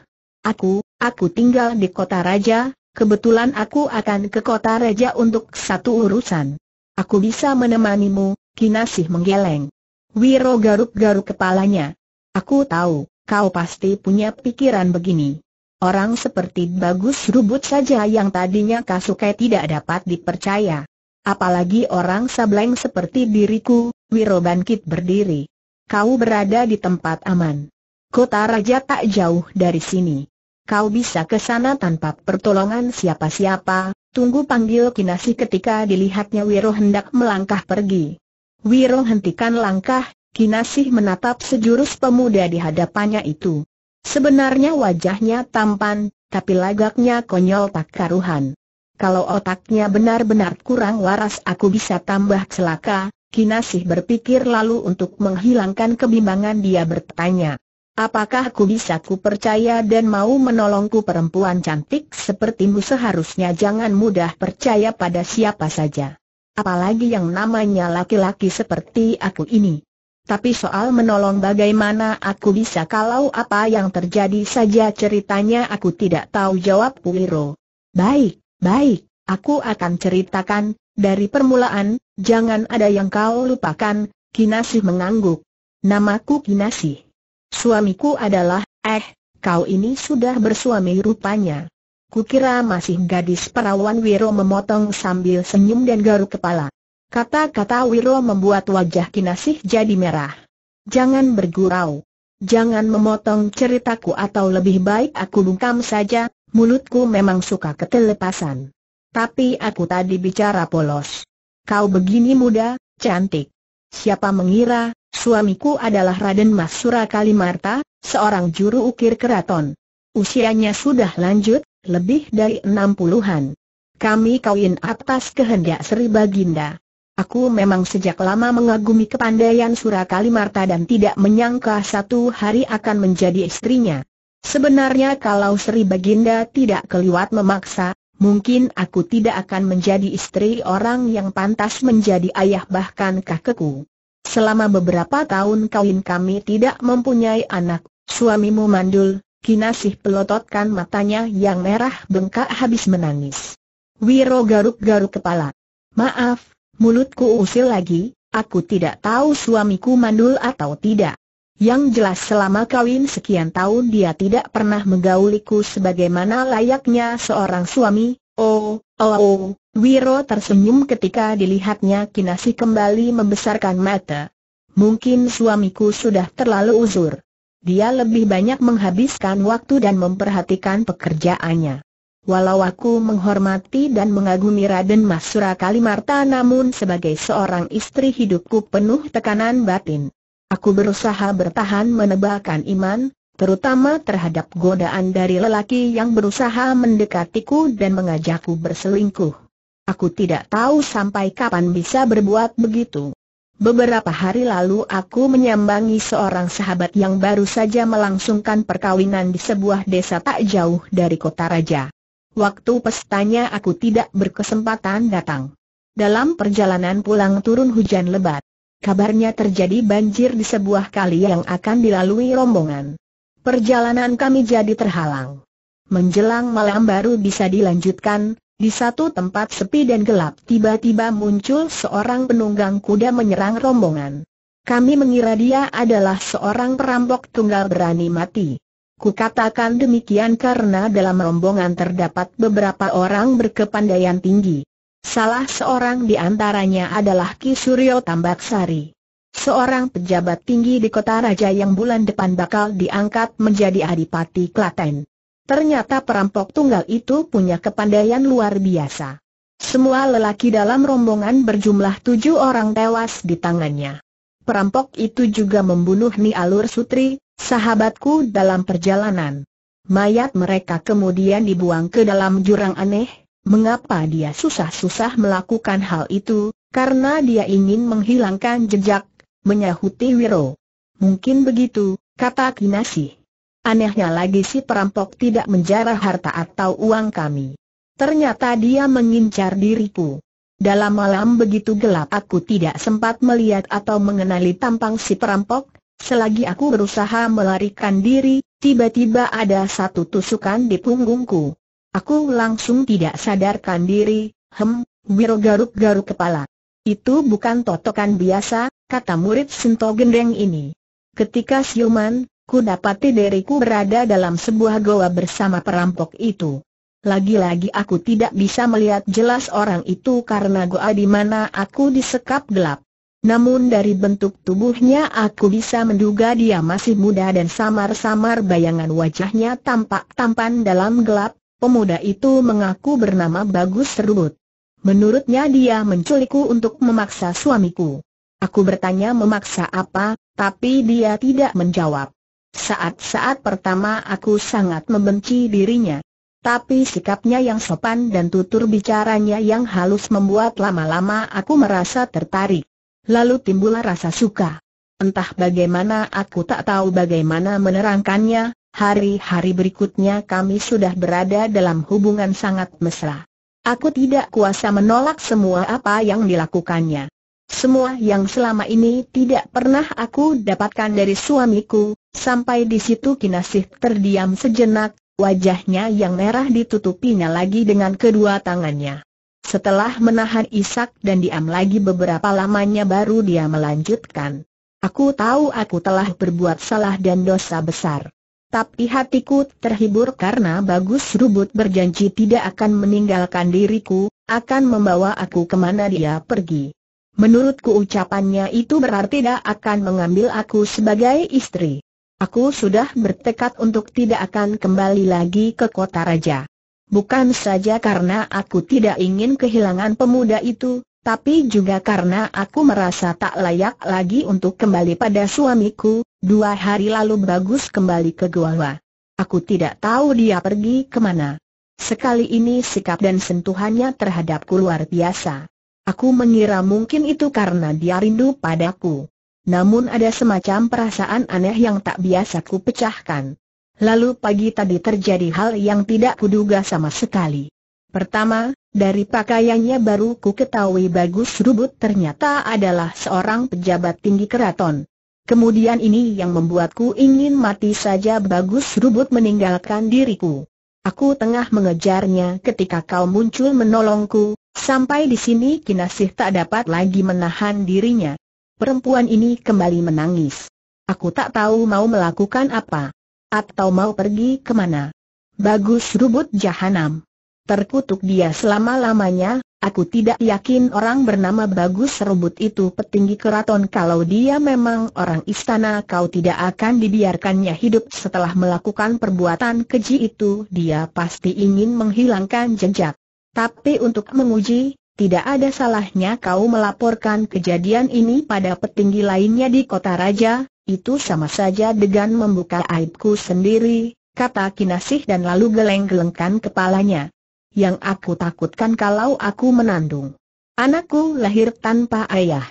A: Aku, Aku tinggal di kota raja, kebetulan aku akan ke kota raja untuk satu urusan. Aku bisa menemanimu, Kinasih menggeleng. Wiro garuk-garuk kepalanya. Aku tahu, kau pasti punya pikiran begini. Orang seperti Bagus Rubut saja yang tadinya Kasuke tidak dapat dipercaya. Apalagi orang sableng seperti diriku, Wiro bangkit berdiri. Kau berada di tempat aman. Kota Raja tak jauh dari sini kau bisa ke sana tanpa pertolongan siapa-siapa, tunggu panggil Kinasi ketika dilihatnya Wiro hendak melangkah pergi. Wiro hentikan langkah, Kinasi menatap sejurus pemuda di hadapannya itu. Sebenarnya wajahnya tampan, tapi lagaknya konyol tak karuhan. Kalau otaknya benar-benar kurang waras aku bisa tambah celaka, Kinasi berpikir lalu untuk menghilangkan kebimbangan dia bertanya. Apakah ku bisa ku percaya dan mau menolongku perempuan cantik sepertimu seharusnya jangan mudah percaya pada siapa saja. Apalagi yang namanya laki-laki seperti aku ini. Tapi soal menolong bagaimana aku bisa kalau apa yang terjadi saja ceritanya aku tidak tahu jawab Puiro. Baik, baik, aku akan ceritakan, dari permulaan, jangan ada yang kau lupakan, Kinasih mengangguk. Namaku Kinasih. Suamiku adalah, eh, kau ini sudah bersuami rupanya. Kukira masih gadis perawan Wiro memotong sambil senyum dan garuk kepala. Kata-kata Wiro membuat wajah Kinasih jadi merah. Jangan bergurau. Jangan memotong ceritaku atau lebih baik aku bungkam saja, mulutku memang suka ketelepasan. Tapi aku tadi bicara polos. Kau begini muda, cantik. Siapa mengira, Suamiku adalah Raden Mas Surakalimarta, seorang juru ukir keraton. Usianya sudah lanjut, lebih dari enam puluhan. Kami kawin atas kehendak Sri Baginda. Aku memang sejak lama mengagumi kepandaian Surakalimarta dan tidak menyangka satu hari akan menjadi istrinya. Sebenarnya kalau Sri Baginda tidak keliwat memaksa, mungkin aku tidak akan menjadi istri orang yang pantas menjadi ayah bahkan kakekku. Selama beberapa tahun kawin kami tidak mempunyai anak, suamimu mandul, kinasih pelototkan matanya yang merah bengkak habis menangis. Wiro garuk-garuk kepala. Maaf, mulutku usil lagi, aku tidak tahu suamiku mandul atau tidak. Yang jelas selama kawin sekian tahun dia tidak pernah menggauliku sebagaimana layaknya seorang suami, Oh, oh, oh, Wiro tersenyum ketika dilihatnya Kinasi kembali membesarkan mata. Mungkin suamiku sudah terlalu uzur. Dia lebih banyak menghabiskan waktu dan memperhatikan pekerjaannya. Walau aku menghormati dan mengagumi Raden Mas Kalimarta namun sebagai seorang istri hidupku penuh tekanan batin. Aku berusaha bertahan menebalkan iman, terutama terhadap godaan dari lelaki yang berusaha mendekatiku dan mengajakku berselingkuh. Aku tidak tahu sampai kapan bisa berbuat begitu. Beberapa hari lalu aku menyambangi seorang sahabat yang baru saja melangsungkan perkawinan di sebuah desa tak jauh dari kota raja. Waktu pestanya aku tidak berkesempatan datang. Dalam perjalanan pulang turun hujan lebat. Kabarnya terjadi banjir di sebuah kali yang akan dilalui rombongan. Perjalanan kami jadi terhalang. Menjelang malam baru bisa dilanjutkan, di satu tempat sepi dan gelap tiba-tiba muncul seorang penunggang kuda menyerang rombongan. Kami mengira dia adalah seorang perampok tunggal berani mati. Kukatakan demikian karena dalam rombongan terdapat beberapa orang berkepandaian tinggi. Salah seorang di antaranya adalah Ki Suryo Tambaksari seorang pejabat tinggi di kota raja yang bulan depan bakal diangkat menjadi adipati Klaten. Ternyata perampok tunggal itu punya kepandaian luar biasa. Semua lelaki dalam rombongan berjumlah tujuh orang tewas di tangannya. Perampok itu juga membunuh Ni Alur Sutri, sahabatku dalam perjalanan. Mayat mereka kemudian dibuang ke dalam jurang aneh, mengapa dia susah-susah melakukan hal itu, karena dia ingin menghilangkan jejak menyahuti Wiro. Mungkin begitu, kata Kinasi. Anehnya lagi si perampok tidak menjarah harta atau uang kami. Ternyata dia mengincar diriku. Dalam malam begitu gelap aku tidak sempat melihat atau mengenali tampang si perampok, selagi aku berusaha melarikan diri, tiba-tiba ada satu tusukan di punggungku. Aku langsung tidak sadarkan diri, hem, Wiro garuk-garuk kepala. Itu bukan totokan biasa, kata murid Sinto Gendeng ini. Ketika siuman, ku dapati diriku berada dalam sebuah goa bersama perampok itu. Lagi-lagi aku tidak bisa melihat jelas orang itu karena goa di mana aku disekap gelap. Namun dari bentuk tubuhnya aku bisa menduga dia masih muda dan samar-samar bayangan wajahnya tampak tampan dalam gelap, Pemuda itu mengaku bernama Bagus Serut. Menurutnya dia menculikku untuk memaksa suamiku. Aku bertanya memaksa apa, tapi dia tidak menjawab. Saat-saat pertama aku sangat membenci dirinya. Tapi sikapnya yang sopan dan tutur bicaranya yang halus membuat lama-lama aku merasa tertarik. Lalu timbullah rasa suka. Entah bagaimana aku tak tahu bagaimana menerangkannya, hari-hari berikutnya kami sudah berada dalam hubungan sangat mesra. Aku tidak kuasa menolak semua apa yang dilakukannya. Semua yang selama ini tidak pernah aku dapatkan dari suamiku, sampai di situ Kinasih terdiam sejenak, wajahnya yang merah ditutupinya lagi dengan kedua tangannya. Setelah menahan isak dan diam lagi beberapa lamanya baru dia melanjutkan. Aku tahu aku telah berbuat salah dan dosa besar tapi hatiku terhibur karena Bagus Rubut berjanji tidak akan meninggalkan diriku, akan membawa aku kemana dia pergi. Menurutku ucapannya itu berarti dia akan mengambil aku sebagai istri. Aku sudah bertekad untuk tidak akan kembali lagi ke kota raja. Bukan saja karena aku tidak ingin kehilangan pemuda itu, tapi juga karena aku merasa tak layak lagi untuk kembali pada suamiku, dua hari lalu bagus kembali ke Goa. Aku tidak tahu dia pergi kemana. Sekali ini sikap dan sentuhannya terhadapku luar biasa. Aku mengira mungkin itu karena dia rindu padaku. Namun ada semacam perasaan aneh yang tak biasa ku pecahkan. Lalu pagi tadi terjadi hal yang tidak kuduga sama sekali. Pertama, dari pakaiannya baru ku ketahui Bagus Rubut ternyata adalah seorang pejabat tinggi keraton. Kemudian ini yang membuatku ingin mati saja Bagus Rubut meninggalkan diriku. Aku tengah mengejarnya ketika kau muncul menolongku, sampai di sini Kinasih tak dapat lagi menahan dirinya. Perempuan ini kembali menangis. Aku tak tahu mau melakukan apa. Atau mau pergi kemana. Bagus Rubut Jahanam. Terkutuk dia selama-lamanya, aku tidak yakin orang bernama Bagus Serubut itu petinggi keraton kalau dia memang orang istana kau tidak akan dibiarkannya hidup setelah melakukan perbuatan keji itu dia pasti ingin menghilangkan jejak. Tapi untuk menguji, tidak ada salahnya kau melaporkan kejadian ini pada petinggi lainnya di kota raja, itu sama saja dengan membuka aibku sendiri, kata Kinasih dan lalu geleng-gelengkan kepalanya yang aku takutkan kalau aku menandung. Anakku lahir tanpa ayah.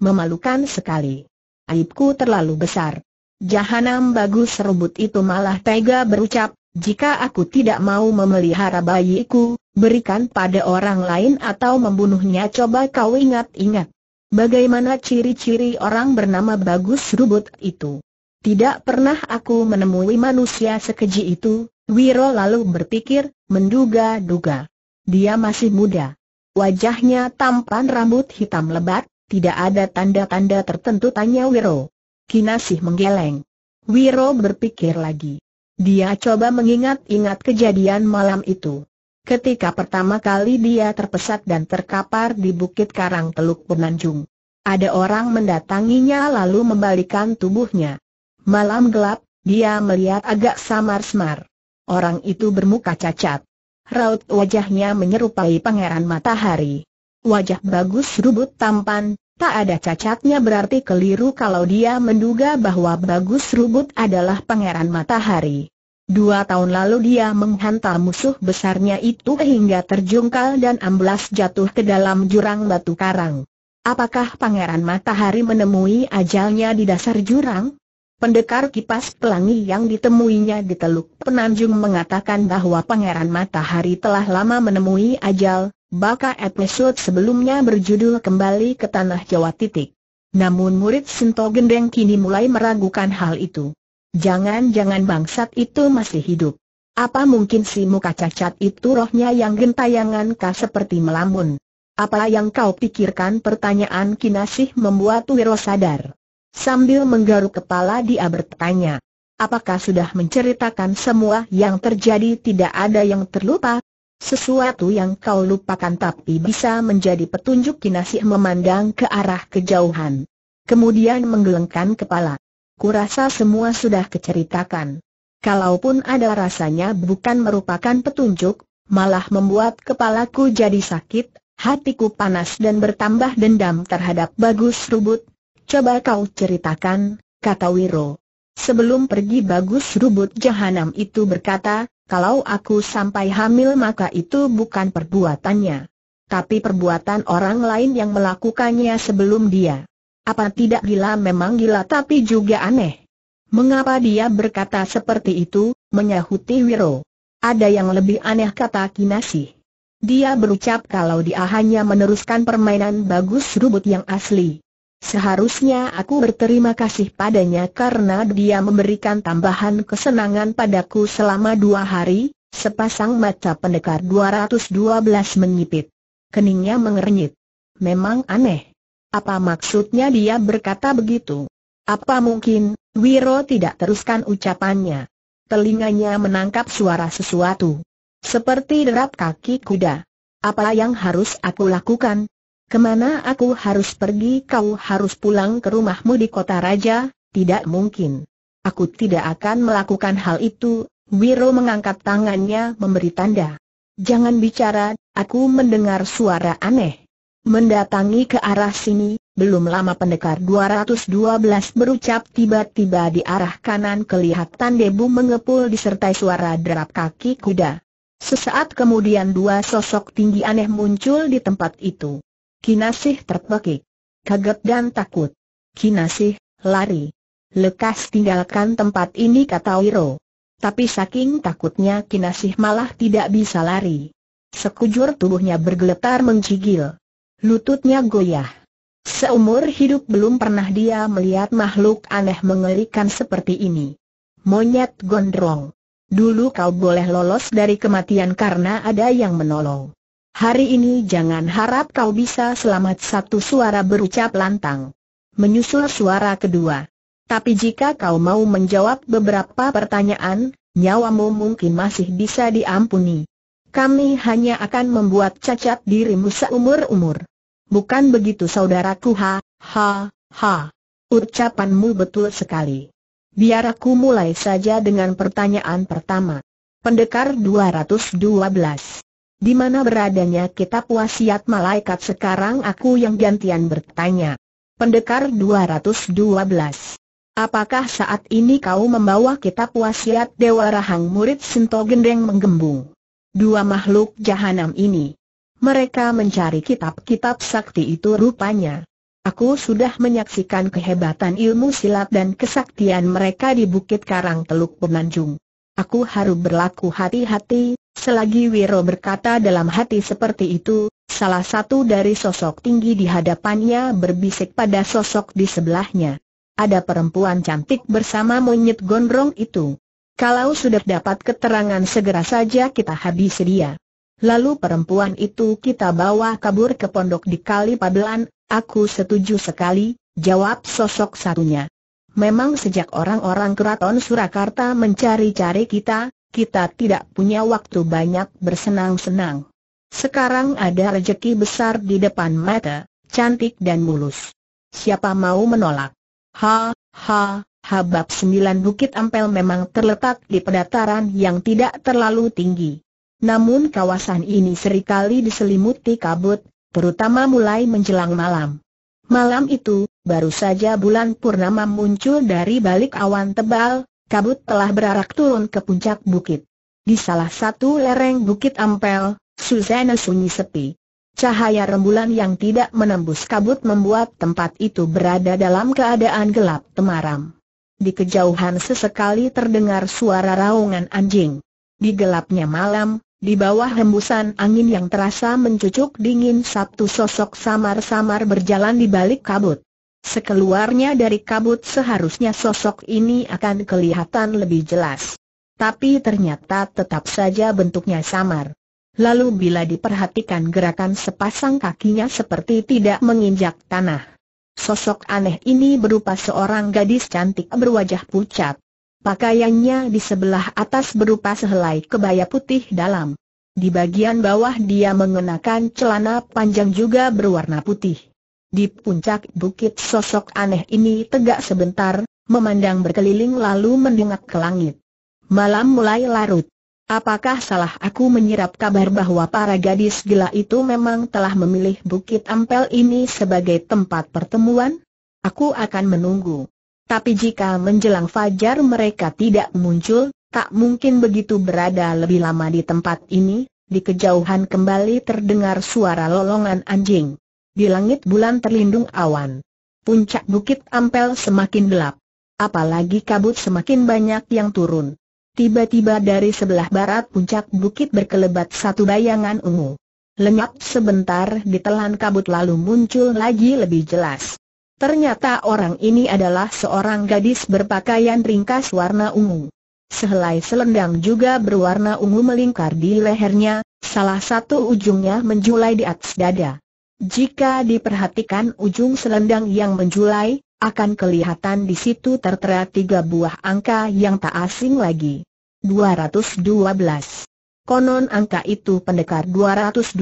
A: Memalukan sekali. Aibku terlalu besar. Jahanam bagus serbut itu malah tega berucap, jika aku tidak mau memelihara bayiku, berikan pada orang lain atau membunuhnya coba kau ingat-ingat. Bagaimana ciri-ciri orang bernama Bagus Rubut itu? Tidak pernah aku menemui manusia sekeji itu, Wiro lalu berpikir, menduga-duga. Dia masih muda. Wajahnya tampan rambut hitam lebat, tidak ada tanda-tanda tertentu tanya Wiro. Kinasih menggeleng. Wiro berpikir lagi. Dia coba mengingat-ingat kejadian malam itu. Ketika pertama kali dia terpesat dan terkapar di Bukit Karang Teluk Penanjung. Ada orang mendatanginya lalu membalikan tubuhnya. Malam gelap, dia melihat agak samar samar Orang itu bermuka cacat. Raut wajahnya menyerupai pangeran matahari. Wajah bagus rubut tampan, Tak ada cacatnya berarti keliru kalau dia menduga bahwa Bagus Rubut adalah pangeran matahari. Dua tahun lalu dia menghantam musuh besarnya itu hingga terjungkal dan amblas jatuh ke dalam jurang batu karang. Apakah pangeran matahari menemui ajalnya di dasar jurang? Pendekar kipas pelangi yang ditemuinya di Teluk Penanjung mengatakan bahwa Pangeran Matahari telah lama menemui ajal, baka episode sebelumnya berjudul Kembali ke Tanah Jawa titik. Namun murid Sinto Gendeng kini mulai meragukan hal itu. Jangan-jangan bangsat itu masih hidup. Apa mungkin si muka cacat itu rohnya yang gentayangan kah seperti melamun? Apa yang kau pikirkan pertanyaan Kinasih membuat Wiro sadar. Sambil menggaruk kepala dia bertanya, apakah sudah menceritakan semua yang terjadi tidak ada yang terlupa? Sesuatu yang kau lupakan tapi bisa menjadi petunjuk kinasih memandang ke arah kejauhan. Kemudian menggelengkan kepala. Kurasa semua sudah keceritakan. Kalaupun ada rasanya bukan merupakan petunjuk, malah membuat kepalaku jadi sakit, hatiku panas dan bertambah dendam terhadap Bagus Rubut, Coba kau ceritakan, kata Wiro. Sebelum pergi bagus rubut jahanam itu berkata, kalau aku sampai hamil maka itu bukan perbuatannya. Tapi perbuatan orang lain yang melakukannya sebelum dia. Apa tidak gila memang gila tapi juga aneh. Mengapa dia berkata seperti itu, menyahuti Wiro. Ada yang lebih aneh kata Kinasi. Dia berucap kalau dia hanya meneruskan permainan bagus rubut yang asli. Seharusnya aku berterima kasih padanya karena dia memberikan tambahan kesenangan padaku selama dua hari, sepasang mata pendekar 212 menyipit. Keningnya mengernyit. Memang aneh. Apa maksudnya dia berkata begitu? Apa mungkin, Wiro tidak teruskan ucapannya. Telinganya menangkap suara sesuatu. Seperti derap kaki kuda. Apa yang harus aku lakukan? Kemana aku harus pergi kau harus pulang ke rumahmu di kota raja, tidak mungkin. Aku tidak akan melakukan hal itu, Wiro mengangkat tangannya memberi tanda. Jangan bicara, aku mendengar suara aneh. Mendatangi ke arah sini, belum lama pendekar 212 berucap tiba-tiba di arah kanan kelihatan debu mengepul disertai suara derap kaki kuda. Sesaat kemudian dua sosok tinggi aneh muncul di tempat itu. Kinasih terpekik. Kaget dan takut. Kinasih, lari. Lekas tinggalkan tempat ini kata Wiro. Tapi saking takutnya Kinasih malah tidak bisa lari. Sekujur tubuhnya bergeletar mencigil. Lututnya goyah. Seumur hidup belum pernah dia melihat makhluk aneh mengerikan seperti ini. Monyet gondrong. Dulu kau boleh lolos dari kematian karena ada yang menolong. Hari ini jangan harap kau bisa selamat satu suara berucap lantang. Menyusul suara kedua. Tapi jika kau mau menjawab beberapa pertanyaan, nyawamu mungkin masih bisa diampuni. Kami hanya akan membuat cacat dirimu seumur-umur. Bukan begitu saudaraku ha, ha, ha. Ucapanmu betul sekali. Biar aku mulai saja dengan pertanyaan pertama. Pendekar 212 di mana beradanya kitab wasiat malaikat sekarang aku yang gantian bertanya. Pendekar 212. Apakah saat ini kau membawa kitab wasiat Dewa Rahang murid Sinto Gendeng menggembung? Dua makhluk jahanam ini. Mereka mencari kitab-kitab sakti itu rupanya. Aku sudah menyaksikan kehebatan ilmu silat dan kesaktian mereka di Bukit Karang Teluk Pemanjung aku harus berlaku hati-hati, selagi Wiro berkata dalam hati seperti itu, salah satu dari sosok tinggi di hadapannya berbisik pada sosok di sebelahnya. Ada perempuan cantik bersama monyet gondrong itu. Kalau sudah dapat keterangan segera saja kita habis dia. Lalu perempuan itu kita bawa kabur ke pondok di Kali Pabelan, aku setuju sekali, jawab sosok satunya. Memang sejak orang-orang keraton Surakarta mencari-cari kita, kita tidak punya waktu banyak bersenang-senang. Sekarang ada rejeki besar di depan mata, cantik dan mulus. Siapa mau menolak? Ha, ha, ha sembilan Bukit Ampel memang terletak di pedataran yang tidak terlalu tinggi. Namun kawasan ini serikali diselimuti kabut, terutama mulai menjelang malam. Malam itu, Baru saja bulan purnama muncul dari balik awan tebal, kabut telah berarak turun ke puncak bukit. Di salah satu lereng bukit Ampel, Susana sunyi sepi. Cahaya rembulan yang tidak menembus kabut membuat tempat itu berada dalam keadaan gelap temaram. Di kejauhan sesekali terdengar suara raungan anjing. Di gelapnya malam, di bawah hembusan angin yang terasa mencucuk dingin satu sosok samar-samar berjalan di balik kabut. Sekeluarnya dari kabut seharusnya sosok ini akan kelihatan lebih jelas. Tapi ternyata tetap saja bentuknya samar. Lalu bila diperhatikan gerakan sepasang kakinya seperti tidak menginjak tanah. Sosok aneh ini berupa seorang gadis cantik berwajah pucat. Pakaiannya di sebelah atas berupa sehelai kebaya putih dalam. Di bagian bawah dia mengenakan celana panjang juga berwarna putih. Di puncak bukit sosok aneh ini tegak sebentar, memandang berkeliling lalu mendengar ke langit. Malam mulai larut. Apakah salah aku menyerap kabar bahwa para gadis gila itu memang telah memilih Bukit Ampel ini sebagai tempat pertemuan? Aku akan menunggu. Tapi jika menjelang fajar mereka tidak muncul, tak mungkin begitu berada lebih lama di tempat ini, di kejauhan kembali terdengar suara lolongan anjing. Di langit bulan terlindung awan. Puncak Bukit Ampel semakin gelap. Apalagi kabut semakin banyak yang turun. Tiba-tiba dari sebelah barat puncak bukit berkelebat satu bayangan ungu. Lenyap sebentar ditelan kabut lalu muncul lagi lebih jelas. Ternyata orang ini adalah seorang gadis berpakaian ringkas warna ungu. Sehelai selendang juga berwarna ungu melingkar di lehernya, salah satu ujungnya menjulai di atas dada. Jika diperhatikan ujung selendang yang menjulai, akan kelihatan di situ tertera tiga buah angka yang tak asing lagi. 212. Konon angka itu pendekar 212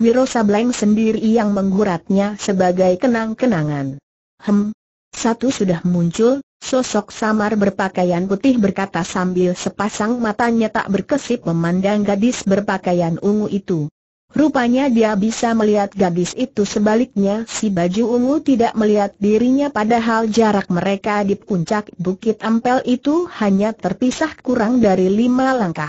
A: Wiro Sableng sendiri yang mengguratnya sebagai kenang-kenangan. Hem. Satu sudah muncul, sosok samar berpakaian putih berkata sambil sepasang matanya tak berkesip memandang gadis berpakaian ungu itu. Rupanya dia bisa melihat gadis itu sebaliknya si baju ungu tidak melihat dirinya padahal jarak mereka di puncak Bukit Ampel itu hanya terpisah kurang dari lima langkah.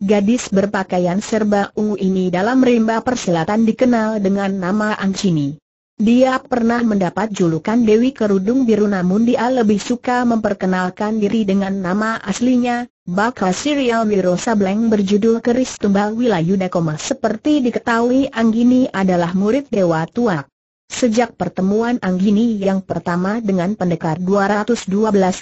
A: Gadis berpakaian serba ungu ini dalam rimba persilatan dikenal dengan nama Angcini. Dia pernah mendapat julukan Dewi Kerudung Biru namun dia lebih suka memperkenalkan diri dengan nama aslinya, Bakal serial Wiro Sableng berjudul Keris Tumbal Wilayuda, seperti diketahui Anggini adalah murid Dewa Tuak. Sejak pertemuan Anggini yang pertama dengan pendekar 212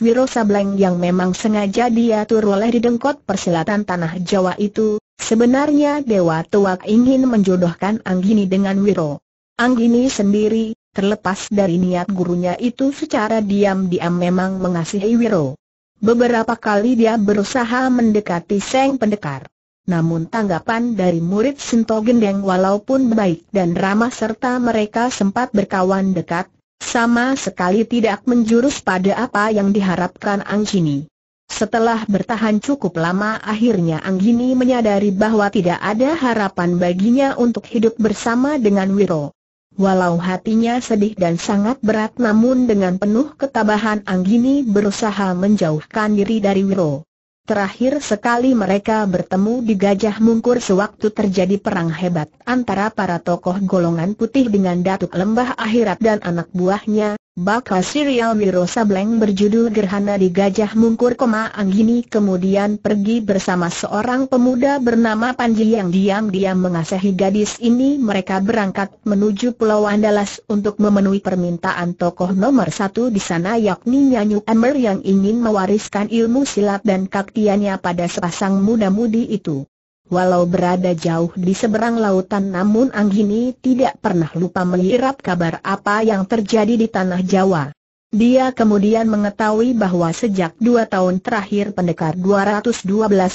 A: Wiro Sableng yang memang sengaja diatur oleh didengkot persilatan tanah Jawa itu, sebenarnya Dewa Tuak ingin menjodohkan Anggini dengan Wiro. Anggini sendiri, terlepas dari niat gurunya itu secara diam-diam memang mengasihi Wiro. Beberapa kali dia berusaha mendekati Seng Pendekar. Namun tanggapan dari murid Sinto Gendeng walaupun baik dan ramah serta mereka sempat berkawan dekat, sama sekali tidak menjurus pada apa yang diharapkan Anggini. Setelah bertahan cukup lama akhirnya Anggini menyadari bahwa tidak ada harapan baginya untuk hidup bersama dengan Wiro. Walau hatinya sedih dan sangat berat namun dengan penuh ketabahan Anggini berusaha menjauhkan diri dari Wiro. Terakhir sekali mereka bertemu di Gajah Mungkur sewaktu terjadi perang hebat antara para tokoh golongan putih dengan Datuk Lembah Akhirat dan anak buahnya, Bakal serial Wiro Sableng berjudul Gerhana di Gajah Mungkur, Anggini kemudian pergi bersama seorang pemuda bernama Panji yang diam-diam mengasahi gadis ini. Mereka berangkat menuju Pulau Andalas untuk memenuhi permintaan tokoh nomor satu di sana yakni Nyanyu Amer yang ingin mewariskan ilmu silat dan kaktiannya pada sepasang muda-mudi itu. Walau berada jauh di seberang lautan namun Anggini tidak pernah lupa menghirap kabar apa yang terjadi di tanah Jawa. Dia kemudian mengetahui bahwa sejak dua tahun terakhir pendekar 212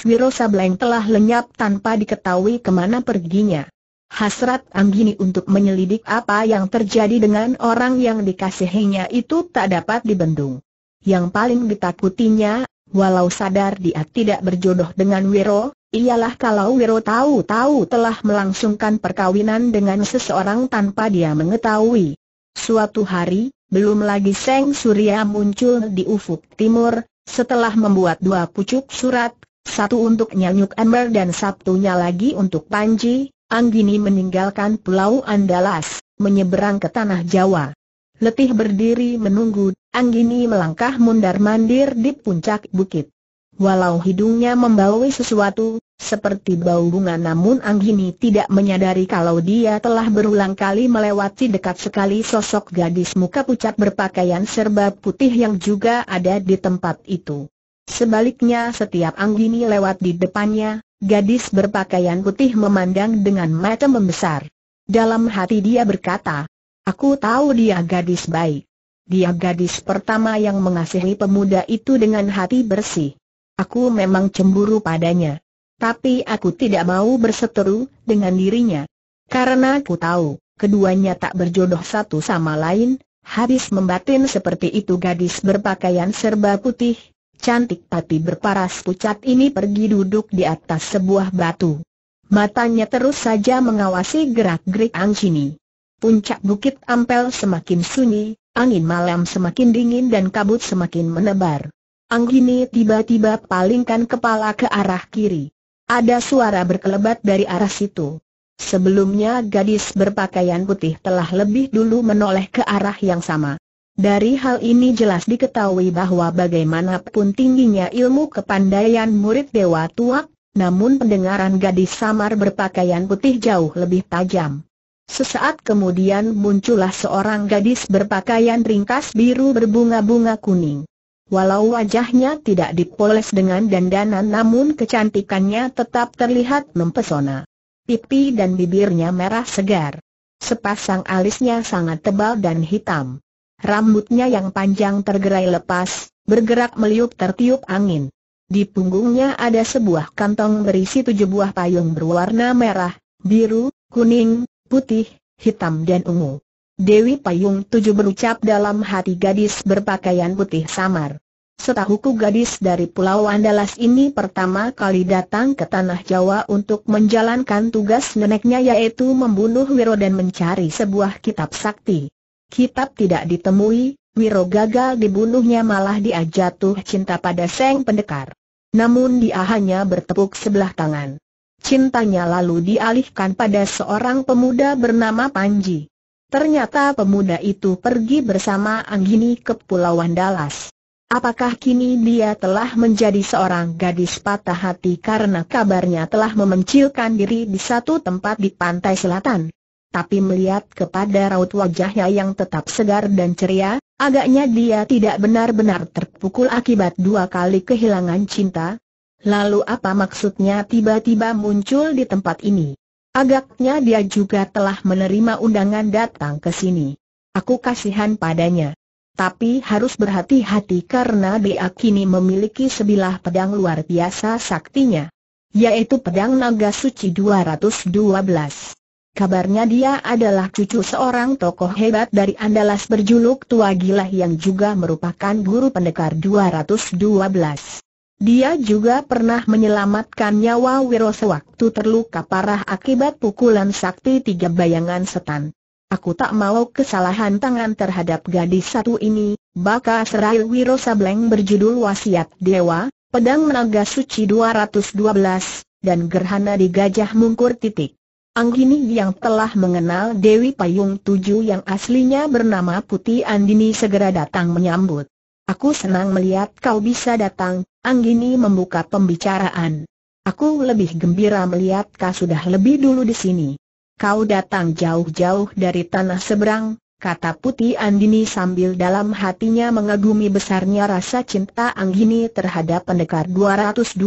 A: Wiro Sableng telah lenyap tanpa diketahui kemana perginya. Hasrat Anggini untuk menyelidik apa yang terjadi dengan orang yang dikasihinya itu tak dapat dibendung. Yang paling ditakutinya, walau sadar dia tidak berjodoh dengan Wiro, ialah kalau Wiro tahu-tahu telah melangsungkan perkawinan dengan seseorang tanpa dia mengetahui. Suatu hari, belum lagi Seng Surya muncul di ufuk timur, setelah membuat dua pucuk surat, satu untuk Nyanyuk Ember dan satunya lagi untuk Panji, Anggini meninggalkan Pulau Andalas, menyeberang ke Tanah Jawa. Letih berdiri menunggu, Anggini melangkah mundar-mandir di puncak bukit. Walau hidungnya membaui sesuatu, seperti bau bunga namun Anggini tidak menyadari kalau dia telah berulang kali melewati dekat sekali sosok gadis muka pucat berpakaian serba putih yang juga ada di tempat itu. Sebaliknya setiap Anggini lewat di depannya, gadis berpakaian putih memandang dengan mata membesar. Dalam hati dia berkata, Aku tahu dia gadis baik. Dia gadis pertama yang mengasihi pemuda itu dengan hati bersih. Aku memang cemburu padanya. Tapi aku tidak mau berseteru dengan dirinya. Karena aku tahu, keduanya tak berjodoh satu sama lain, habis membatin seperti itu gadis berpakaian serba putih, cantik tapi berparas pucat ini pergi duduk di atas sebuah batu. Matanya terus saja mengawasi gerak-gerik Angcini. Puncak Bukit Ampel semakin sunyi, angin malam semakin dingin dan kabut semakin menebar. Anggini tiba-tiba palingkan kepala ke arah kiri. Ada suara berkelebat dari arah situ. Sebelumnya gadis berpakaian putih telah lebih dulu menoleh ke arah yang sama. Dari hal ini jelas diketahui bahwa bagaimanapun tingginya ilmu kepandaian murid Dewa tua, namun pendengaran gadis samar berpakaian putih jauh lebih tajam. Sesaat kemudian muncullah seorang gadis berpakaian ringkas biru berbunga-bunga kuning. Walau wajahnya tidak dipoles dengan dandanan namun kecantikannya tetap terlihat mempesona. Pipi dan bibirnya merah segar. Sepasang alisnya sangat tebal dan hitam. Rambutnya yang panjang tergerai lepas, bergerak meliup tertiup angin. Di punggungnya ada sebuah kantong berisi tujuh buah payung berwarna merah, biru, kuning, putih, hitam dan ungu. Dewi Payung tujuh berucap dalam hati gadis berpakaian putih samar. Setahuku gadis dari Pulau Andalas ini pertama kali datang ke Tanah Jawa untuk menjalankan tugas neneknya yaitu membunuh Wiro dan mencari sebuah kitab sakti. Kitab tidak ditemui, Wiro gagal dibunuhnya malah dia jatuh cinta pada Seng Pendekar. Namun dia hanya bertepuk sebelah tangan. Cintanya lalu dialihkan pada seorang pemuda bernama Panji. Ternyata pemuda itu pergi bersama Anggini ke Pulauan Dallas. Apakah kini dia telah menjadi seorang gadis patah hati karena kabarnya telah memencilkan diri di satu tempat di pantai selatan? Tapi melihat kepada raut wajahnya yang tetap segar dan ceria, agaknya dia tidak benar-benar terpukul akibat dua kali kehilangan cinta. Lalu apa maksudnya tiba-tiba muncul di tempat ini? Agaknya dia juga telah menerima undangan datang ke sini. Aku kasihan padanya. Tapi harus berhati-hati karena dia kini memiliki sebilah pedang luar biasa saktinya. Yaitu pedang naga suci 212. Kabarnya dia adalah cucu seorang tokoh hebat dari Andalas berjuluk Tua Gila yang juga merupakan guru pendekar 212. Dia juga pernah menyelamatkan nyawa Wiro sewaktu terluka parah akibat pukulan sakti tiga bayangan setan. Aku tak mau kesalahan tangan terhadap gadis satu ini, baka serai Wiro Sableng berjudul Wasiat Dewa, Pedang Menaga Suci 212, dan Gerhana di Gajah Mungkur titik. Anggini yang telah mengenal Dewi Payung Tujuh yang aslinya bernama Putih Andini segera datang menyambut. Aku senang melihat kau bisa datang, Anggini membuka pembicaraan. Aku lebih gembira melihat kau sudah lebih dulu di sini. Kau datang jauh-jauh dari tanah seberang, kata Putih Anggini sambil dalam hatinya mengagumi besarnya rasa cinta Anggini terhadap pendekar 212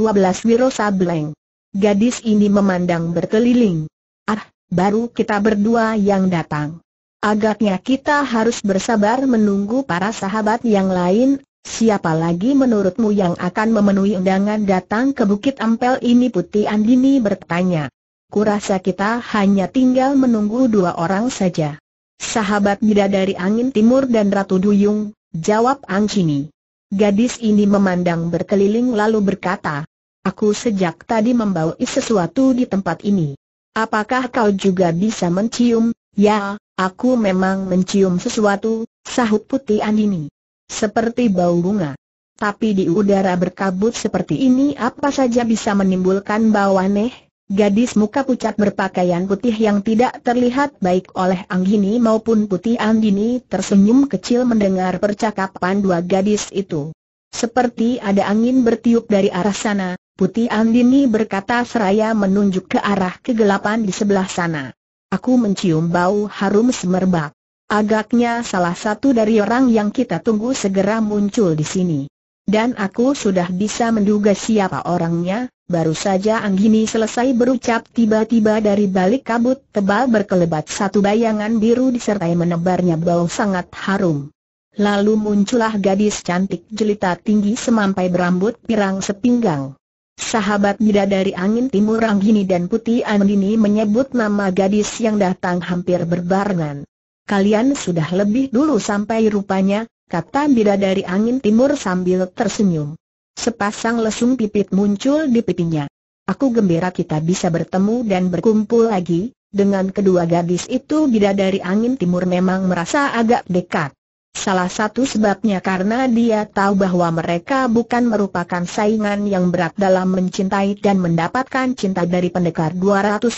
A: Wiro Sableng. Gadis ini memandang berkeliling. Ah, baru kita berdua yang datang. Agaknya kita harus bersabar menunggu para sahabat yang lain, siapa lagi menurutmu yang akan memenuhi undangan datang ke Bukit Ampel ini Putih Andini bertanya. Kurasa kita hanya tinggal menunggu dua orang saja. Sahabat dari angin timur dan Ratu Duyung, jawab Angcini. Gadis ini memandang berkeliling lalu berkata, Aku sejak tadi membawa sesuatu di tempat ini. Apakah kau juga bisa mencium? Ya, Aku memang mencium sesuatu, sahut putih Andini. Seperti bau bunga. Tapi di udara berkabut seperti ini apa saja bisa menimbulkan bau aneh? Gadis muka pucat berpakaian putih yang tidak terlihat baik oleh Anggini maupun Putih Andini tersenyum kecil mendengar percakapan dua gadis itu. Seperti ada angin bertiup dari arah sana, Putih Andini berkata seraya menunjuk ke arah kegelapan di sebelah sana. Aku mencium bau harum semerbak. Agaknya salah satu dari orang yang kita tunggu segera muncul di sini. Dan aku sudah bisa menduga siapa orangnya, baru saja Anggini selesai berucap tiba-tiba dari balik kabut tebal berkelebat satu bayangan biru disertai menebarnya bau sangat harum. Lalu muncullah gadis cantik jelita tinggi semampai berambut pirang sepinggang. Sahabat Bida dari angin timur Anggini dan Putih Andini menyebut nama gadis yang datang hampir berbarengan. Kalian sudah lebih dulu sampai rupanya, kata Bida dari angin timur sambil tersenyum. Sepasang lesung pipit muncul di pipinya. Aku gembira kita bisa bertemu dan berkumpul lagi, dengan kedua gadis itu Bida dari angin timur memang merasa agak dekat. Salah satu sebabnya karena dia tahu bahwa mereka bukan merupakan saingan yang berat dalam mencintai dan mendapatkan cinta dari pendekar 212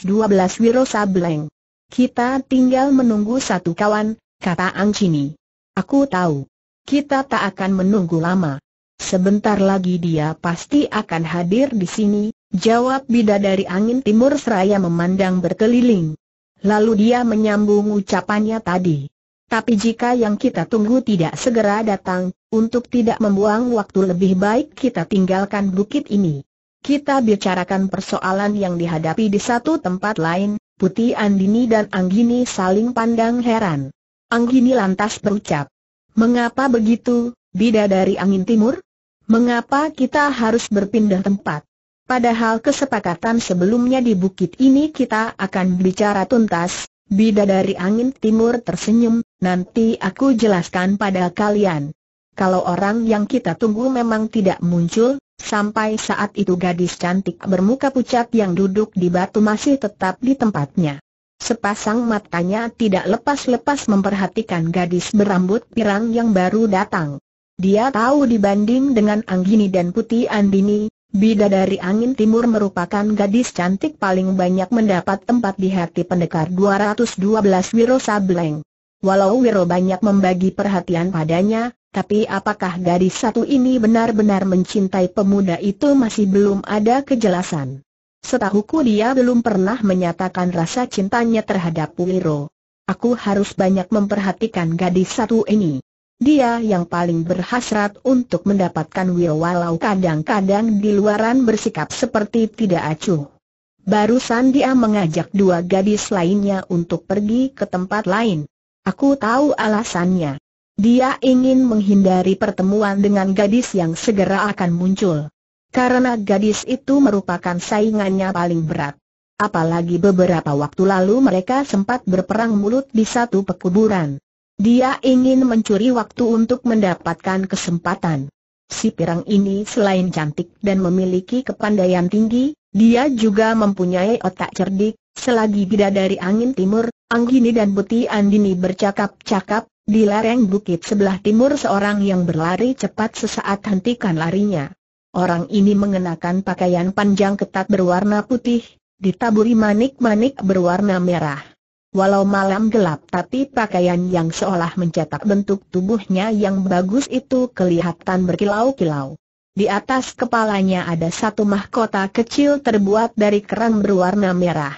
A: Wiro Sableng. Kita tinggal menunggu satu kawan, kata Ang Chini. Aku tahu. Kita tak akan menunggu lama. Sebentar lagi dia pasti akan hadir di sini, jawab bidadari angin timur seraya memandang berkeliling. Lalu dia menyambung ucapannya tadi. Tapi jika yang kita tunggu tidak segera datang, untuk tidak membuang waktu lebih baik kita tinggalkan bukit ini. Kita bicarakan persoalan yang dihadapi di satu tempat lain, Putih Andini dan Anggini saling pandang heran. Anggini lantas berucap, Mengapa begitu, bida dari angin timur? Mengapa kita harus berpindah tempat? Padahal kesepakatan sebelumnya di bukit ini kita akan bicara tuntas, Bida dari angin timur tersenyum, Nanti aku jelaskan pada kalian. Kalau orang yang kita tunggu memang tidak muncul, sampai saat itu gadis cantik bermuka pucat yang duduk di batu masih tetap di tempatnya. Sepasang matanya tidak lepas-lepas memperhatikan gadis berambut pirang yang baru datang. Dia tahu dibanding dengan Anggini dan Putih Andini, Bidadari Angin Timur merupakan gadis cantik paling banyak mendapat tempat di hati pendekar 212 Wiro Sableng. Walau Wiro banyak membagi perhatian padanya, tapi apakah gadis satu ini benar-benar mencintai pemuda itu masih belum ada kejelasan. Setahuku dia belum pernah menyatakan rasa cintanya terhadap Wiro. Aku harus banyak memperhatikan gadis satu ini. Dia yang paling berhasrat untuk mendapatkan Wiro walau kadang-kadang di luaran bersikap seperti tidak acuh. Barusan dia mengajak dua gadis lainnya untuk pergi ke tempat lain. Aku tahu alasannya. Dia ingin menghindari pertemuan dengan gadis yang segera akan muncul. Karena gadis itu merupakan saingannya paling berat. Apalagi beberapa waktu lalu mereka sempat berperang mulut di satu pekuburan. Dia ingin mencuri waktu untuk mendapatkan kesempatan. Si pirang ini selain cantik dan memiliki kepandaian tinggi, dia juga mempunyai otak cerdik, Selagi bida dari angin timur, Anggini dan Buti Andini bercakap-cakap, di lereng bukit sebelah timur seorang yang berlari cepat sesaat hentikan larinya. Orang ini mengenakan pakaian panjang ketat berwarna putih, ditaburi manik-manik berwarna merah. Walau malam gelap tapi pakaian yang seolah mencetak bentuk tubuhnya yang bagus itu kelihatan berkilau-kilau. Di atas kepalanya ada satu mahkota kecil terbuat dari kerang berwarna merah.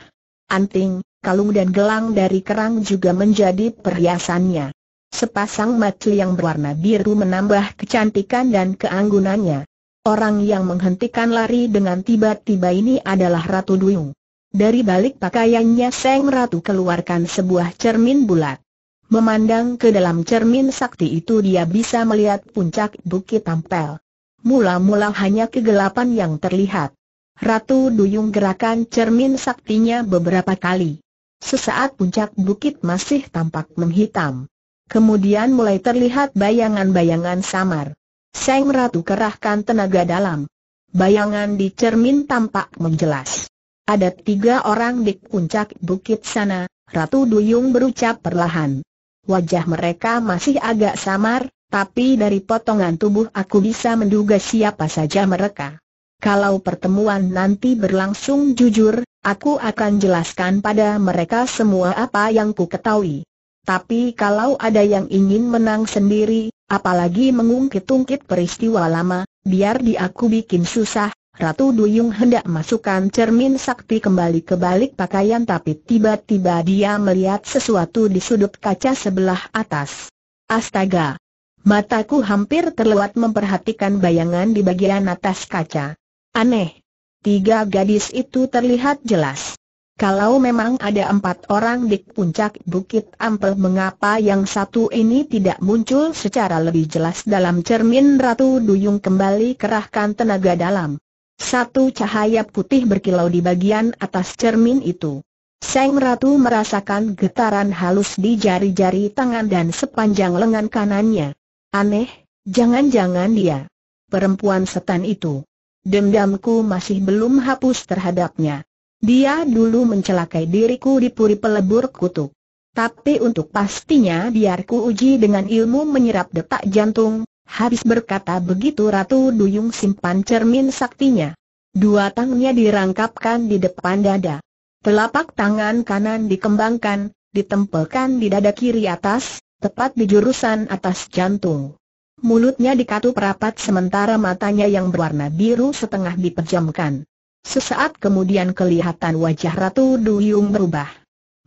A: Anting, kalung dan gelang dari kerang juga menjadi perhiasannya. Sepasang mata yang berwarna biru menambah kecantikan dan keanggunannya. Orang yang menghentikan lari dengan tiba-tiba ini adalah Ratu Duyung. Dari balik pakaiannya Seng Ratu keluarkan sebuah cermin bulat. Memandang ke dalam cermin sakti itu dia bisa melihat puncak bukit Tampel. Mula-mula hanya kegelapan yang terlihat. Ratu Duyung gerakan cermin saktinya beberapa kali. Sesaat puncak bukit masih tampak menghitam. Kemudian mulai terlihat bayangan-bayangan samar. Seng Ratu kerahkan tenaga dalam. Bayangan di cermin tampak menjelas. Ada tiga orang di puncak bukit sana, Ratu Duyung berucap perlahan. Wajah mereka masih agak samar, tapi dari potongan tubuh aku bisa menduga siapa saja mereka. Kalau pertemuan nanti berlangsung jujur, aku akan jelaskan pada mereka semua apa yang ku ketahui. Tapi kalau ada yang ingin menang sendiri, apalagi mengungkit-ungkit peristiwa lama, biar dia aku bikin susah, Ratu Duyung hendak masukkan cermin sakti kembali ke balik pakaian tapi tiba-tiba dia melihat sesuatu di sudut kaca sebelah atas. Astaga! Mataku hampir terlewat memperhatikan bayangan di bagian atas kaca. Aneh. Tiga gadis itu terlihat jelas. Kalau memang ada empat orang di puncak Bukit Ampel mengapa yang satu ini tidak muncul secara lebih jelas dalam cermin Ratu Duyung kembali kerahkan tenaga dalam. Satu cahaya putih berkilau di bagian atas cermin itu. Seng Ratu merasakan getaran halus di jari-jari tangan dan sepanjang lengan kanannya. Aneh, jangan-jangan dia. Perempuan setan itu. Dendamku masih belum hapus terhadapnya. Dia dulu mencelakai diriku di puri pelebur kutuk. Tapi untuk pastinya biarku uji dengan ilmu menyerap detak jantung, habis berkata begitu Ratu Duyung simpan cermin saktinya. Dua tangannya dirangkapkan di depan dada. Telapak tangan kanan dikembangkan, ditempelkan di dada kiri atas, tepat di jurusan atas jantung mulutnya dikatup perapat, sementara matanya yang berwarna biru setengah diperjamkan. Sesaat kemudian kelihatan wajah Ratu Duyung berubah.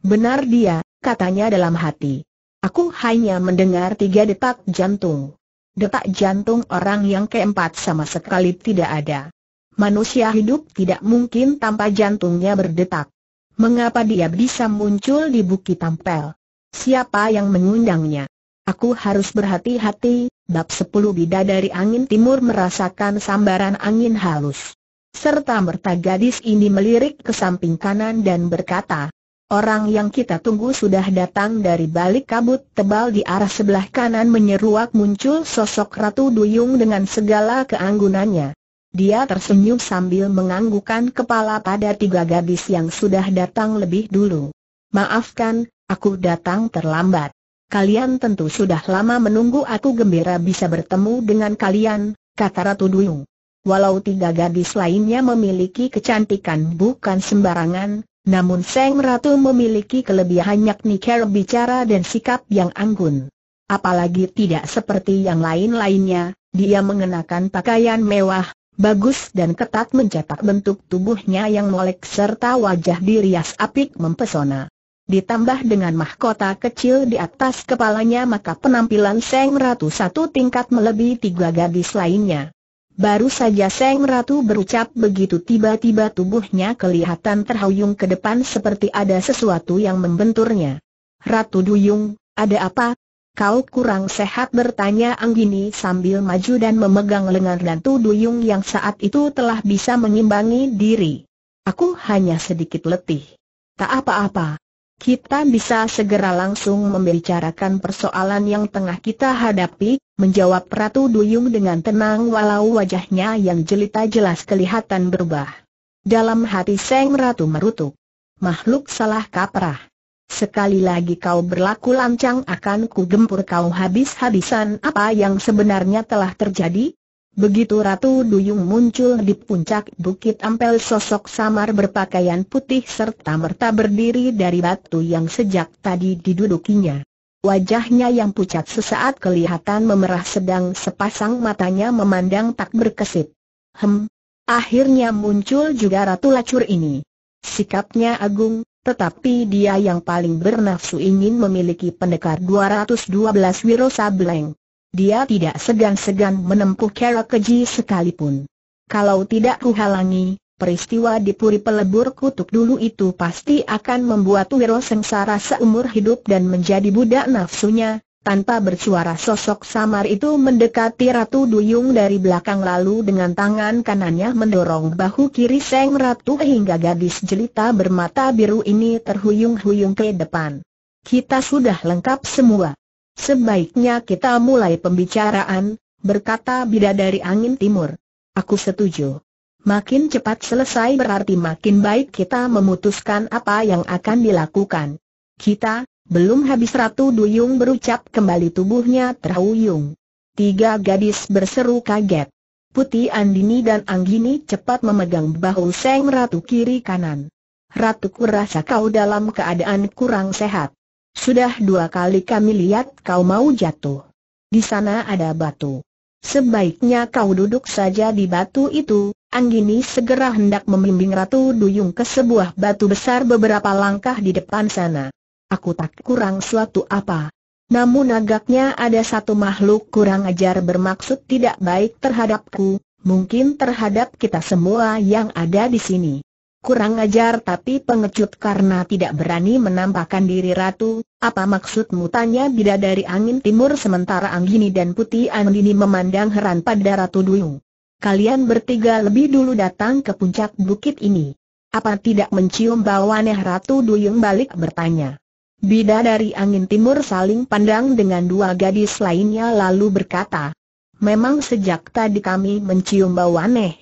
A: Benar dia, katanya dalam hati. Aku hanya mendengar tiga detak jantung. Detak jantung orang yang keempat sama sekali tidak ada. Manusia hidup tidak mungkin tanpa jantungnya berdetak. Mengapa dia bisa muncul di Bukit Tampel? Siapa yang mengundangnya? Aku harus berhati-hati, Bab 10 dari Angin Timur merasakan sambaran angin halus. Serta merta gadis ini melirik ke samping kanan dan berkata, Orang yang kita tunggu sudah datang dari balik kabut tebal di arah sebelah kanan menyeruak muncul sosok Ratu Duyung dengan segala keanggunannya. Dia tersenyum sambil menganggukkan kepala pada tiga gadis yang sudah datang lebih dulu. Maafkan, aku datang terlambat kalian tentu sudah lama menunggu aku gembira bisa bertemu dengan kalian, kata Ratu Duyung. Walau tiga gadis lainnya memiliki kecantikan bukan sembarangan, namun Seng Ratu memiliki kelebihan yakni cara bicara dan sikap yang anggun. Apalagi tidak seperti yang lain-lainnya, dia mengenakan pakaian mewah, bagus dan ketat mencetak bentuk tubuhnya yang molek serta wajah dirias apik mempesona ditambah dengan mahkota kecil di atas kepalanya maka penampilan Seng Ratu satu tingkat melebihi tiga gadis lainnya. Baru saja Seng Ratu berucap begitu tiba-tiba tubuhnya kelihatan terhuyung ke depan seperti ada sesuatu yang membenturnya. Ratu Duyung, ada apa? Kau kurang sehat bertanya Anggini sambil maju dan memegang lengan Ratu Duyung yang saat itu telah bisa mengimbangi diri. Aku hanya sedikit letih. Tak apa-apa, kita bisa segera langsung membicarakan persoalan yang tengah kita hadapi, menjawab Ratu Duyung dengan tenang walau wajahnya yang jelita jelas kelihatan berubah. Dalam hati Seng Ratu merutuk. Makhluk salah kaprah. Sekali lagi kau berlaku lancang akan ku gempur kau habis-habisan apa yang sebenarnya telah terjadi, Begitu Ratu Duyung muncul di puncak Bukit Ampel sosok samar berpakaian putih serta merta berdiri dari batu yang sejak tadi didudukinya. Wajahnya yang pucat sesaat kelihatan memerah sedang sepasang matanya memandang tak berkesit. Hem, akhirnya muncul juga Ratu Lacur ini. Sikapnya agung, tetapi dia yang paling bernafsu ingin memiliki pendekar 212 Wiro Sableng. Dia tidak segan-segan menempuh cara keji sekalipun. Kalau tidak kuhalangi, peristiwa di Puri Pelebur Kutuk dulu itu pasti akan membuat Wiro sengsara seumur hidup dan menjadi budak nafsunya, tanpa bersuara sosok samar itu mendekati Ratu Duyung dari belakang lalu dengan tangan kanannya mendorong bahu kiri Seng Ratu hingga gadis jelita bermata biru ini terhuyung-huyung ke depan. Kita sudah lengkap semua. Sebaiknya kita mulai pembicaraan, berkata bidadari angin timur. Aku setuju. Makin cepat selesai berarti makin baik kita memutuskan apa yang akan dilakukan. Kita, belum habis Ratu Duyung berucap kembali tubuhnya terhuyung. Tiga gadis berseru kaget. Putih Andini dan Anggini cepat memegang bahu Seng Ratu kiri kanan. Ratu kurasa kau dalam keadaan kurang sehat. Sudah dua kali kami lihat kau mau jatuh. Di sana ada batu. Sebaiknya kau duduk saja di batu itu. Anggini segera hendak membimbing Ratu Duyung ke sebuah batu besar beberapa langkah di depan sana. Aku tak kurang suatu apa. Namun agaknya ada satu makhluk kurang ajar bermaksud tidak baik terhadapku, mungkin terhadap kita semua yang ada di sini. Kurang ajar tapi pengecut karena tidak berani menampakkan diri ratu, apa maksudmu tanya bidadari angin timur sementara Anggini dan Putih anggini memandang heran pada Ratu Duyung. Kalian bertiga lebih dulu datang ke puncak bukit ini. Apa tidak mencium bau aneh Ratu Duyung balik bertanya. Bidadari angin timur saling pandang dengan dua gadis lainnya lalu berkata, Memang sejak tadi kami mencium bau aneh,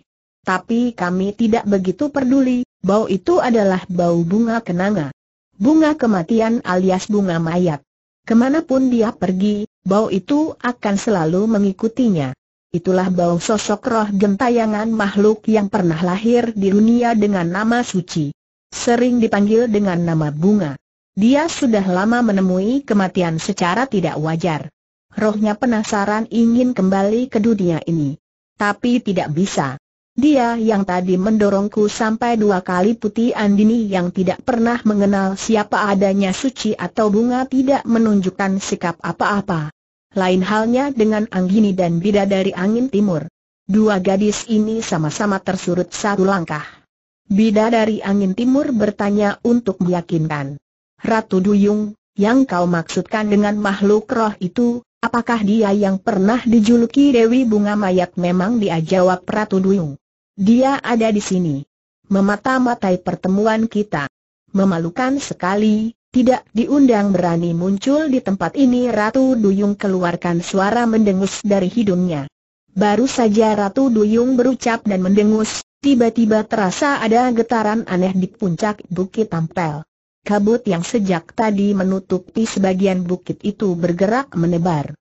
A: tapi kami tidak begitu peduli, bau itu adalah bau bunga kenanga. Bunga kematian alias bunga mayat. Kemanapun dia pergi, bau itu akan selalu mengikutinya. Itulah bau sosok roh gentayangan makhluk yang pernah lahir di dunia dengan nama suci. Sering dipanggil dengan nama bunga. Dia sudah lama menemui kematian secara tidak wajar. Rohnya penasaran ingin kembali ke dunia ini. Tapi tidak bisa. Dia yang tadi mendorongku sampai dua kali putih Andini yang tidak pernah mengenal siapa adanya suci atau bunga tidak menunjukkan sikap apa-apa. Lain halnya dengan Anggini dan bida dari Angin Timur. Dua gadis ini sama-sama tersurut satu langkah. Bida dari Angin Timur bertanya untuk meyakinkan. Ratu Duyung, yang kau maksudkan dengan makhluk roh itu, apakah dia yang pernah dijuluki Dewi Bunga Mayat memang dia jawab Ratu Duyung. Dia ada di sini. Memata-matai pertemuan kita. Memalukan sekali, tidak diundang berani muncul di tempat ini Ratu Duyung keluarkan suara mendengus dari hidungnya. Baru saja Ratu Duyung berucap dan mendengus, tiba-tiba terasa ada getaran aneh di puncak Bukit Tampel. Kabut yang sejak tadi menutupi sebagian bukit itu bergerak menebar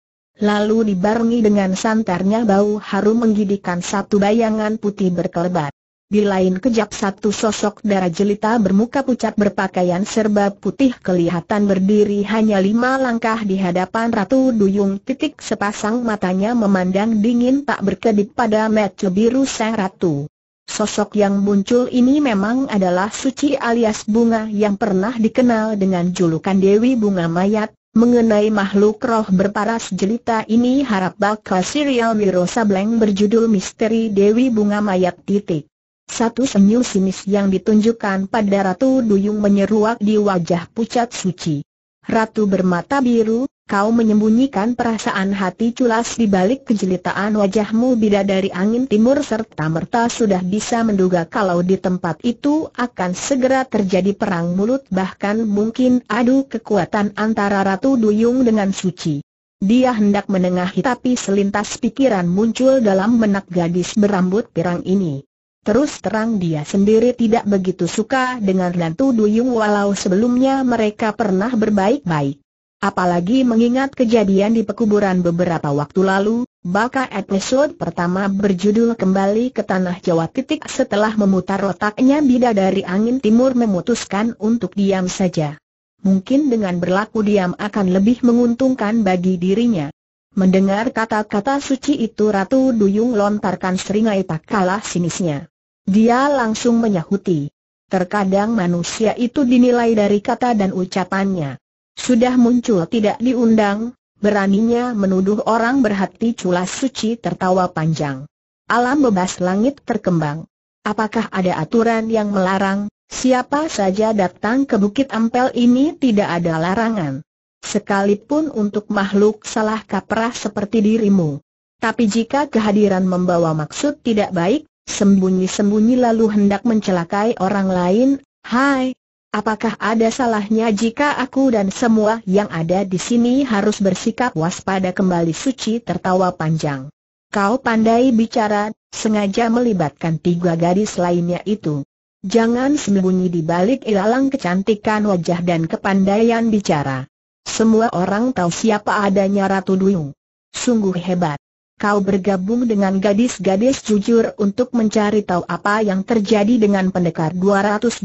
A: lalu dibarengi dengan santarnya bau harum menggidikan satu bayangan putih berkelebat. Di lain kejap satu sosok darah jelita bermuka pucat berpakaian serba putih kelihatan berdiri hanya lima langkah di hadapan Ratu Duyung titik sepasang matanya memandang dingin tak berkedip pada mata biru sang Ratu. Sosok yang muncul ini memang adalah Suci alias Bunga yang pernah dikenal dengan julukan Dewi Bunga Mayat, Mengenai makhluk roh berparas jelita ini harap bakal serial Wiro Sableng berjudul Misteri Dewi Bunga Mayat Titik. Satu senyum sinis yang ditunjukkan pada Ratu Duyung menyeruak di wajah pucat suci. Ratu bermata biru, kau menyembunyikan perasaan hati culas di balik kejelitaan wajahmu bila dari angin timur serta merta sudah bisa menduga kalau di tempat itu akan segera terjadi perang mulut bahkan mungkin adu kekuatan antara Ratu Duyung dengan Suci. Dia hendak menengahi tapi selintas pikiran muncul dalam menak gadis berambut pirang ini. Terus terang dia sendiri tidak begitu suka dengan Ratu Duyung walau sebelumnya mereka pernah berbaik-baik. Apalagi mengingat kejadian di pekuburan beberapa waktu lalu, baka episode pertama berjudul Kembali ke Tanah Jawa titik setelah memutar otaknya bidadari angin timur memutuskan untuk diam saja. Mungkin dengan berlaku diam akan lebih menguntungkan bagi dirinya. Mendengar kata-kata suci itu Ratu Duyung lontarkan seringai tak kalah sinisnya. Dia langsung menyahuti. Terkadang manusia itu dinilai dari kata dan ucapannya. Sudah muncul tidak diundang, beraninya menuduh orang berhati culas suci tertawa panjang. Alam bebas langit terkembang. Apakah ada aturan yang melarang, siapa saja datang ke Bukit Ampel ini tidak ada larangan. Sekalipun untuk makhluk salah kaprah seperti dirimu. Tapi jika kehadiran membawa maksud tidak baik, sembunyi-sembunyi lalu hendak mencelakai orang lain, hai, Apakah ada salahnya jika aku dan semua yang ada di sini harus bersikap waspada kembali suci tertawa panjang? Kau pandai bicara, sengaja melibatkan tiga gadis lainnya itu. Jangan sembunyi di balik ilalang kecantikan wajah dan kepandaian bicara. Semua orang tahu siapa adanya Ratu Duyung. Sungguh hebat kau bergabung dengan gadis-gadis jujur untuk mencari tahu apa yang terjadi dengan pendekar 212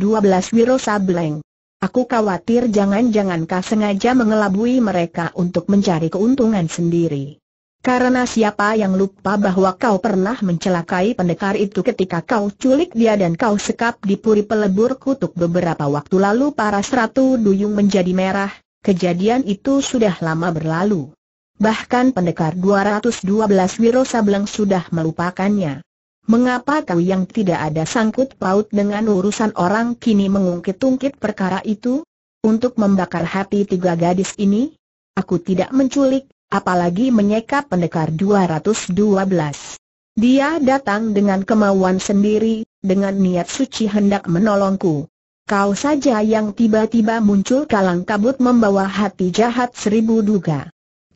A: Wiro Sableng. Aku khawatir jangan-jangan kau sengaja mengelabui mereka untuk mencari keuntungan sendiri. Karena siapa yang lupa bahwa kau pernah mencelakai pendekar itu ketika kau culik dia dan kau sekap di puri pelebur kutuk beberapa waktu lalu para seratu duyung menjadi merah, kejadian itu sudah lama berlalu bahkan pendekar 212 Wiro Sableng sudah melupakannya. Mengapa kau yang tidak ada sangkut paut dengan urusan orang kini mengungkit-ungkit perkara itu? Untuk membakar hati tiga gadis ini? Aku tidak menculik, apalagi menyeka pendekar 212. Dia datang dengan kemauan sendiri, dengan niat suci hendak menolongku. Kau saja yang tiba-tiba muncul kalang kabut membawa hati jahat seribu duga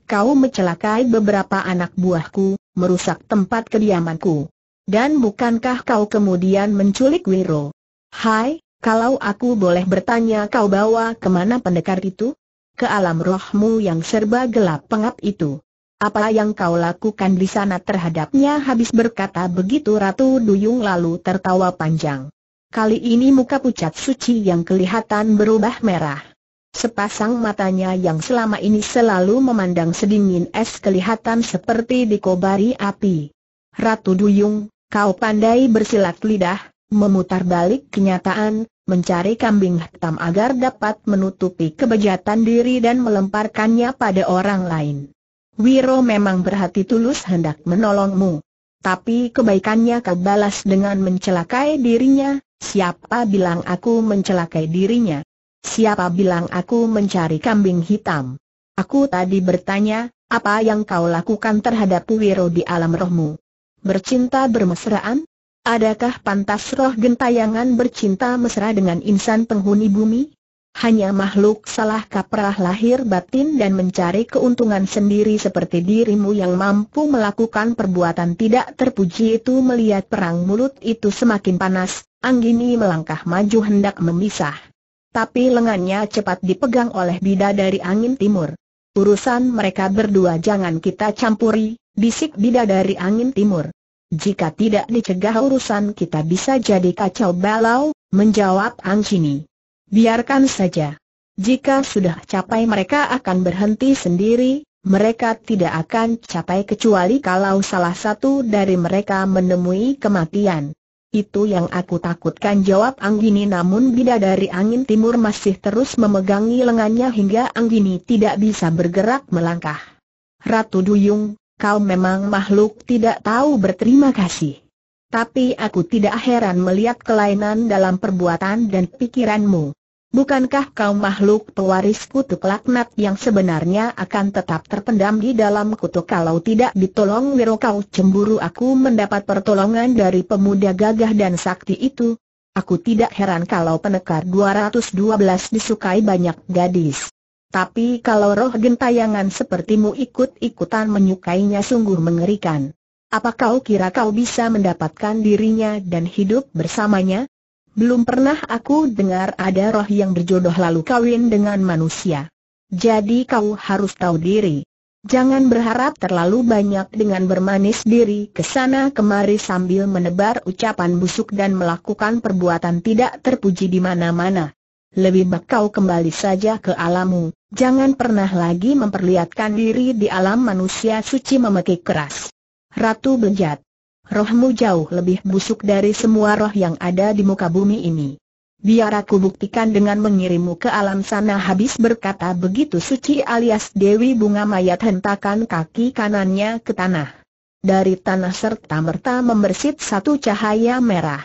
A: kau mencelakai beberapa anak buahku, merusak tempat kediamanku. Dan bukankah kau kemudian menculik Wiro? Hai, kalau aku boleh bertanya kau bawa kemana pendekar itu? Ke alam rohmu yang serba gelap pengap itu. Apa yang kau lakukan di sana terhadapnya habis berkata begitu Ratu Duyung lalu tertawa panjang. Kali ini muka pucat suci yang kelihatan berubah merah. Sepasang matanya yang selama ini selalu memandang sedingin es kelihatan seperti dikobari api. Ratu Duyung, kau pandai bersilat lidah, memutar balik kenyataan, mencari kambing hitam agar dapat menutupi kebejatan diri dan melemparkannya pada orang lain. Wiro memang berhati tulus hendak menolongmu. Tapi kebaikannya kau balas dengan mencelakai dirinya, siapa bilang aku mencelakai dirinya? Siapa bilang aku mencari kambing hitam? Aku tadi bertanya, apa yang kau lakukan terhadap Wiro di alam rohmu? Bercinta bermesraan? Adakah pantas roh gentayangan bercinta mesra dengan insan penghuni bumi? Hanya makhluk salah kaprah lahir batin dan mencari keuntungan sendiri seperti dirimu yang mampu melakukan perbuatan tidak terpuji itu melihat perang mulut itu semakin panas, Anggini melangkah maju hendak memisah tapi lengannya cepat dipegang oleh Bida dari angin timur. Urusan mereka berdua jangan kita campuri, bisik Bida dari angin timur. Jika tidak dicegah urusan kita bisa jadi kacau balau, menjawab Angcini. Biarkan saja. Jika sudah capai mereka akan berhenti sendiri, mereka tidak akan capai kecuali kalau salah satu dari mereka menemui kematian. Itu yang aku takutkan jawab Anggini namun dari angin timur masih terus memegangi lengannya hingga Anggini tidak bisa bergerak melangkah. Ratu Duyung, kau memang makhluk tidak tahu berterima kasih. Tapi aku tidak heran melihat kelainan dalam perbuatan dan pikiranmu. Bukankah kau makhluk pewaris kutuk laknat yang sebenarnya akan tetap terpendam di dalam kutuk kalau tidak ditolong Wiro kau cemburu aku mendapat pertolongan dari pemuda gagah dan sakti itu? Aku tidak heran kalau penekar 212 disukai banyak gadis. Tapi kalau roh gentayangan sepertimu ikut-ikutan menyukainya sungguh mengerikan. Apa kau kira kau bisa mendapatkan dirinya dan hidup bersamanya? Belum pernah aku dengar ada roh yang berjodoh lalu kawin dengan manusia. Jadi kau harus tahu diri. Jangan berharap terlalu banyak dengan bermanis diri ke sana kemari sambil menebar ucapan busuk dan melakukan perbuatan tidak terpuji di mana-mana. Lebih baik kau kembali saja ke alammu, jangan pernah lagi memperlihatkan diri di alam manusia suci memekik keras. Ratu Bejat rohmu jauh lebih busuk dari semua roh yang ada di muka bumi ini. Biar aku buktikan dengan mengirimmu ke alam sana habis berkata begitu suci alias Dewi Bunga Mayat hentakan kaki kanannya ke tanah. Dari tanah serta merta membersit satu cahaya merah.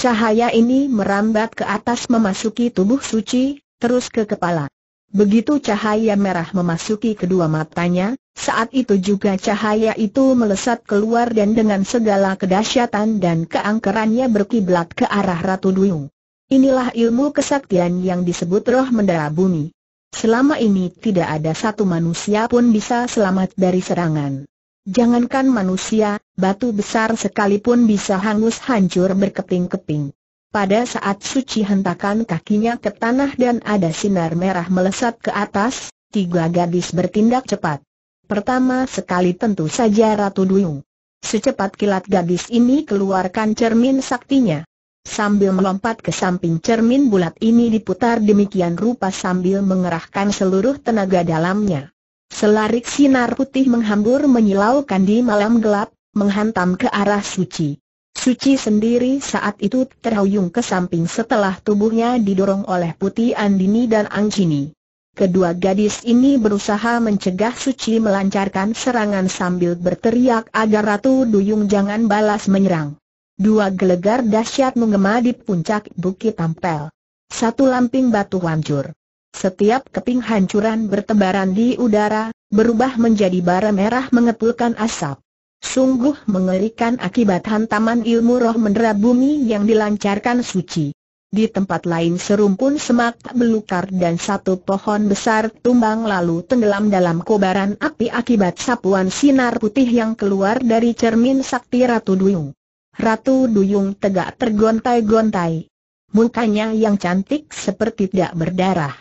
A: Cahaya ini merambat ke atas memasuki tubuh suci, terus ke kepala. Begitu cahaya merah memasuki kedua matanya, saat itu juga cahaya itu melesat keluar dan dengan segala kedahsyatan dan keangkerannya berkiblat ke arah Ratu Duyung. Inilah ilmu kesaktian yang disebut roh mendara bumi. Selama ini tidak ada satu manusia pun bisa selamat dari serangan. Jangankan manusia, batu besar sekalipun bisa hangus hancur berkeping-keping. Pada saat suci hentakan kakinya ke tanah dan ada sinar merah melesat ke atas, tiga gadis bertindak cepat. Pertama sekali tentu saja Ratu Duyung. Secepat kilat gadis ini keluarkan cermin saktinya. Sambil melompat ke samping cermin bulat ini diputar demikian rupa sambil mengerahkan seluruh tenaga dalamnya. Selarik sinar putih menghambur menyilaukan di malam gelap, menghantam ke arah suci. Suci sendiri saat itu terhuyung ke samping setelah tubuhnya didorong oleh Putih Andini dan Angcini. Kedua gadis ini berusaha mencegah Suci melancarkan serangan sambil berteriak agar Ratu Duyung jangan balas menyerang. Dua gelegar dahsyat menggema di puncak Bukit Tampel. Satu lamping batu hancur. Setiap keping hancuran bertebaran di udara, berubah menjadi bara merah mengepulkan asap. Sungguh mengerikan akibat hantaman ilmu roh mendera bumi yang dilancarkan suci. Di tempat lain serumpun semak belukar dan satu pohon besar tumbang lalu tenggelam dalam kobaran api akibat sapuan sinar putih yang keluar dari cermin sakti Ratu Duyung. Ratu Duyung tegak tergontai-gontai. Mukanya yang cantik seperti tidak berdarah.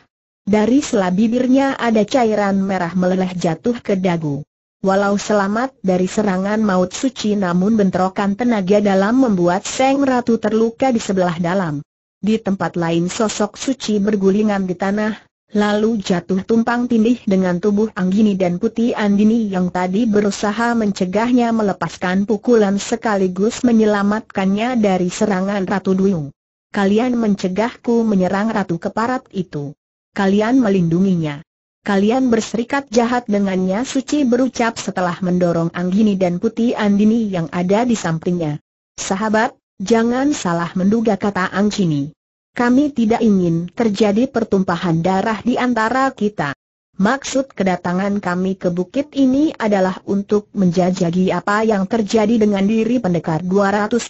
A: Dari selah bibirnya ada cairan merah meleleh jatuh ke dagu. Walau selamat dari serangan maut suci namun bentrokan tenaga dalam membuat Seng Ratu terluka di sebelah dalam. Di tempat lain sosok suci bergulingan di tanah, lalu jatuh tumpang tindih dengan tubuh Anggini dan Putih Andini yang tadi berusaha mencegahnya melepaskan pukulan sekaligus menyelamatkannya dari serangan Ratu Duyung. Kalian mencegahku menyerang Ratu Keparat itu. Kalian melindunginya kalian berserikat jahat dengannya Suci berucap setelah mendorong Anggini dan Putih Andini yang ada di sampingnya. Sahabat, jangan salah menduga kata Anggini. Kami tidak ingin terjadi pertumpahan darah di antara kita. Maksud kedatangan kami ke bukit ini adalah untuk menjajagi apa yang terjadi dengan diri pendekar 212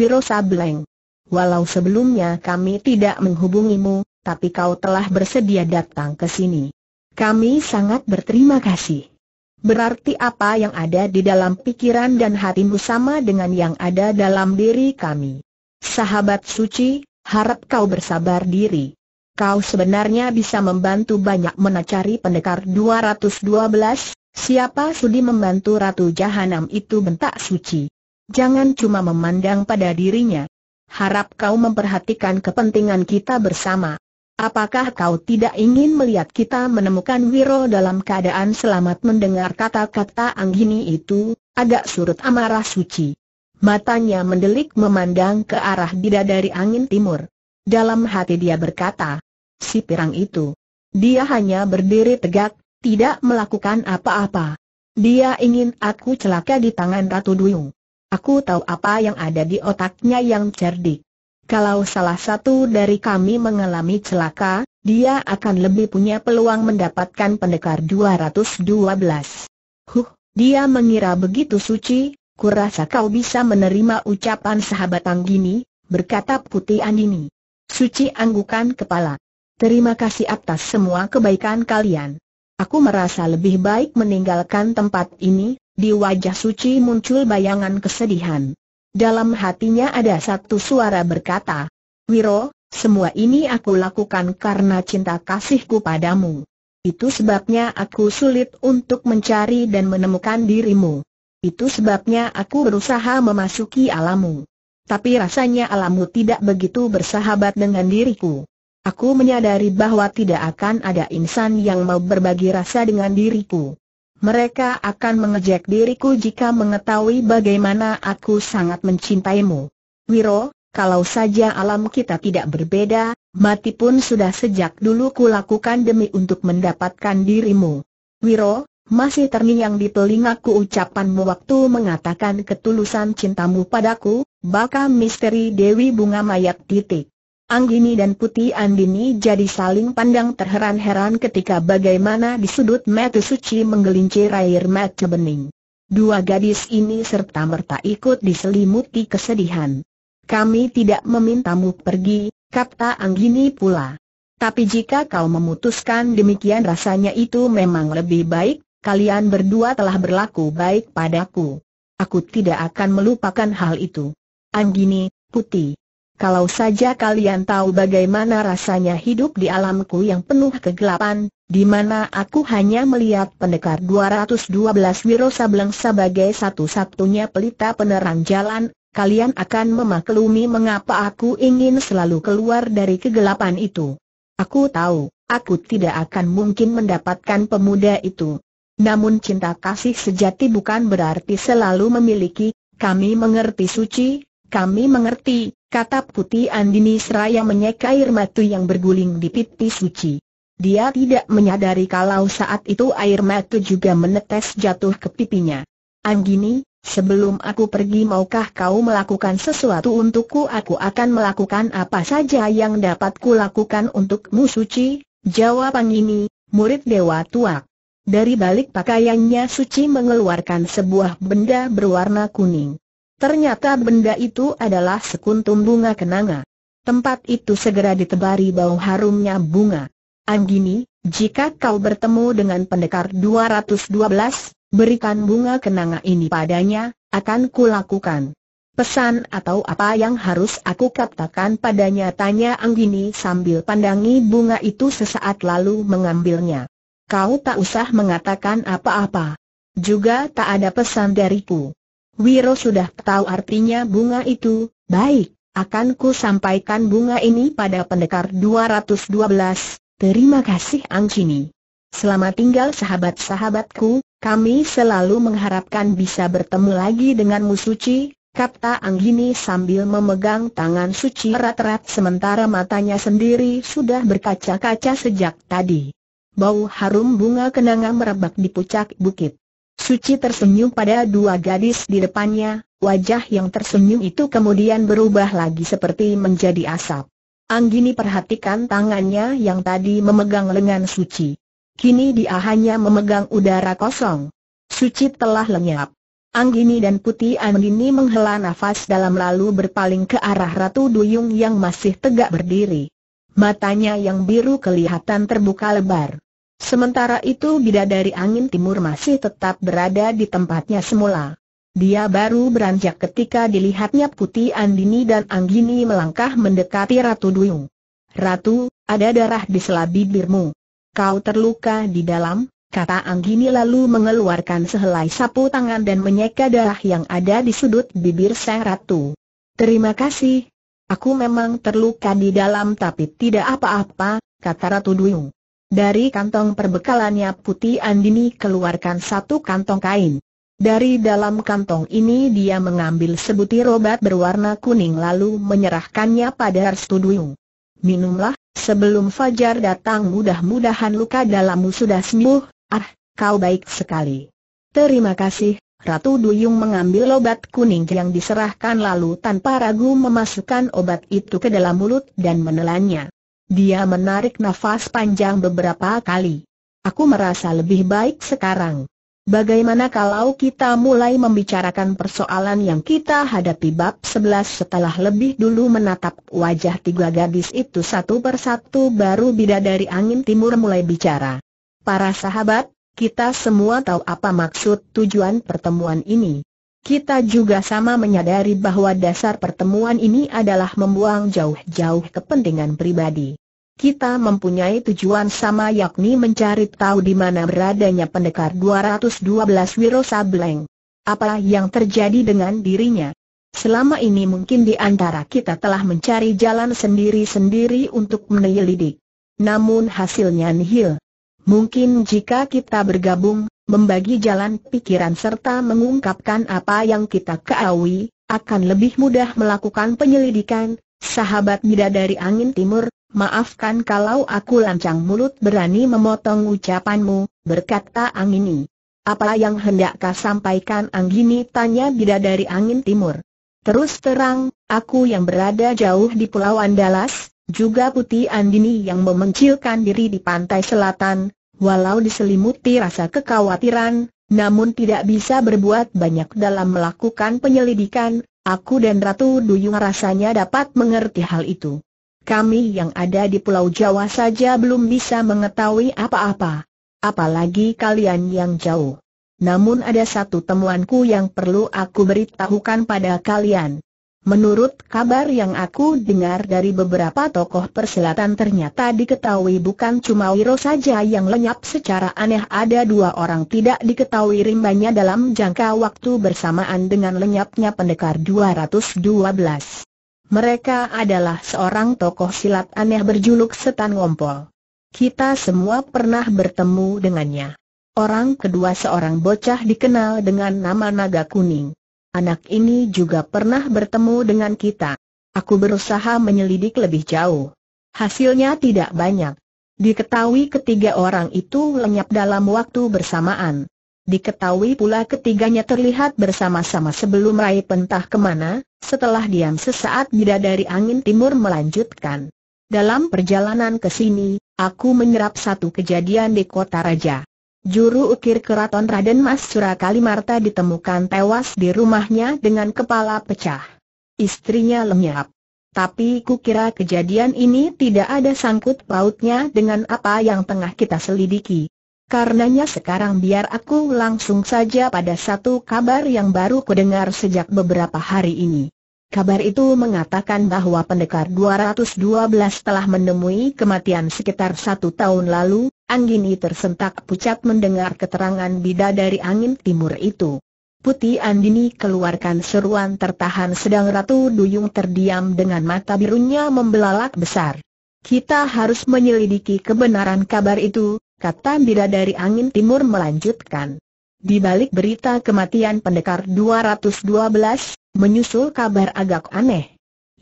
A: Wiro Sableng. Walau sebelumnya kami tidak menghubungimu, tapi kau telah bersedia datang ke sini. Kami sangat berterima kasih. Berarti apa yang ada di dalam pikiran dan hatimu sama dengan yang ada dalam diri kami. Sahabat suci, harap kau bersabar diri. Kau sebenarnya bisa membantu banyak menacari pendekar 212, siapa sudi membantu Ratu Jahanam itu bentak suci. Jangan cuma memandang pada dirinya. Harap kau memperhatikan kepentingan kita bersama. Apakah kau tidak ingin melihat kita menemukan Wiro dalam keadaan selamat mendengar kata-kata Anggini itu? Agak surut amarah suci. Matanya mendelik memandang ke arah bidadari angin timur. Dalam hati dia berkata, si pirang itu. Dia hanya berdiri tegak, tidak melakukan apa-apa. Dia ingin aku celaka di tangan Ratu Duyung. Aku tahu apa yang ada di otaknya yang cerdik. Kalau salah satu dari kami mengalami celaka, dia akan lebih punya peluang mendapatkan pendekar 212. Huh, dia mengira begitu suci, kurasa kau bisa menerima ucapan sahabat Anggini, berkata Putih Andini. Suci anggukan kepala. Terima kasih atas semua kebaikan kalian. Aku merasa lebih baik meninggalkan tempat ini, di wajah suci muncul bayangan kesedihan. Dalam hatinya ada satu suara berkata, Wiro, semua ini aku lakukan karena cinta kasihku padamu. Itu sebabnya aku sulit untuk mencari dan menemukan dirimu. Itu sebabnya aku berusaha memasuki alammu. Tapi rasanya alammu tidak begitu bersahabat dengan diriku. Aku menyadari bahwa tidak akan ada insan yang mau berbagi rasa dengan diriku mereka akan mengejek diriku jika mengetahui bagaimana aku sangat mencintaimu. Wiro, kalau saja alam kita tidak berbeda, mati pun sudah sejak dulu kulakukan demi untuk mendapatkan dirimu. Wiro, masih terngiang di telingaku ucapanmu waktu mengatakan ketulusan cintamu padaku, bahkan misteri Dewi Bunga Mayat titik. Anggini dan Putih Andini jadi saling pandang terheran-heran ketika bagaimana di sudut mata suci menggelincir air mata bening. Dua gadis ini serta-merta ikut diselimuti kesedihan. Kami tidak memintamu pergi, kata Anggini pula. Tapi jika kau memutuskan demikian rasanya itu memang lebih baik, kalian berdua telah berlaku baik padaku. Aku tidak akan melupakan hal itu. Anggini, Putih, kalau saja kalian tahu bagaimana rasanya hidup di alamku yang penuh kegelapan, di mana aku hanya melihat pendekar 212 Wiro sebagai satu-satunya pelita penerang jalan, kalian akan memaklumi mengapa aku ingin selalu keluar dari kegelapan itu. Aku tahu, aku tidak akan mungkin mendapatkan pemuda itu. Namun cinta kasih sejati bukan berarti selalu memiliki, kami mengerti suci, kami mengerti, kata Putih Andini seraya menyeka air matu yang berguling di pipi suci. Dia tidak menyadari kalau saat itu air matu juga menetes jatuh ke pipinya. Anggini, sebelum aku pergi maukah kau melakukan sesuatu untukku? Aku akan melakukan apa saja yang dapat kulakukan untukmu suci, jawab Anggini, murid Dewa tua. Dari balik pakaiannya Suci mengeluarkan sebuah benda berwarna kuning. Ternyata benda itu adalah sekuntum bunga kenanga. Tempat itu segera ditebari bau harumnya bunga. Anggini, jika kau bertemu dengan pendekar 212, berikan bunga kenanga ini padanya, akan kulakukan. Pesan atau apa yang harus aku katakan padanya tanya Anggini sambil pandangi bunga itu sesaat lalu mengambilnya. Kau tak usah mengatakan apa-apa. Juga tak ada pesan dariku. Wiro sudah tahu artinya bunga itu, baik, akan ku sampaikan bunga ini pada pendekar 212, terima kasih Anggini. Selama tinggal sahabat-sahabatku, kami selalu mengharapkan bisa bertemu lagi denganmu suci, kata Anggini sambil memegang tangan suci erat-erat, sementara matanya sendiri sudah berkaca-kaca sejak tadi. Bau harum bunga kenanga merebak di puncak bukit. Suci tersenyum pada dua gadis di depannya, wajah yang tersenyum itu kemudian berubah lagi seperti menjadi asap. Anggini perhatikan tangannya yang tadi memegang lengan Suci. Kini dia hanya memegang udara kosong. Suci telah lenyap. Anggini dan Putih Anggini menghela nafas dalam lalu berpaling ke arah Ratu Duyung yang masih tegak berdiri. Matanya yang biru kelihatan terbuka lebar. Sementara itu bidadari angin timur masih tetap berada di tempatnya semula. Dia baru beranjak ketika dilihatnya Putih Andini dan Anggini melangkah mendekati Ratu Duyung. Ratu, ada darah di sela bibirmu. Kau terluka di dalam, kata Anggini lalu mengeluarkan sehelai sapu tangan dan menyeka darah yang ada di sudut bibir sang ratu. Terima kasih. Aku memang terluka di dalam tapi tidak apa-apa, kata Ratu Duyung. Dari kantong perbekalannya Putih Andini keluarkan satu kantong kain. Dari dalam kantong ini dia mengambil sebutir obat berwarna kuning lalu menyerahkannya pada Arstuduyung. Minumlah, sebelum Fajar datang mudah-mudahan luka dalammu sudah sembuh, ah, kau baik sekali. Terima kasih, Ratu Duyung mengambil obat kuning yang diserahkan lalu tanpa ragu memasukkan obat itu ke dalam mulut dan menelannya. Dia menarik nafas panjang beberapa kali. Aku merasa lebih baik sekarang. Bagaimana kalau kita mulai membicarakan persoalan yang kita hadapi bab 11 setelah lebih dulu menatap wajah tiga gadis itu satu persatu baru bidadari angin timur mulai bicara. Para sahabat, kita semua tahu apa maksud tujuan pertemuan ini. Kita juga sama menyadari bahwa dasar pertemuan ini adalah membuang jauh-jauh kepentingan pribadi. Kita mempunyai tujuan sama yakni mencari tahu di mana beradanya pendekar 212 Wiro Sableng. Apa yang terjadi dengan dirinya? Selama ini mungkin di antara kita telah mencari jalan sendiri-sendiri untuk menyelidik. Namun hasilnya nihil. Mungkin jika kita bergabung, membagi jalan pikiran serta mengungkapkan apa yang kita keawi, akan lebih mudah melakukan penyelidikan, sahabat bidadari angin timur, Maafkan kalau aku lancang mulut berani memotong ucapanmu, berkata angini. Apa yang hendak kau sampaikan angini? tanya bidadari angin timur. Terus terang, aku yang berada jauh di Pulau Andalas, juga Putih Andini yang memencilkan diri di pantai selatan, walau diselimuti rasa kekhawatiran, namun tidak bisa berbuat banyak dalam melakukan penyelidikan, aku dan Ratu Duyung rasanya dapat mengerti hal itu. Kami yang ada di Pulau Jawa saja belum bisa mengetahui apa-apa. Apalagi kalian yang jauh. Namun ada satu temuanku yang perlu aku beritahukan pada kalian. Menurut kabar yang aku dengar dari beberapa tokoh perselatan, ternyata diketahui bukan cuma Wiro saja yang lenyap secara aneh ada dua orang tidak diketahui rimbanya dalam jangka waktu bersamaan dengan lenyapnya pendekar 212. Mereka adalah seorang tokoh silat aneh berjuluk Setan Ngompol. Kita semua pernah bertemu dengannya. Orang kedua seorang bocah dikenal dengan nama Naga Kuning. Anak ini juga pernah bertemu dengan kita. Aku berusaha menyelidik lebih jauh. Hasilnya tidak banyak. Diketahui ketiga orang itu lenyap dalam waktu bersamaan. Diketahui pula ketiganya terlihat bersama-sama sebelum Rai pentah kemana, setelah diam sesaat bidadari angin timur melanjutkan. Dalam perjalanan ke sini, aku menyerap satu kejadian di kota raja. Juru ukir keraton Raden Mas Surakali Marta ditemukan tewas di rumahnya dengan kepala pecah. Istrinya lenyap. Tapi kukira kejadian ini tidak ada sangkut pautnya dengan apa yang tengah kita selidiki. Karenanya sekarang biar aku langsung saja pada satu kabar yang baru kudengar sejak beberapa hari ini. Kabar itu mengatakan bahwa pendekar 212 telah menemui kematian sekitar satu tahun lalu, Anggini tersentak pucat mendengar keterangan bida dari angin timur itu. Putih Andini keluarkan seruan tertahan sedang Ratu Duyung terdiam dengan mata birunya membelalak besar. Kita harus menyelidiki kebenaran kabar itu, kata dari Angin Timur melanjutkan. Di balik berita kematian pendekar 212, menyusul kabar agak aneh.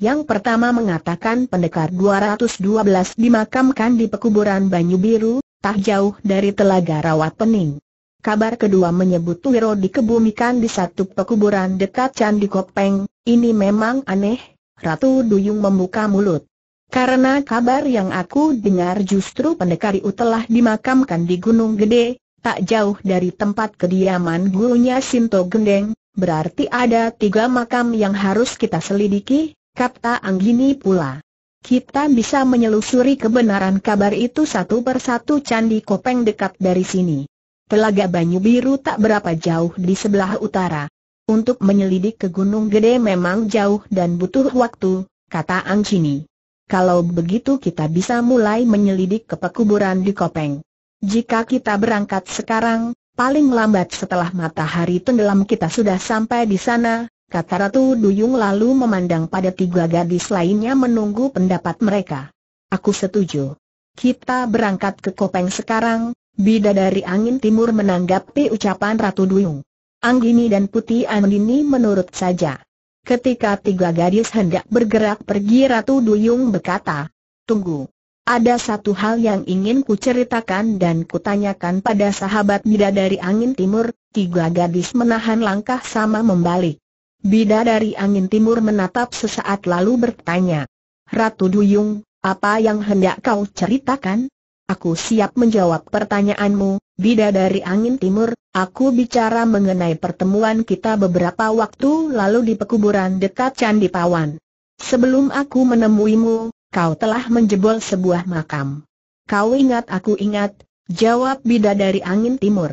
A: Yang pertama mengatakan pendekar 212 dimakamkan di pekuburan Banyu Biru, tak jauh dari Telaga Rawat Pening. Kabar kedua menyebut Wiro dikebumikan di satu pekuburan dekat Candi Kopeng, ini memang aneh, Ratu Duyung membuka mulut. Karena kabar yang aku dengar justru pendekar itu telah dimakamkan di Gunung Gede, tak jauh dari tempat kediaman gurunya Sinto Gendeng, berarti ada tiga makam yang harus kita selidiki, kata Anggini pula. Kita bisa menyelusuri kebenaran kabar itu satu persatu candi kopeng dekat dari sini. Telaga Banyu Biru tak berapa jauh di sebelah utara. Untuk menyelidik ke Gunung Gede memang jauh dan butuh waktu, kata Anggini. Kalau begitu kita bisa mulai menyelidik ke pekuburan di Kopeng. Jika kita berangkat sekarang, paling lambat setelah matahari tenggelam kita sudah sampai di sana, kata Ratu Duyung lalu memandang pada tiga gadis lainnya menunggu pendapat mereka. Aku setuju. Kita berangkat ke Kopeng sekarang, Bidadari Angin Timur menanggapi ucapan Ratu Duyung. Anggini dan Putih Andini menurut saja. Ketika tiga gadis hendak bergerak pergi Ratu Duyung berkata, Tunggu. Ada satu hal yang ingin ku ceritakan dan kutanyakan pada sahabat bidadari angin timur, tiga gadis menahan langkah sama membalik. Bidadari angin timur menatap sesaat lalu bertanya, Ratu Duyung, apa yang hendak kau ceritakan? Aku siap menjawab pertanyaanmu, Bida dari Angin Timur, aku bicara mengenai pertemuan kita beberapa waktu lalu di pekuburan dekat Candi Pawan. Sebelum aku menemuimu, kau telah menjebol sebuah makam. Kau ingat aku ingat, jawab Bida dari Angin Timur.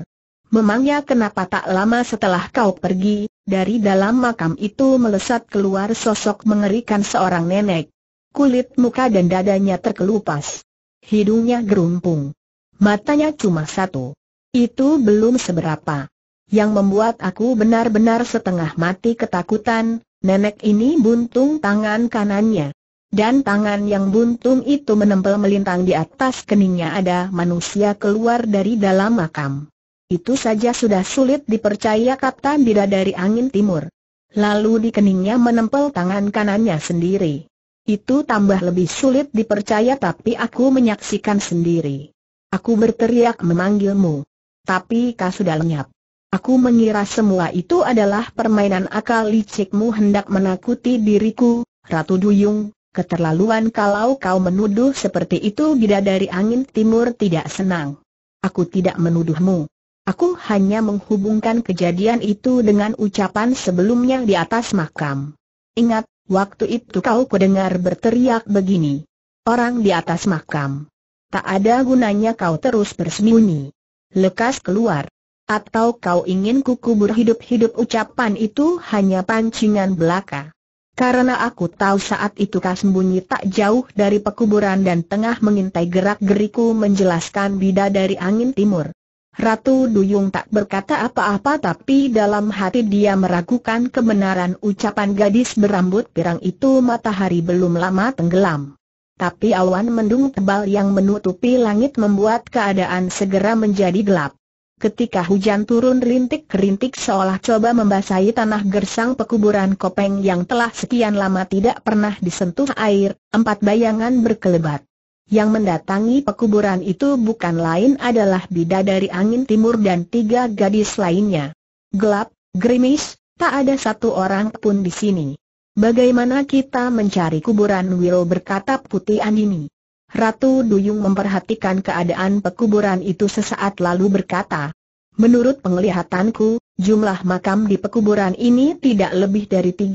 A: Memangnya kenapa tak lama setelah kau pergi, dari dalam makam itu melesat keluar sosok mengerikan seorang nenek. Kulit muka dan dadanya terkelupas hidungnya gerumpung. Matanya cuma satu. Itu belum seberapa. Yang membuat aku benar-benar setengah mati ketakutan, nenek ini buntung tangan kanannya. Dan tangan yang buntung itu menempel melintang di atas keningnya ada manusia keluar dari dalam makam. Itu saja sudah sulit dipercaya kata bidadari angin timur. Lalu di keningnya menempel tangan kanannya sendiri. Itu tambah lebih sulit dipercaya tapi aku menyaksikan sendiri. Aku berteriak memanggilmu. Tapi kau sudah lenyap. Aku mengira semua itu adalah permainan akal licikmu hendak menakuti diriku, Ratu Duyung, keterlaluan kalau kau menuduh seperti itu dari angin timur tidak senang. Aku tidak menuduhmu. Aku hanya menghubungkan kejadian itu dengan ucapan sebelumnya di atas makam. Ingat, Waktu itu kau kudengar berteriak begini. Orang di atas makam. Tak ada gunanya kau terus bersembunyi. Lekas keluar. Atau kau ingin kukubur hidup-hidup ucapan itu hanya pancingan belaka. Karena aku tahu saat itu kau sembunyi tak jauh dari pekuburan dan tengah mengintai gerak-geriku menjelaskan bida dari angin timur. Ratu Duyung tak berkata apa-apa tapi dalam hati dia meragukan kebenaran ucapan gadis berambut pirang itu matahari belum lama tenggelam. Tapi awan mendung tebal yang menutupi langit membuat keadaan segera menjadi gelap. Ketika hujan turun rintik-rintik seolah coba membasahi tanah gersang pekuburan kopeng yang telah sekian lama tidak pernah disentuh air, empat bayangan berkelebat. Yang mendatangi pekuburan itu bukan lain adalah bidadari angin timur dan tiga gadis lainnya. Gelap, gerimis, tak ada satu orang pun di sini. Bagaimana kita mencari kuburan Wiro berkata Putih Andini. Ratu Duyung memperhatikan keadaan pekuburan itu sesaat lalu berkata, Menurut penglihatanku, jumlah makam di pekuburan ini tidak lebih dari 30.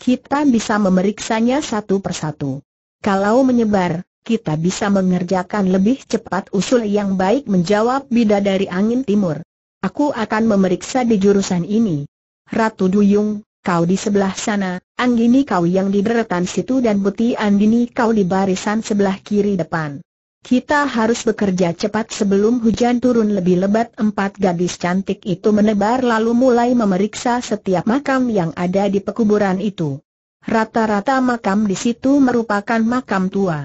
A: Kita bisa memeriksanya satu persatu. Kalau menyebar, kita bisa mengerjakan lebih cepat usul yang baik menjawab bida dari angin timur. Aku akan memeriksa di jurusan ini. Ratu Duyung, kau di sebelah sana, Anggini kau yang di deretan situ dan Buti Anggini kau di barisan sebelah kiri depan. Kita harus bekerja cepat sebelum hujan turun lebih lebat Empat gadis cantik itu menebar lalu mulai memeriksa setiap makam yang ada di pekuburan itu. Rata-rata makam di situ merupakan makam tua.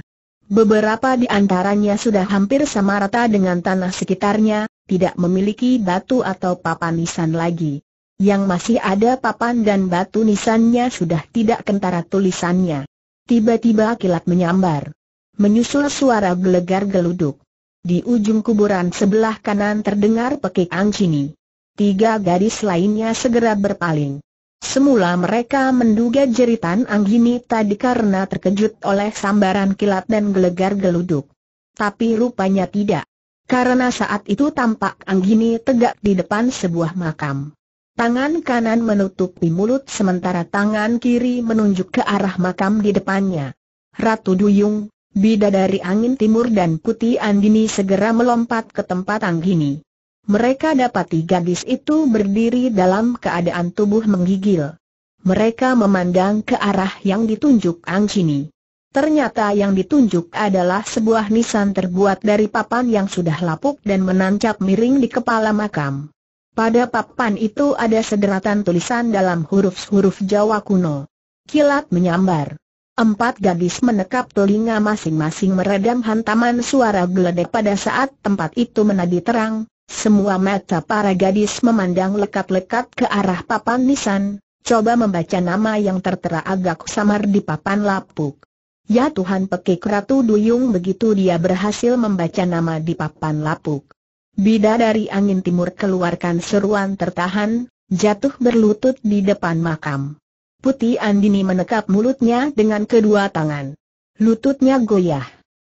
A: Beberapa di antaranya sudah hampir sama rata dengan tanah sekitarnya, tidak memiliki batu atau papan nisan lagi. Yang masih ada papan dan batu nisannya sudah tidak kentara tulisannya. Tiba-tiba kilat menyambar. Menyusul suara gelegar geluduk. Di ujung kuburan sebelah kanan terdengar pekik angcini. Tiga gadis lainnya segera berpaling. Semula mereka menduga jeritan Anggini tadi karena terkejut oleh sambaran kilat dan gelegar geluduk. Tapi rupanya tidak. Karena saat itu tampak Anggini tegak di depan sebuah makam. Tangan kanan menutupi mulut sementara tangan kiri menunjuk ke arah makam di depannya. Ratu Duyung, bidadari angin timur dan putih Anggini segera melompat ke tempat Anggini mereka dapati gadis itu berdiri dalam keadaan tubuh menggigil. Mereka memandang ke arah yang ditunjuk Ang Chini. Ternyata yang ditunjuk adalah sebuah nisan terbuat dari papan yang sudah lapuk dan menancap miring di kepala makam. Pada papan itu ada sederetan tulisan dalam huruf-huruf Jawa kuno. Kilat menyambar. Empat gadis menekap telinga masing-masing meredam hantaman suara geledek pada saat tempat itu menadi terang, semua mata para gadis memandang lekat-lekat ke arah papan nisan, coba membaca nama yang tertera agak samar di papan lapuk. Ya Tuhan pekik Ratu Duyung begitu dia berhasil membaca nama di papan lapuk. Bida dari angin timur keluarkan seruan tertahan, jatuh berlutut di depan makam. Putih Andini menekap mulutnya dengan kedua tangan. Lututnya goyah.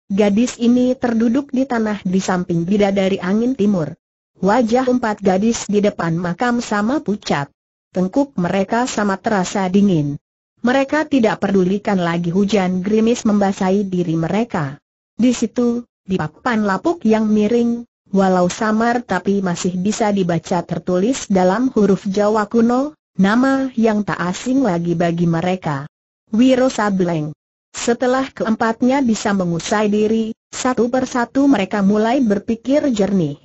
A: Gadis ini terduduk di tanah di samping Bida dari angin timur. Wajah empat gadis di depan makam sama pucat. Tengkuk mereka sama terasa dingin. Mereka tidak pedulikan lagi hujan gerimis membasahi diri mereka. Di situ, di papan lapuk yang miring, walau samar tapi masih bisa dibaca tertulis dalam huruf Jawa kuno, nama yang tak asing lagi bagi mereka. Wiro Sableng. Setelah keempatnya bisa mengusai diri, satu persatu mereka mulai berpikir jernih.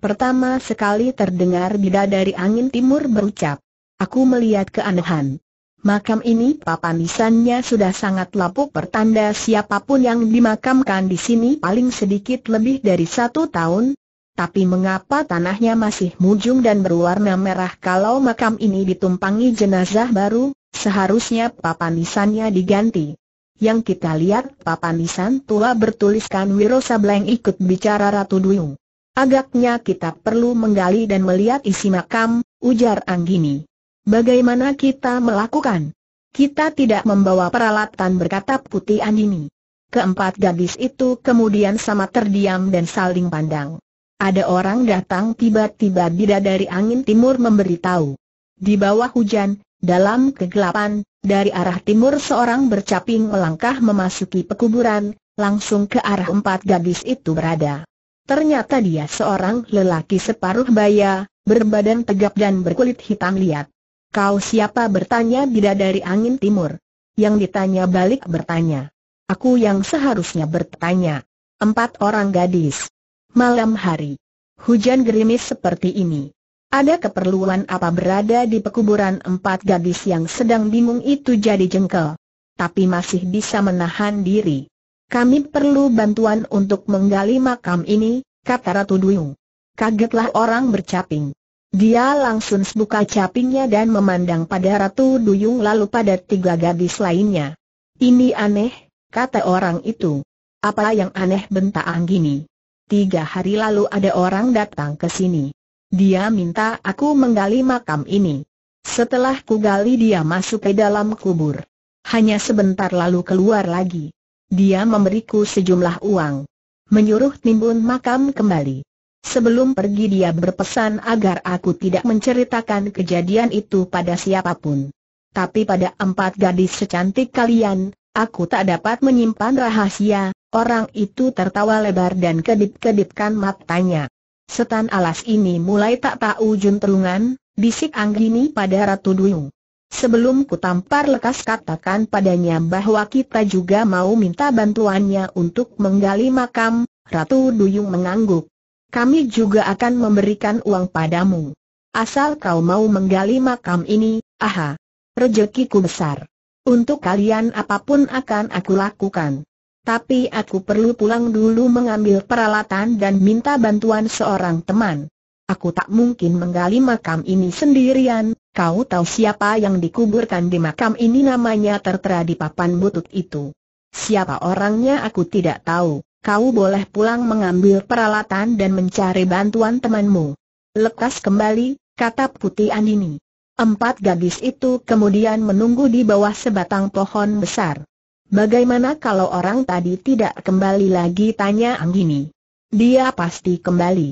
A: Pertama sekali terdengar bida dari angin timur berucap. Aku melihat keanehan. Makam ini papan nisannya sudah sangat lapuk pertanda siapapun yang dimakamkan di sini paling sedikit lebih dari satu tahun. Tapi mengapa tanahnya masih mujung dan berwarna merah kalau makam ini ditumpangi jenazah baru, seharusnya papan nisannya diganti. Yang kita lihat papan nisan tua bertuliskan Wiro Sableng ikut bicara Ratu Duyung. Agaknya kita perlu menggali dan melihat isi makam, ujar Anggini. Bagaimana kita melakukan? Kita tidak membawa peralatan berkata putih Anggini. Keempat gadis itu kemudian sama terdiam dan saling pandang. Ada orang datang tiba-tiba dari angin timur memberitahu. Di bawah hujan, dalam kegelapan, dari arah timur seorang bercaping melangkah memasuki pekuburan, langsung ke arah empat gadis itu berada. Ternyata dia seorang lelaki separuh baya, berbadan tegap dan berkulit hitam liat. Kau siapa bertanya bidadari angin timur? Yang ditanya balik bertanya. Aku yang seharusnya bertanya. Empat orang gadis. Malam hari. Hujan gerimis seperti ini. Ada keperluan apa berada di pekuburan empat gadis yang sedang bingung itu jadi jengkel. Tapi masih bisa menahan diri. Kami perlu bantuan untuk menggali makam ini, kata Ratu Duyung. Kagetlah orang bercaping. Dia langsung buka capingnya dan memandang pada Ratu Duyung lalu pada tiga gadis lainnya. Ini aneh, kata orang itu. Apa yang aneh bentak Anggini? Tiga hari lalu ada orang datang ke sini. Dia minta aku menggali makam ini. Setelah kugali dia masuk ke dalam kubur. Hanya sebentar lalu keluar lagi. Dia memberiku sejumlah uang. Menyuruh timbun makam kembali. Sebelum pergi dia berpesan agar aku tidak menceritakan kejadian itu pada siapapun. Tapi pada empat gadis secantik kalian, aku tak dapat menyimpan rahasia, orang itu tertawa lebar dan kedip-kedipkan matanya. Setan alas ini mulai tak tahu terungan, bisik Anggini pada Ratu Duyung. Sebelum kutampar lekas katakan padanya bahwa kita juga mau minta bantuannya untuk menggali makam, Ratu Duyung mengangguk. Kami juga akan memberikan uang padamu. Asal kau mau menggali makam ini, aha. Rejekiku besar. Untuk kalian apapun akan aku lakukan. Tapi aku perlu pulang dulu mengambil peralatan dan minta bantuan seorang teman. Aku tak mungkin menggali makam ini sendirian, Kau tahu siapa yang dikuburkan di makam ini namanya tertera di papan butut itu. Siapa orangnya aku tidak tahu, kau boleh pulang mengambil peralatan dan mencari bantuan temanmu. Lekas kembali, kata Putih Andini. Empat gadis itu kemudian menunggu di bawah sebatang pohon besar. Bagaimana kalau orang tadi tidak kembali lagi tanya Anggini? Dia pasti kembali.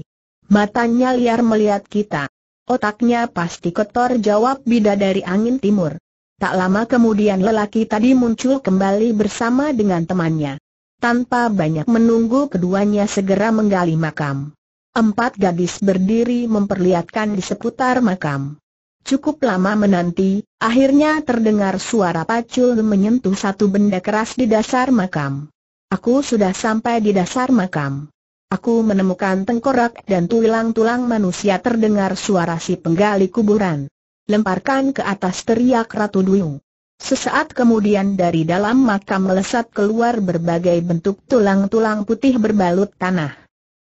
A: Matanya liar melihat kita. Otaknya pasti kotor jawab bida dari angin timur. Tak lama kemudian lelaki tadi muncul kembali bersama dengan temannya. Tanpa banyak menunggu keduanya segera menggali makam. Empat gadis berdiri memperlihatkan di seputar makam. Cukup lama menanti, akhirnya terdengar suara pacul menyentuh satu benda keras di dasar makam. Aku sudah sampai di dasar makam. Aku menemukan tengkorak dan tulang-tulang manusia terdengar suara si penggali kuburan. Lemparkan ke atas teriak Ratu Duyung. Sesaat kemudian dari dalam makam melesat keluar berbagai bentuk tulang-tulang putih berbalut tanah.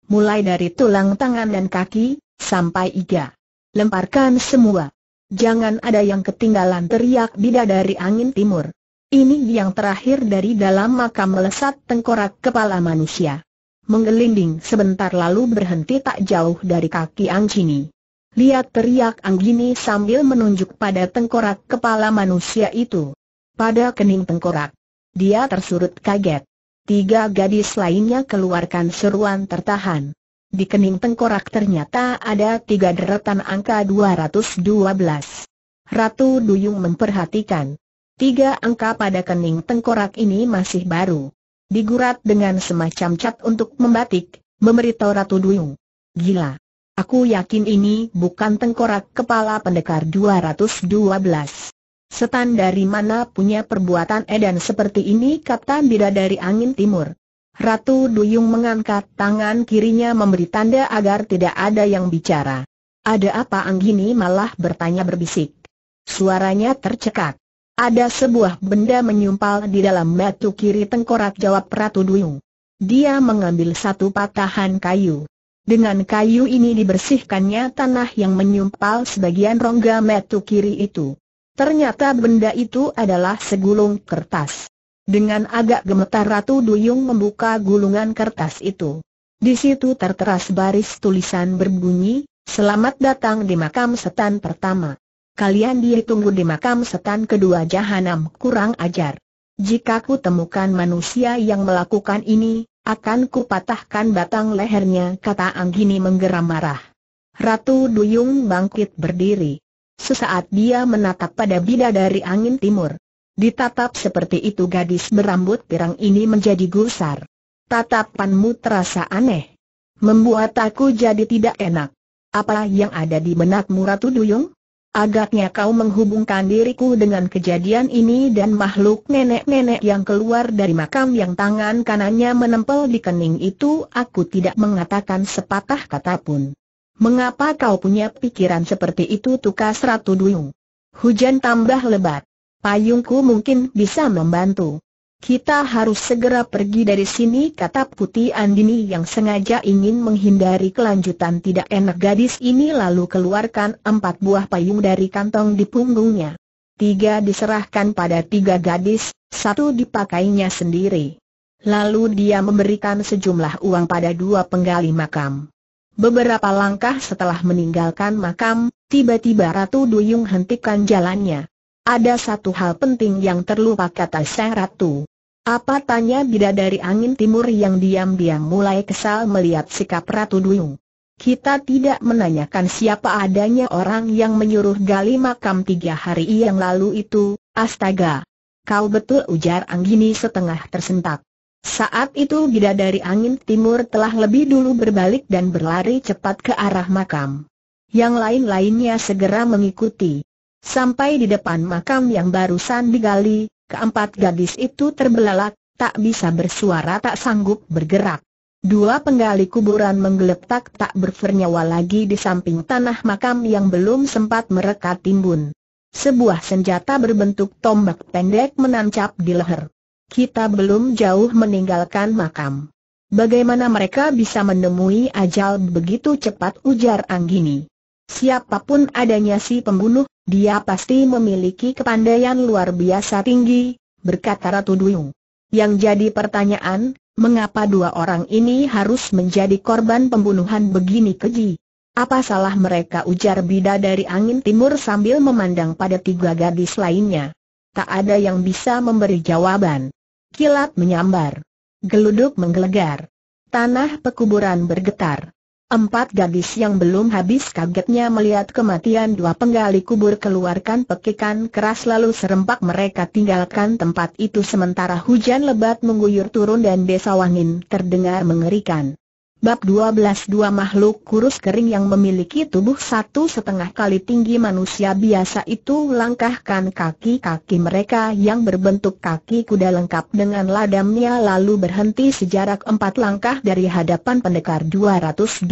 A: Mulai dari tulang tangan dan kaki, sampai iga. Lemparkan semua. Jangan ada yang ketinggalan teriak bida dari angin timur. Ini yang terakhir dari dalam makam melesat tengkorak kepala manusia menggelinding sebentar lalu berhenti tak jauh dari kaki Anggini. Lihat teriak Anggini sambil menunjuk pada tengkorak kepala manusia itu. Pada kening tengkorak. Dia tersurut kaget. Tiga gadis lainnya keluarkan seruan tertahan. Di kening tengkorak ternyata ada tiga deretan angka 212. Ratu Duyung memperhatikan. Tiga angka pada kening tengkorak ini masih baru digurat dengan semacam cat untuk membatik, memberitahu Ratu Duyung. Gila. Aku yakin ini bukan tengkorak kepala pendekar 212. Setan dari mana punya perbuatan edan seperti ini kata dari angin timur. Ratu Duyung mengangkat tangan kirinya memberi tanda agar tidak ada yang bicara. Ada apa Anggini malah bertanya berbisik. Suaranya tercekat. Ada sebuah benda menyumpal di dalam batu kiri tengkorak jawab Ratu Duyung. Dia mengambil satu patahan kayu. Dengan kayu ini dibersihkannya tanah yang menyumpal sebagian rongga metu kiri itu. Ternyata benda itu adalah segulung kertas. Dengan agak gemetar Ratu Duyung membuka gulungan kertas itu. Di situ tertera baris tulisan berbunyi, Selamat datang di makam setan pertama kalian ditunggu di makam setan kedua jahanam kurang ajar. Jika ku temukan manusia yang melakukan ini, akan kupatahkan batang lehernya kata Anggini menggeram marah. Ratu Duyung bangkit berdiri. Sesaat dia menatap pada bidadari angin timur. Ditatap seperti itu gadis berambut pirang ini menjadi gusar. Tatapanmu terasa aneh. Membuat aku jadi tidak enak. Apa yang ada di benakmu Ratu Duyung? Agaknya kau menghubungkan diriku dengan kejadian ini dan makhluk nenek-nenek yang keluar dari makam yang tangan kanannya menempel di kening itu aku tidak mengatakan sepatah kata pun. Mengapa kau punya pikiran seperti itu tukas Ratu Duyung? Hujan tambah lebat. Payungku mungkin bisa membantu. Kita harus segera pergi dari sini kata Putih Andini yang sengaja ingin menghindari kelanjutan tidak enak gadis ini lalu keluarkan empat buah payung dari kantong di punggungnya. Tiga diserahkan pada tiga gadis, satu dipakainya sendiri. Lalu dia memberikan sejumlah uang pada dua penggali makam. Beberapa langkah setelah meninggalkan makam, tiba-tiba Ratu Duyung hentikan jalannya. Ada satu hal penting yang terlupa kata Sang Ratu. Apa tanya bidadari angin timur yang diam-diam mulai kesal melihat sikap Ratu Duyung? Kita tidak menanyakan siapa adanya orang yang menyuruh gali makam tiga hari yang lalu itu, astaga. Kau betul ujar Anggini setengah tersentak. Saat itu bidadari angin timur telah lebih dulu berbalik dan berlari cepat ke arah makam. Yang lain-lainnya segera mengikuti. Sampai di depan makam yang barusan digali, keempat gadis itu terbelalak, tak bisa bersuara tak sanggup bergerak. Dua penggali kuburan menggeletak tak bernyawa lagi di samping tanah makam yang belum sempat mereka timbun. Sebuah senjata berbentuk tombak pendek menancap di leher. Kita belum jauh meninggalkan makam. Bagaimana mereka bisa menemui ajal begitu cepat ujar Anggini. Siapapun adanya si pembunuh, dia pasti memiliki kepandaian luar biasa tinggi, berkata Ratu Duyung. Yang jadi pertanyaan, mengapa dua orang ini harus menjadi korban pembunuhan begini keji? Apa salah mereka ujar Bida dari angin timur sambil memandang pada tiga gadis lainnya. Tak ada yang bisa memberi jawaban. Kilat menyambar. Geluduk menggelegar. Tanah pekuburan bergetar. Empat gadis yang belum habis kagetnya melihat kematian dua penggali kubur keluarkan pekikan keras lalu serempak mereka tinggalkan tempat itu sementara hujan lebat mengguyur turun dan desa wangin terdengar mengerikan. Bab 12 Dua makhluk kurus kering yang memiliki tubuh satu setengah kali tinggi manusia biasa itu langkahkan kaki-kaki mereka yang berbentuk kaki kuda lengkap dengan ladamnya lalu berhenti sejarak empat langkah dari hadapan pendekar 212.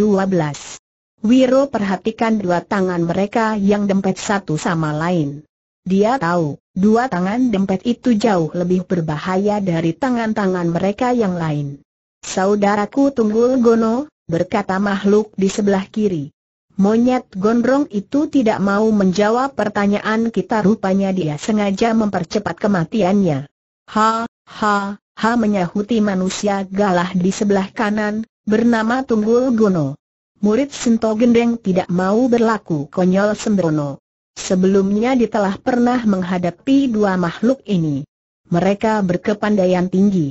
A: Wiro perhatikan dua tangan mereka yang dempet satu sama lain. Dia tahu, dua tangan dempet itu jauh lebih berbahaya dari tangan-tangan mereka yang lain. Saudaraku Tunggul Gono, berkata makhluk di sebelah kiri. Monyet gondrong itu tidak mau menjawab pertanyaan kita rupanya dia sengaja mempercepat kematiannya. Ha, ha, ha menyahuti manusia galah di sebelah kanan, bernama Tunggul Gono. Murid Sento Gendeng tidak mau berlaku konyol sembrono. Sebelumnya telah pernah menghadapi dua makhluk ini. Mereka berkepandaian tinggi.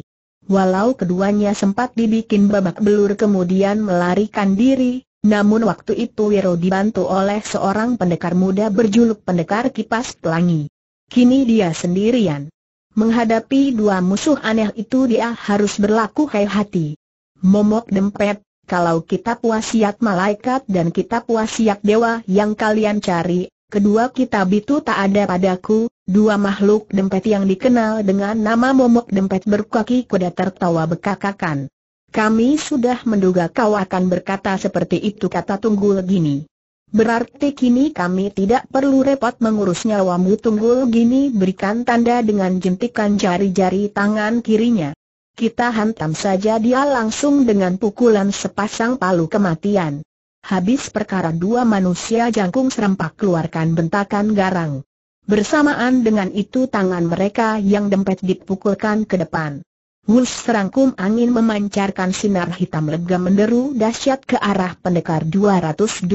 A: Walau keduanya sempat dibikin babak belur kemudian melarikan diri, namun waktu itu Wiro dibantu oleh seorang pendekar muda berjuluk pendekar kipas pelangi. Kini dia sendirian. Menghadapi dua musuh aneh itu dia harus berlaku kayak hati. Momok dempet, kalau kitab wasiat malaikat dan kitab wasiat dewa yang kalian cari, kedua kitab itu tak ada padaku, Dua makhluk dempet yang dikenal dengan nama momok dempet berkaki kuda tertawa bekakakan. Kami sudah menduga kau akan berkata seperti itu kata Tunggul Gini. Berarti kini kami tidak perlu repot mengurus nyawamu Tunggul Gini berikan tanda dengan jentikan jari-jari tangan kirinya. Kita hantam saja dia langsung dengan pukulan sepasang palu kematian. Habis perkara dua manusia jangkung serempak keluarkan bentakan garang. Bersamaan dengan itu tangan mereka yang dempet dipukulkan ke depan. Wus serangkum angin memancarkan sinar hitam lega menderu dahsyat ke arah pendekar 212.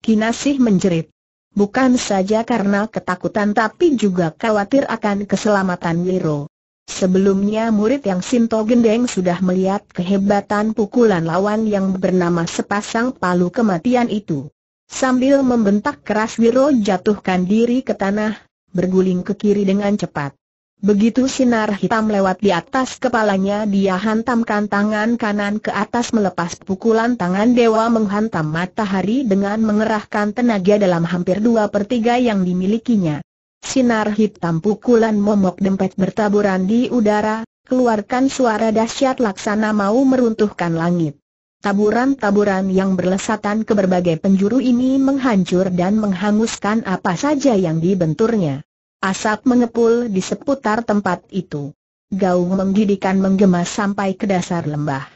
A: Kinasih menjerit. Bukan saja karena ketakutan tapi juga khawatir akan keselamatan Wiro. Sebelumnya murid yang Sinto Gendeng sudah melihat kehebatan pukulan lawan yang bernama sepasang palu kematian itu. Sambil membentak keras Wiro jatuhkan diri ke tanah, berguling ke kiri dengan cepat. Begitu sinar hitam lewat di atas kepalanya dia hantamkan tangan kanan ke atas melepas pukulan tangan dewa menghantam matahari dengan mengerahkan tenaga dalam hampir dua per tiga yang dimilikinya. Sinar hitam pukulan momok dempet bertaburan di udara, keluarkan suara dahsyat laksana mau meruntuhkan langit. Taburan-taburan yang berlesatan ke berbagai penjuru ini menghancur dan menghanguskan apa saja yang dibenturnya. Asap mengepul di seputar tempat itu. Gaung menggidikan menggema sampai ke dasar lembah.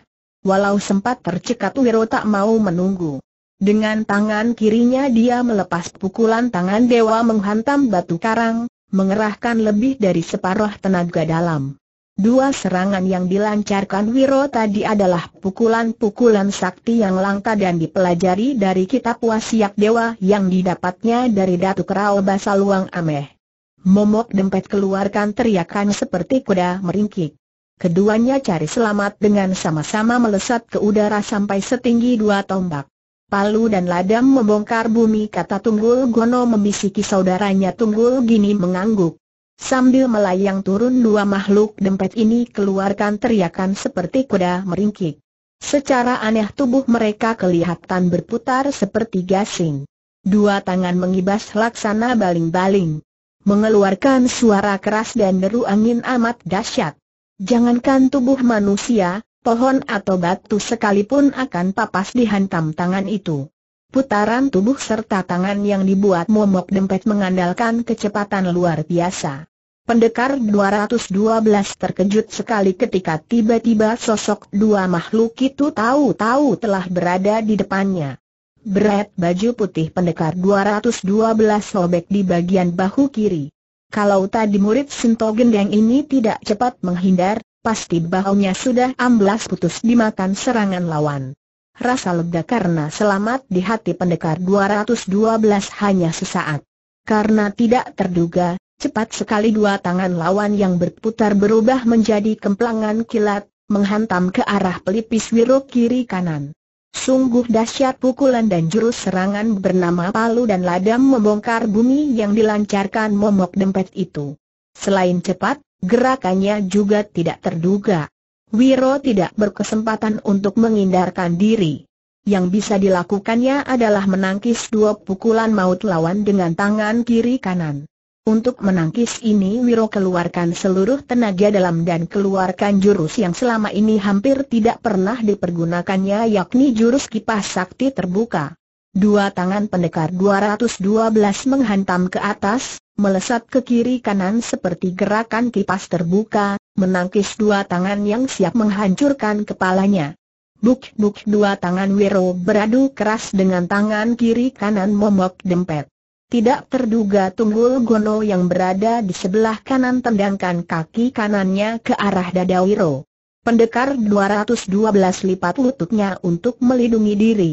A: Walau sempat tercekat Wiro tak mau menunggu. Dengan tangan kirinya dia melepas pukulan tangan dewa menghantam batu karang, mengerahkan lebih dari separuh tenaga dalam. Dua serangan yang dilancarkan Wiro tadi adalah pukulan-pukulan sakti yang langka dan dipelajari dari kitab wasiak dewa yang didapatnya dari Datuk Rao Basaluang Ameh. Momok dempet keluarkan teriakan seperti kuda meringkik. Keduanya cari selamat dengan sama-sama melesat ke udara sampai setinggi dua tombak. Palu dan Ladam membongkar bumi kata Tunggul Gono membisiki saudaranya Tunggul Gini mengangguk. Sambil melayang turun dua makhluk dempet ini keluarkan teriakan seperti kuda meringkik. Secara aneh tubuh mereka kelihatan berputar seperti gasing. Dua tangan mengibas laksana baling-baling. Mengeluarkan suara keras dan deru angin amat dahsyat. Jangankan tubuh manusia, pohon atau batu sekalipun akan papas dihantam tangan itu. Putaran tubuh serta tangan yang dibuat momok dempet mengandalkan kecepatan luar biasa. Pendekar 212 terkejut sekali ketika tiba-tiba sosok dua makhluk itu tahu-tahu telah berada di depannya. Berat baju putih pendekar 212 sobek di bagian bahu kiri. Kalau tadi murid Sinto Gendeng ini tidak cepat menghindar, pasti bahunya sudah amblas putus dimakan serangan lawan rasa lega karena selamat di hati pendekar 212 hanya sesaat. Karena tidak terduga, cepat sekali dua tangan lawan yang berputar berubah menjadi kemplangan kilat, menghantam ke arah pelipis Wiro kiri kanan. Sungguh dahsyat pukulan dan jurus serangan bernama palu dan ladam membongkar bumi yang dilancarkan momok dempet itu. Selain cepat, gerakannya juga tidak terduga. Wiro tidak berkesempatan untuk menghindarkan diri. Yang bisa dilakukannya adalah menangkis dua pukulan maut lawan dengan tangan kiri kanan. Untuk menangkis ini Wiro keluarkan seluruh tenaga dalam dan keluarkan jurus yang selama ini hampir tidak pernah dipergunakannya yakni jurus kipas sakti terbuka. Dua tangan pendekar 212 menghantam ke atas, melesat ke kiri kanan seperti gerakan kipas terbuka, menangkis dua tangan yang siap menghancurkan kepalanya. Buk-buk dua tangan Wiro beradu keras dengan tangan kiri kanan momok dempet. Tidak terduga Tunggul Gono yang berada di sebelah kanan tendangkan kaki kanannya ke arah dada Wiro. Pendekar 212 lipat lututnya untuk melindungi diri.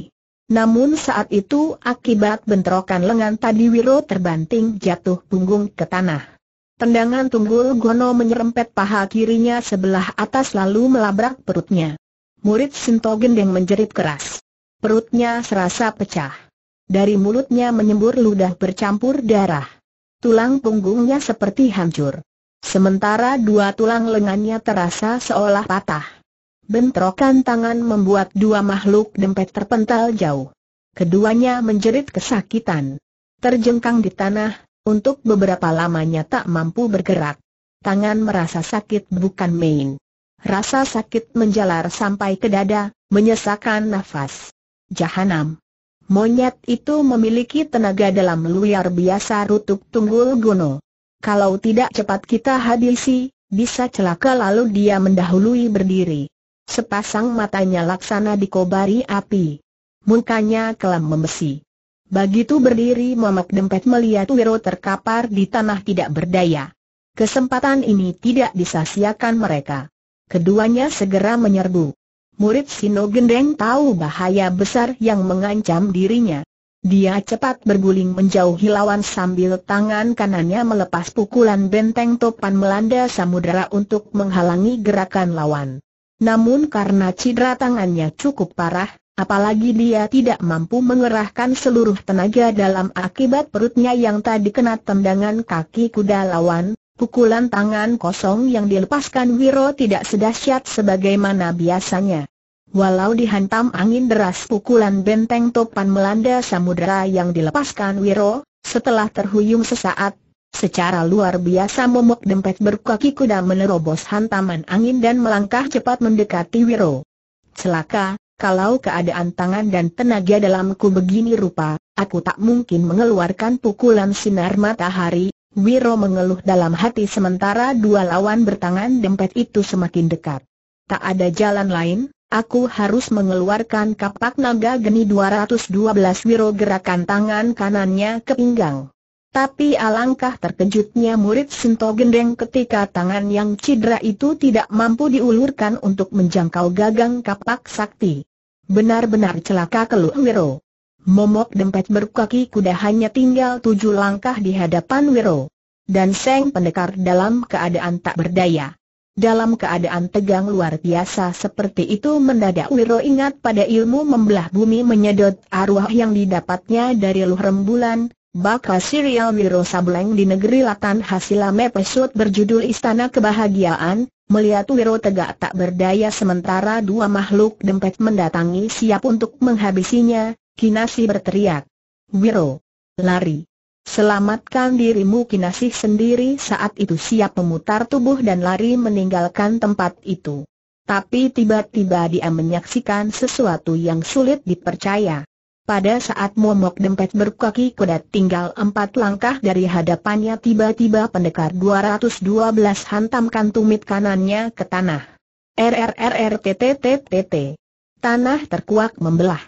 A: Namun saat itu akibat bentrokan lengan tadi Wiro terbanting jatuh punggung ke tanah. Tendangan tunggul Gono menyerempet paha kirinya sebelah atas lalu melabrak perutnya. Murid Sinto Gendeng menjerit keras. Perutnya serasa pecah. Dari mulutnya menyembur ludah bercampur darah. Tulang punggungnya seperti hancur. Sementara dua tulang lengannya terasa seolah patah. Bentrokan tangan membuat dua makhluk dempet terpental jauh. Keduanya menjerit kesakitan. Terjengkang di tanah, untuk beberapa lamanya tak mampu bergerak. Tangan merasa sakit bukan main. Rasa sakit menjalar sampai ke dada, menyesakan nafas. Jahanam. Monyet itu memiliki tenaga dalam luar biasa rutuk tunggul guno. Kalau tidak cepat kita habisi, bisa celaka lalu dia mendahului berdiri. Sepasang matanya laksana dikobari api. Mukanya kelam membesi. Begitu berdiri Mamak Dempet melihat Wiro terkapar di tanah tidak berdaya. Kesempatan ini tidak disasiakan mereka. Keduanya segera menyerbu. Murid Sino Gendeng tahu bahaya besar yang mengancam dirinya. Dia cepat berguling menjauhi lawan sambil tangan kanannya melepas pukulan benteng topan melanda samudera untuk menghalangi gerakan lawan. Namun karena cedera tangannya cukup parah, Apalagi dia tidak mampu mengerahkan seluruh tenaga dalam akibat perutnya yang tak dikenat tendangan kaki kuda lawan, pukulan tangan kosong yang dilepaskan Wiro tidak sedahsyat sebagaimana biasanya. Walau dihantam angin deras pukulan benteng topan melanda samudera yang dilepaskan Wiro, setelah terhuyung sesaat, secara luar biasa momok dempet berkaki kuda menerobos hantaman angin dan melangkah cepat mendekati Wiro. Celaka, kalau keadaan tangan dan tenaga dalamku begini rupa, aku tak mungkin mengeluarkan pukulan sinar matahari, Wiro mengeluh dalam hati sementara dua lawan bertangan dempet itu semakin dekat. Tak ada jalan lain, aku harus mengeluarkan kapak naga geni 212 Wiro gerakan tangan kanannya ke pinggang. Tapi alangkah terkejutnya murid Sinto Gendeng ketika tangan yang cedera itu tidak mampu diulurkan untuk menjangkau gagang kapak sakti. Benar-benar celaka keluh Wiro. Momok dempet berkaki kuda hanya tinggal tujuh langkah di hadapan Wiro. Dan Seng Pendekar dalam keadaan tak berdaya. Dalam keadaan tegang luar biasa seperti itu mendadak Wiro ingat pada ilmu membelah bumi menyedot arwah yang didapatnya dari luar rembulan, Bakal serial Wiro Sableng di negeri Latan hasilam episode berjudul Istana Kebahagiaan, melihat Wiro tegak tak berdaya sementara dua makhluk dempet mendatangi siap untuk menghabisinya, Kinasi berteriak. Wiro! Lari! Selamatkan dirimu Kinasi sendiri saat itu siap memutar tubuh dan lari meninggalkan tempat itu. Tapi tiba-tiba dia menyaksikan sesuatu yang sulit dipercaya. Pada saat momok dempet berkaki kuda tinggal empat langkah dari hadapannya tiba-tiba pendekar 212 hantamkan tumit kanannya ke tanah. RRRRTTTTT. Tanah terkuak membelah.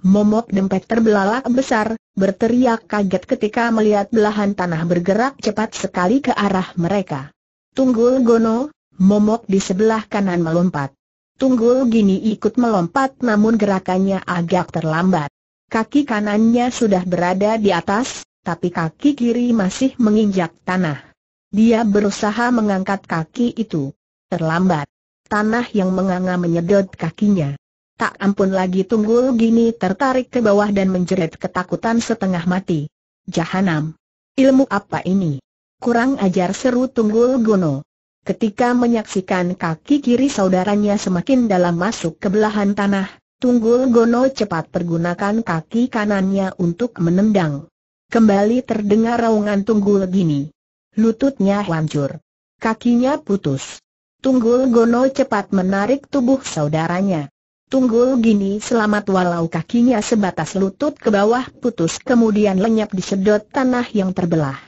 A: Momok dempet terbelalak besar, berteriak kaget ketika melihat belahan tanah bergerak cepat sekali ke arah mereka. Tunggul Gono, Momok di sebelah kanan melompat. Tunggul Gini ikut melompat namun gerakannya agak terlambat. Kaki kanannya sudah berada di atas, tapi kaki kiri masih menginjak tanah. Dia berusaha mengangkat kaki itu. Terlambat. Tanah yang menganga menyedot kakinya. Tak ampun lagi tunggul gini tertarik ke bawah dan menjerit ketakutan setengah mati. Jahanam. Ilmu apa ini? Kurang ajar seru tunggul Guno. Ketika menyaksikan kaki kiri saudaranya semakin dalam masuk ke belahan tanah, Tunggul Gono cepat pergunakan kaki kanannya untuk menendang. Kembali terdengar raungan Tunggul Gini. Lututnya hancur. Kakinya putus. Tunggul Gono cepat menarik tubuh saudaranya. Tunggul Gini selamat walau kakinya sebatas lutut ke bawah putus kemudian lenyap di sedot tanah yang terbelah.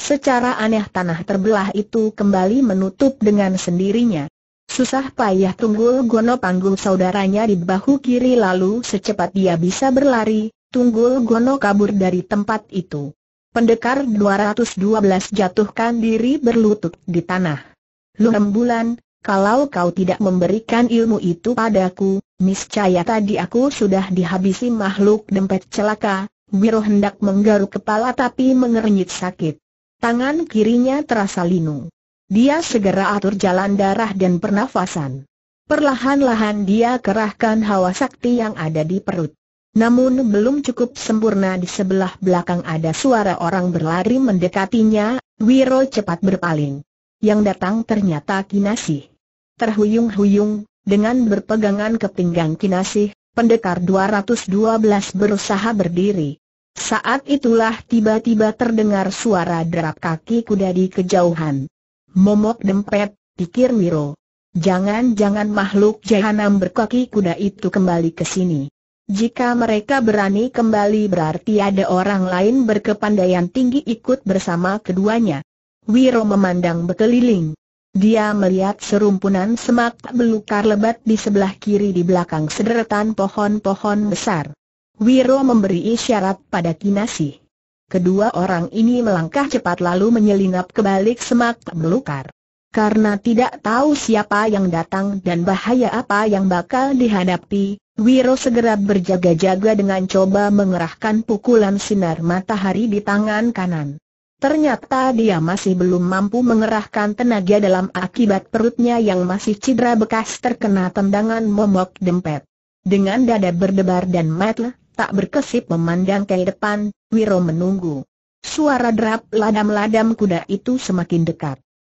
A: Secara aneh tanah terbelah itu kembali menutup dengan sendirinya. Susah payah Tunggul Gono panggul saudaranya di bahu kiri lalu secepat dia bisa berlari, Tunggul Gono kabur dari tempat itu. Pendekar 212 jatuhkan diri berlutut di tanah. Luhem bulan, kalau kau tidak memberikan ilmu itu padaku, niscaya tadi aku sudah dihabisi makhluk dempet celaka. Wiro hendak menggaruk kepala tapi mengernyit sakit. Tangan kirinya terasa linu. Dia segera atur jalan darah dan pernafasan. Perlahan-lahan dia kerahkan hawa sakti yang ada di perut. Namun belum cukup sempurna di sebelah belakang ada suara orang berlari mendekatinya, Wiro cepat berpaling. Yang datang ternyata Kinasi. Terhuyung-huyung, dengan berpegangan ke pinggang Kinasih, pendekar 212 berusaha berdiri. Saat itulah tiba-tiba terdengar suara derap kaki kuda di kejauhan. Momok dempet, pikir Wiro. Jangan-jangan makhluk jahanam berkaki kuda itu kembali ke sini. Jika mereka berani kembali berarti ada orang lain berkepandaian tinggi ikut bersama keduanya. Wiro memandang berkeliling. Dia melihat serumpunan semak belukar lebat di sebelah kiri di belakang sederetan pohon-pohon besar. Wiro memberi isyarat pada Kinasih. Kedua orang ini melangkah cepat lalu menyelinap ke balik semak belukar. Karena tidak tahu siapa yang datang dan bahaya apa yang bakal dihadapi, Wiro segera berjaga-jaga dengan coba mengerahkan pukulan sinar matahari di tangan kanan. Ternyata dia masih belum mampu mengerahkan tenaga dalam akibat perutnya yang masih cedera bekas terkena tendangan momok dempet. Dengan dada berdebar dan matlah tak berkesip memandang ke depan, Wiro menunggu. Suara derap ladam-ladam kuda itu semakin dekat.